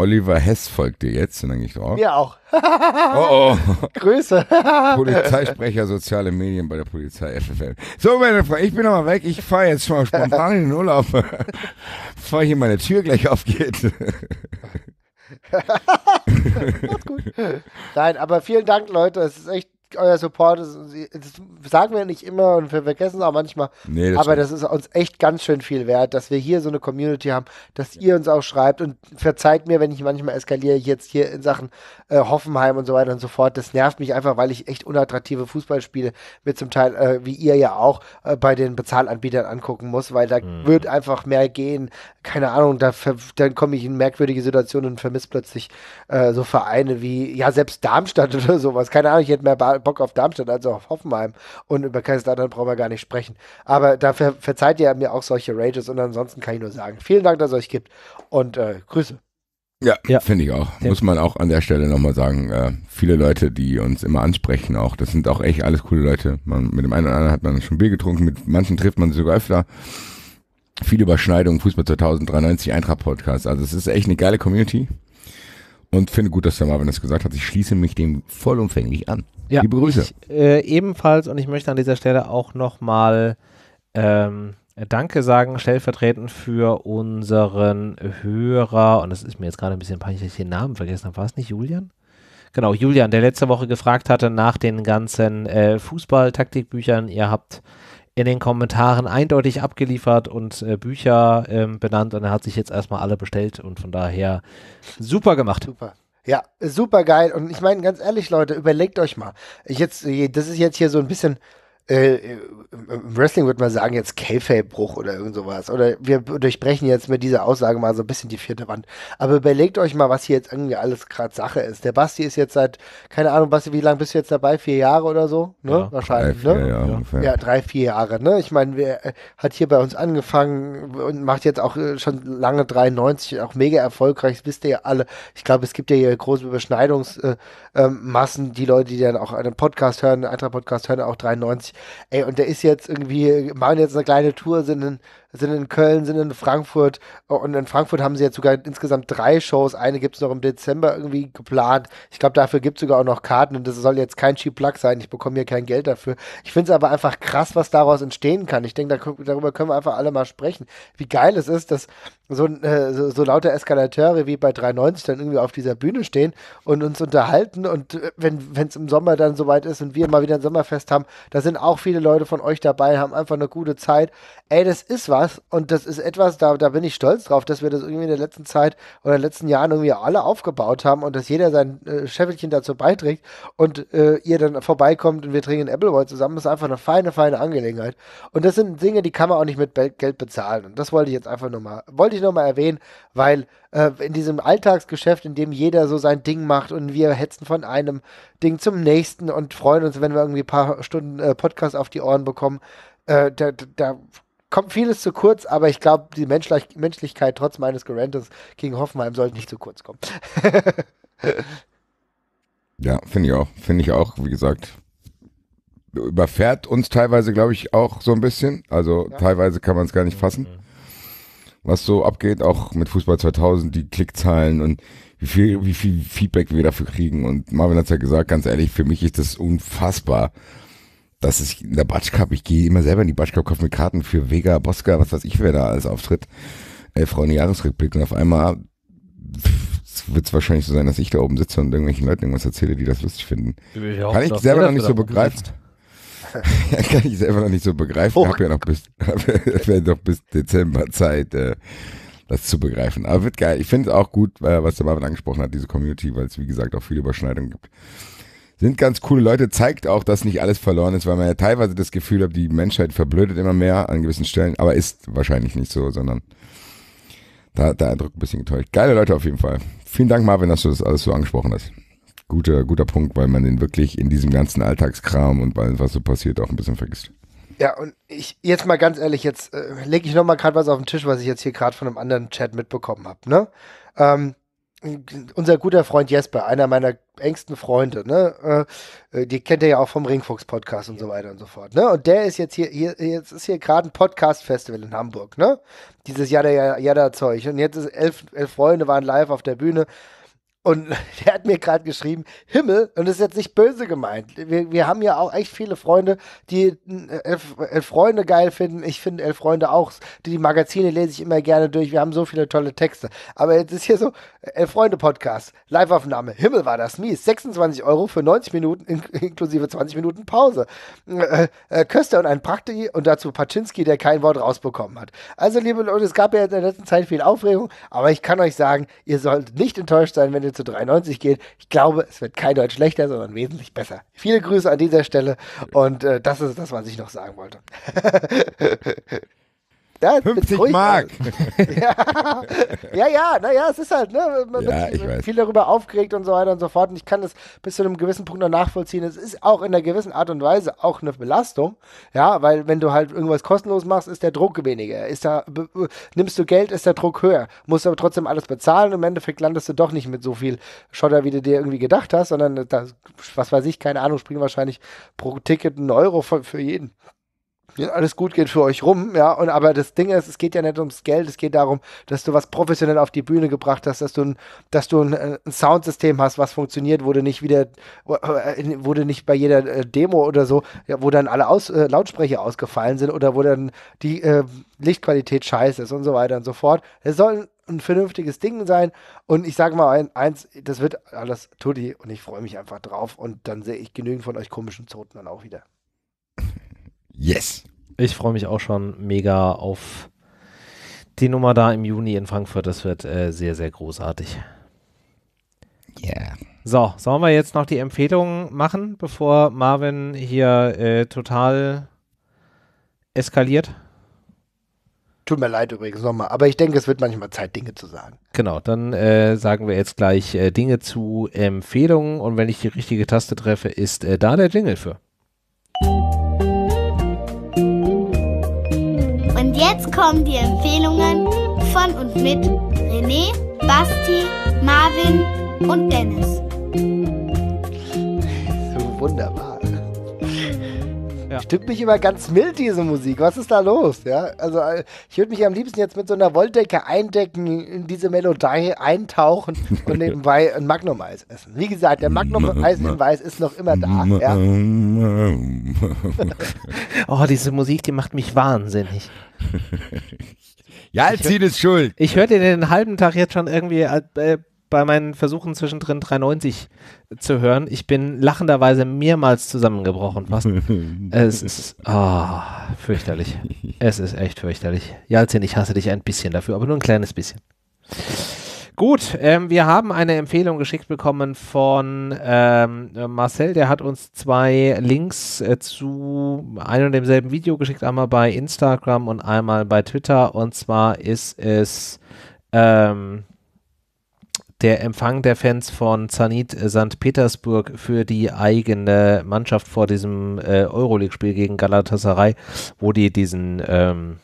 Oliver Hess folgt dir jetzt, und dann gehe ich drauf. Wir auch. [LAUGHS] oh, oh. [LAUGHS] Grüße. [LAUGHS] Polizeisprecher soziale Medien bei der Polizei FFL. So, meine Freunde, ich bin nochmal weg. Ich fahre jetzt schon mal spontan in den Urlaub, bevor hier meine Tür gleich aufgeht. Macht's gut. Nein, aber vielen Dank, Leute. Es ist echt euer Support ist, das sagen wir nicht immer und wir vergessen es auch manchmal, nee, das aber stimmt. das ist uns echt ganz schön viel wert, dass wir hier so eine Community haben, dass ihr uns auch schreibt und verzeiht mir, wenn ich manchmal eskaliere jetzt hier in Sachen äh, Hoffenheim und so weiter und so fort. Das nervt mich einfach, weil ich echt unattraktive Fußballspiele mir zum Teil, äh, wie ihr ja auch, äh, bei den Bezahlanbietern angucken muss, weil da mhm. wird einfach mehr gehen. Keine Ahnung, da dann komme ich in merkwürdige Situationen und vermisse plötzlich äh, so Vereine wie, ja, selbst Darmstadt [LAUGHS] oder sowas. Keine Ahnung, ich hätte mehr ba total Bock auf Darmstadt als auch auf Hoffenheim. Und über Kaiserslautern brauchen wir gar nicht sprechen. Aber dafür verzeiht ihr mir auch solche Rages. Und ansonsten kann ich nur sagen, vielen Dank, dass es euch gibt. Und äh, Grüße. Ja, ja. finde ich auch. Ja. Muss man auch an der Stelle nochmal sagen, äh, viele Leute, die uns immer ansprechen, auch, das sind auch echt alles coole Leute. Man, mit dem einen oder anderen hat man schon Bier getrunken, mit manchen trifft man sogar öfter. Viele Überschneidungen, Fußball 2093, Eintracht Podcast. Also es ist echt eine geile Community. Und finde gut, dass der Marvin das gesagt hat. Ich schließe mich dem vollumfänglich an. Ja, Liebe Grüße. Ich, äh, ebenfalls und ich möchte an dieser Stelle auch nochmal ähm, Danke sagen, stellvertretend für unseren Hörer. Und es ist mir jetzt gerade ein bisschen peinlich, dass ich den Namen vergessen habe. War es nicht Julian? Genau, Julian, der letzte Woche gefragt hatte nach den ganzen äh, Fußball-Taktikbüchern. Ihr habt in den Kommentaren eindeutig abgeliefert und äh, Bücher ähm, benannt und er hat sich jetzt erstmal alle bestellt und von daher super gemacht. Super. Ja, super geil. Und ich meine, ganz ehrlich, Leute, überlegt euch mal. Ich jetzt, das ist jetzt hier so ein bisschen äh, im äh, Wrestling würde man sagen, jetzt K-Fape-Bruch oder irgend sowas. Oder wir durchbrechen jetzt mit dieser Aussage mal so ein bisschen die vierte Wand. Aber überlegt euch mal, was hier jetzt irgendwie alles gerade Sache ist. Der Basti ist jetzt seit, keine Ahnung, Basti, wie lange bist du jetzt dabei? Vier Jahre oder so? Ne? Ja, Wahrscheinlich, drei, vier ne? Jahre ja. ja, drei, vier Jahre, ne? Ich meine, wer äh, hat hier bei uns angefangen und macht jetzt auch äh, schon lange 93, auch mega erfolgreich, das wisst ihr ja alle. Ich glaube, es gibt ja hier große Überschneidungsmassen. Ähm, die Leute, die dann auch einen Podcast hören, einen eintracht Podcast hören, auch 93 Ey, und der ist jetzt irgendwie, machen jetzt eine kleine Tour, sind in sind in Köln, sind in Frankfurt äh, und in Frankfurt haben sie jetzt sogar insgesamt drei Shows. Eine gibt es noch im Dezember irgendwie geplant. Ich glaube, dafür gibt es sogar auch noch Karten und das soll jetzt kein Cheap Plug sein. Ich bekomme hier kein Geld dafür. Ich finde es aber einfach krass, was daraus entstehen kann. Ich denke, da, darüber können wir einfach alle mal sprechen. Wie geil es ist, dass so, äh, so, so lauter Eskalateure wie bei 93 dann irgendwie auf dieser Bühne stehen und uns unterhalten. Und äh, wenn es im Sommer dann soweit ist und wir mal wieder ein Sommerfest haben, da sind auch viele Leute von euch dabei, haben einfach eine gute Zeit. Ey, das ist was etwas, und das ist etwas, da, da bin ich stolz drauf, dass wir das irgendwie in der letzten Zeit oder in den letzten Jahren irgendwie alle aufgebaut haben und dass jeder sein äh, Scheffelchen dazu beiträgt und äh, ihr dann vorbeikommt und wir trinken Appleboy zusammen, das ist einfach eine feine, feine Angelegenheit. Und das sind Dinge, die kann man auch nicht mit Geld bezahlen. Und das wollte ich jetzt einfach nochmal, wollte ich nochmal erwähnen, weil äh, in diesem Alltagsgeschäft, in dem jeder so sein Ding macht und wir hetzen von einem Ding zum nächsten und freuen uns, wenn wir irgendwie ein paar Stunden äh, Podcast auf die Ohren bekommen, äh, da, da, da kommt vieles zu kurz, aber ich glaube, die Menschlich Menschlichkeit trotz meines Gerentes gegen Hoffenheim sollte nicht zu kurz kommen. [LAUGHS] ja, finde ich auch. Finde ich auch, wie gesagt. Überfährt uns teilweise, glaube ich, auch so ein bisschen. Also ja. teilweise kann man es gar nicht mhm. fassen. Was so abgeht, auch mit Fußball 2000, die Klickzahlen und wie viel, wie viel Feedback wir dafür kriegen. Und Marvin hat es ja gesagt, ganz ehrlich, für mich ist das unfassbar dass ich in der Batsch ich gehe immer selber in die Batsch kaufe mir Karten für Vega, Bosca, was weiß ich, wer da als auftritt. Äh, Frauen Jahresrückblick und auf einmal wird es wahrscheinlich so sein, dass ich da oben sitze und irgendwelchen Leuten irgendwas erzähle, die das lustig finden. Ich [LAUGHS] Kann ich selber noch nicht so begreifen. Kann ich oh. selber noch nicht so begreifen. Ich habe ja noch bis, hab, ja noch bis [LAUGHS] Dezember Zeit, äh, das zu begreifen. Aber wird geil. Ich finde es auch gut, äh, was der Marvin angesprochen hat, diese Community, weil es wie gesagt auch viele Überschneidungen gibt sind ganz coole Leute, zeigt auch, dass nicht alles verloren ist, weil man ja teilweise das Gefühl hat, die Menschheit verblödet immer mehr an gewissen Stellen, aber ist wahrscheinlich nicht so, sondern da hat der Eindruck ein bisschen getäuscht. Geile Leute auf jeden Fall. Vielen Dank, Marvin, dass du das alles so angesprochen hast. Guter, guter Punkt, weil man den wirklich in diesem ganzen Alltagskram und bei allem, was so passiert, auch ein bisschen vergisst. Ja, und ich jetzt mal ganz ehrlich, jetzt äh, lege ich nochmal gerade was auf den Tisch, was ich jetzt hier gerade von einem anderen Chat mitbekommen habe. Ne? Ähm, unser guter Freund Jesper, einer meiner engsten Freunde, ne? Äh, äh die kennt ihr ja auch vom Ringfuchs-Podcast und so weiter und so fort, ne? Und der ist jetzt hier, hier jetzt ist hier gerade ein Podcast-Festival in Hamburg, ne? Dieses Jada-Jada-Zeug. Und jetzt ist elf, elf Freunde waren live auf der Bühne und [LAUGHS] der hat mir gerade geschrieben, Himmel, und das ist jetzt nicht böse gemeint. Wir, wir haben ja auch echt viele Freunde, die Elf, äh, Elf äh, Freunde geil finden. Ich finde Elf Freunde auch. Die Magazine lese ich immer gerne durch. Wir haben so viele tolle Texte. Aber jetzt ist hier so, Elf Freunde Podcast, Liveaufnahme. Himmel war das mies. 26 Euro für 90 Minuten in, inklusive 20 Minuten Pause. Äh, äh, äh, Köster und ein Prakti und dazu Paczynski, der kein Wort rausbekommen hat. Also liebe Leute, es gab ja in der letzten Zeit viel Aufregung, aber ich kann euch sagen, ihr sollt nicht enttäuscht sein, wenn ihr Ende zu 93 geht. Ich glaube, es wird kein Deutsch schlechter, sondern wesentlich besser. Viele Grüße an dieser Stelle und äh, das ist das, was ich noch sagen wollte. [LAUGHS] Da, 50 Mark. [LAUGHS] ja, ja, ja, naja, es ist halt, ne? Man ja, wird viel, viel darüber aufgeregt und so weiter und so fort. Und ich kann das bis zu einem gewissen Punkt noch nachvollziehen. Es ist auch in einer gewissen Art und Weise auch eine Belastung. Ja, weil wenn du halt irgendwas kostenlos machst, ist der Druck weniger. Ist da, nimmst du Geld, ist der Druck höher. Musst aber trotzdem alles bezahlen. Im Endeffekt landest du doch nicht mit so viel Schotter, wie du dir irgendwie gedacht hast, sondern das, was weiß ich, keine Ahnung, springen wahrscheinlich pro Ticket einen Euro für, für jeden wird alles gut geht für euch rum, ja. Und aber das Ding ist, es geht ja nicht ums Geld, es geht darum, dass du was professionell auf die Bühne gebracht hast, dass du ein, dass du ein, äh, ein Soundsystem hast, was funktioniert, wurde nicht wieder, wurde äh, nicht bei jeder äh, Demo oder so, ja, wo dann alle Aus, äh, Lautsprecher ausgefallen sind oder wo dann die äh, Lichtqualität scheiße ist und so weiter und so fort. Es soll ein vernünftiges Ding sein. Und ich sage mal eins, das wird alles Tutti und ich freue mich einfach drauf. Und dann sehe ich genügend von euch komischen Zoten dann auch wieder. Yes. Ich freue mich auch schon mega auf die Nummer da im Juni in Frankfurt. Das wird äh, sehr, sehr großartig. Yeah. So, sollen wir jetzt noch die Empfehlungen machen, bevor Marvin hier äh, total eskaliert? Tut mir leid übrigens nochmal, aber ich denke, es wird manchmal Zeit, Dinge zu sagen. Genau, dann äh, sagen wir jetzt gleich äh, Dinge zu Empfehlungen und wenn ich die richtige Taste treffe, ist äh, da der Jingle für. Jetzt kommen die Empfehlungen von und mit René, Basti, Marvin und Dennis. So wunderbar. Ja. Stimmt mich immer ganz mild, diese Musik. Was ist da los? Ja, also äh, ich würde mich am liebsten jetzt mit so einer Wolldecke eindecken, in diese Melodie eintauchen und nebenbei ein Magnum-Eis essen. Wie gesagt, der Magnum-Eis in Weiß ist noch immer da. Ja. [LAUGHS] oh, diese Musik, die macht mich wahnsinnig. ja, Jalzin ist schuld. Ich hörte den halben Tag jetzt schon irgendwie äh, äh bei meinen Versuchen zwischendrin 93 zu hören. Ich bin lachenderweise mehrmals zusammengebrochen fast. [LAUGHS] es ist oh, fürchterlich. Es ist echt fürchterlich. Jalzin, ich hasse dich ein bisschen dafür, aber nur ein kleines bisschen. Gut, ähm, wir haben eine Empfehlung geschickt bekommen von ähm, Marcel. Der hat uns zwei Links äh, zu einem und demselben Video geschickt. Einmal bei Instagram und einmal bei Twitter. Und zwar ist es ähm, der Empfang der Fans von Zanit äh, St. Petersburg für die eigene Mannschaft vor diesem äh, Euroleague-Spiel gegen Galatasaray, wo die diesen ähm,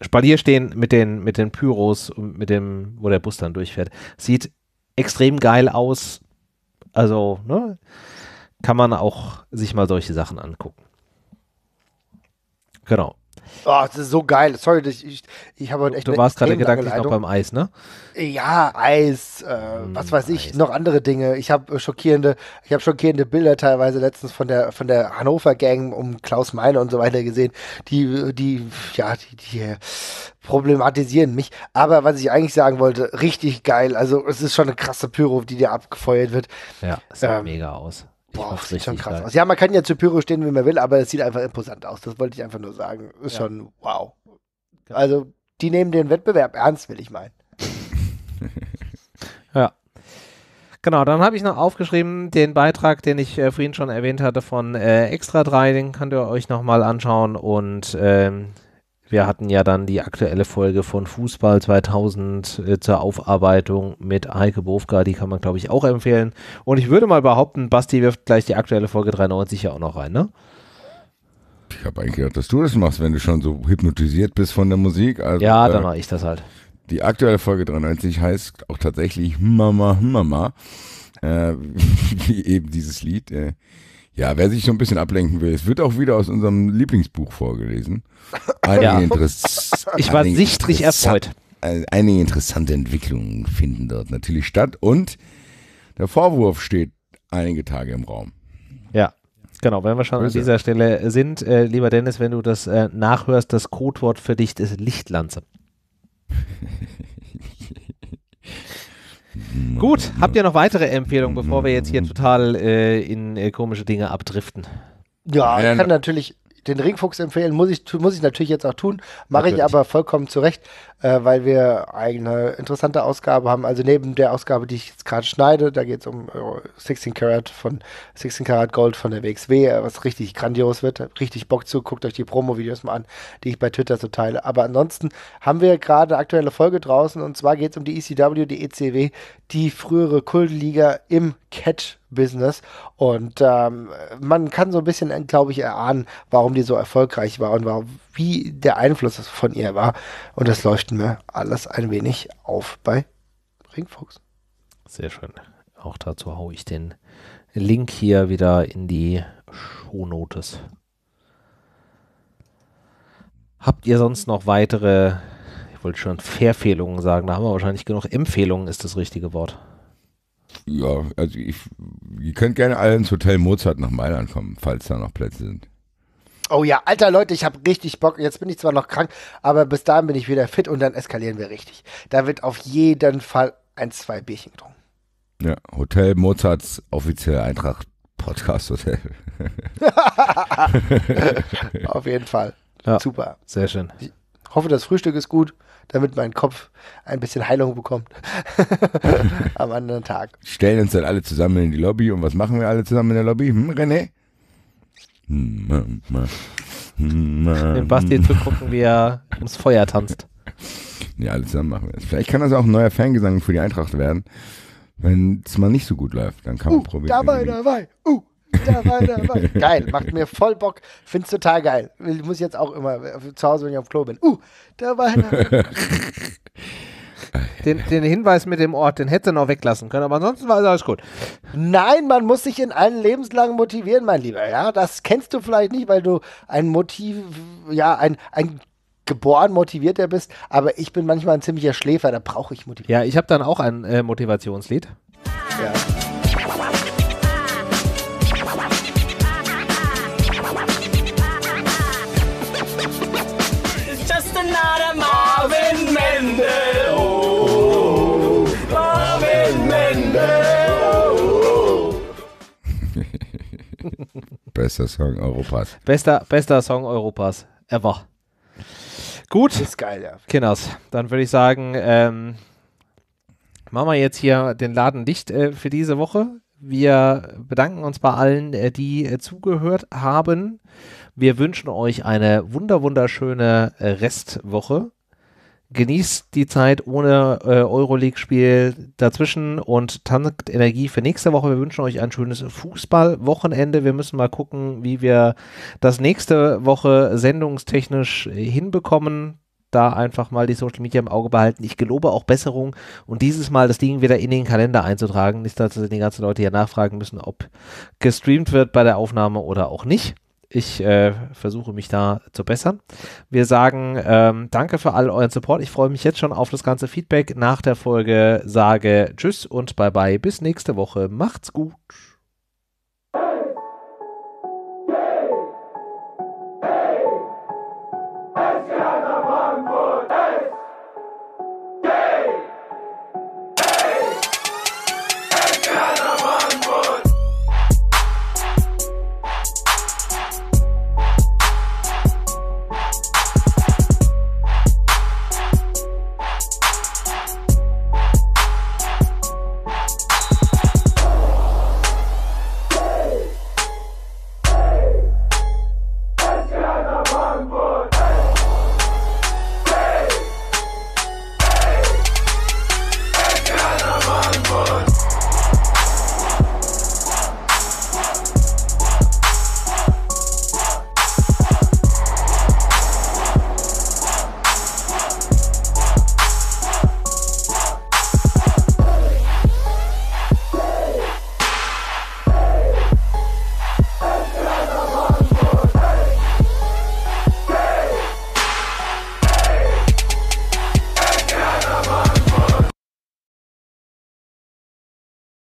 Spalier stehen mit den, mit den Pyros, mit dem, wo der Bus dann durchfährt. Sieht extrem geil aus. Also, ne? Kann man auch sich mal solche Sachen angucken. Genau. Oh, das ist so geil. Sorry, ich, ich, ich habe heute echt. Du warst gerade gedanklich noch beim Eis, ne? Ja, Eis, äh, mm, was weiß ich, Eis. noch andere Dinge. Ich habe schockierende, ich habe schockierende Bilder teilweise letztens von der von der Hannover Gang um Klaus Meiner und so weiter gesehen, die die ja die, die äh, problematisieren mich. Aber was ich eigentlich sagen wollte, richtig geil. Also es ist schon eine krasse Pyro, die dir abgefeuert wird. Ja, sieht ähm, mega aus. Boah, sieht schon krass geil. aus. Also ja, man kann ja zu Pyro stehen, wie man will, aber es sieht einfach imposant aus. Das wollte ich einfach nur sagen. Ist ja. schon wow. Also, die nehmen den Wettbewerb ernst, will ich meinen. [LAUGHS] ja. Genau, dann habe ich noch aufgeschrieben den Beitrag, den ich äh, vorhin schon erwähnt hatte von äh, Extra 3, den könnt ihr euch nochmal anschauen und ähm, wir hatten ja dann die aktuelle Folge von Fußball 2000 äh, zur Aufarbeitung mit Heike Bofka, die kann man glaube ich auch empfehlen. Und ich würde mal behaupten, Basti wirft gleich die aktuelle Folge 93 ja auch noch rein, ne? Ich habe eigentlich gedacht, dass du das machst, wenn du schon so hypnotisiert bist von der Musik. Also, ja, äh, dann mache ich das halt. Die aktuelle Folge 93 heißt auch tatsächlich Mama Mama, äh, [LAUGHS] wie eben dieses Lied. Äh, ja, wer sich so ein bisschen ablenken will, es wird auch wieder aus unserem Lieblingsbuch vorgelesen. Einige ja. [LAUGHS] ich war sichtlich erfreut. Einige interessante Entwicklungen finden dort natürlich statt und der Vorwurf steht einige Tage im Raum. Ja, genau. Wenn wir schon Böse. an dieser Stelle äh, sind, äh, lieber Dennis, wenn du das äh, nachhörst, das Codewort für dich ist Lichtlanze. [LAUGHS] Gut, habt ihr noch weitere Empfehlungen, bevor wir jetzt hier total äh, in äh, komische Dinge abdriften? Ja, ich kann natürlich den Ringfuchs empfehlen, muss ich, muss ich natürlich jetzt auch tun, mache ich aber vollkommen zurecht äh, weil wir eine interessante Ausgabe haben. Also neben der Ausgabe, die ich jetzt gerade schneide, da geht es um 16 äh, Karat von 16 Karat Gold von der WXW, äh, was richtig grandios wird. Richtig Bock zu, guckt euch die Promo-Videos mal an, die ich bei Twitter so teile. Aber ansonsten haben wir gerade aktuelle Folge draußen und zwar geht es um die ECW, die ECW, die frühere Kultliga im Catch-Business. Und ähm, man kann so ein bisschen, äh, glaube ich, erahnen, warum die so erfolgreich war und warum wie der Einfluss von ihr war. Und das leuchten wir alles ein wenig auf bei Ringfuchs. Sehr schön. Auch dazu haue ich den Link hier wieder in die Shownotes. Habt ihr sonst noch weitere, ich wollte schon Verfehlungen sagen, da haben wir wahrscheinlich genug. Empfehlungen ist das richtige Wort. Ja, also ich, ihr könnt gerne alle ins Hotel Mozart nach Mailand kommen, falls da noch Plätze sind. Oh ja, alter Leute, ich habe richtig Bock. Jetzt bin ich zwar noch krank, aber bis dahin bin ich wieder fit und dann eskalieren wir richtig. Da wird auf jeden Fall ein, zwei Bierchen getrunken. Ja, Hotel Mozarts offizielle Eintracht Podcast Hotel. [LAUGHS] auf jeden Fall. Ja, Super. Sehr schön. Ich hoffe, das Frühstück ist gut, damit mein Kopf ein bisschen Heilung bekommt [LAUGHS] am anderen Tag. Stellen uns dann alle zusammen in die Lobby und was machen wir alle zusammen in der Lobby? Hm, René? Dem hm, hm, Basti hm. gucken, wie er ums Feuer tanzt. [LAUGHS] Ja, alles zusammen machen wir das. Vielleicht kann das auch ein neuer Fangesang für die Eintracht werden. Wenn es mal nicht so gut läuft, dann kann man uh, probieren. Dabei, dabei, uh, dabei, dabei. [LAUGHS] geil, macht mir voll Bock. Find's total geil. Ich muss jetzt auch immer äh, zu Hause, wenn ich auf Klo bin. Uh, dabei, dabei. [LAUGHS] Ah, den, den, Hinweis mit dem Ort, den hätte er noch weglassen können, aber ansonsten war alles gut. Nein, man muss sich in allen Lebenslagen motivieren, mein Lieber. Ja, das kennst du vielleicht nicht, weil du ein Motiv, ja, ein, ein geboren motivierter bist, aber ich bin manchmal ein ziemlicher Schläfer, da brauche ich Motivation. Ja, ich habe dann auch ein äh, Motivationslied. Ja. Just another Marvin Mendel. [LAUGHS] Bester Song Europas. Bester, bester Song Europas ever. Gut. Das ist geil, ja. Kinders, dann würde ich sagen, ähm, machen wir jetzt hier den Laden dicht äh, für diese Woche. Wir bedanken uns bei allen, äh, die äh, zugehört haben. Wir wünschen euch eine wunder wunderschöne äh, Restwoche genießt die Zeit ohne äh, Euroleague-Spiel dazwischen und tankt Energie für nächste Woche. Wir wünschen euch ein schönes Fußballwochenende. Wir müssen mal gucken, wie wir das nächste Woche sendungstechnisch hinbekommen. Da einfach mal die Social Media im Auge behalten. Ich gelobe auch Besserung und dieses Mal das Ding wieder in den Kalender einzutragen. Nicht, dass die ganzen Leute hier nachfragen müssen, ob gestreamt wird bei der Aufnahme oder auch nicht. Ich äh, versuche mich da zu bessern. Wir sagen ähm, danke für all euren Support. Ich freue mich jetzt schon auf das ganze Feedback nach der Folge. Sage Tschüss und bye bye. Bis nächste Woche. Macht's gut.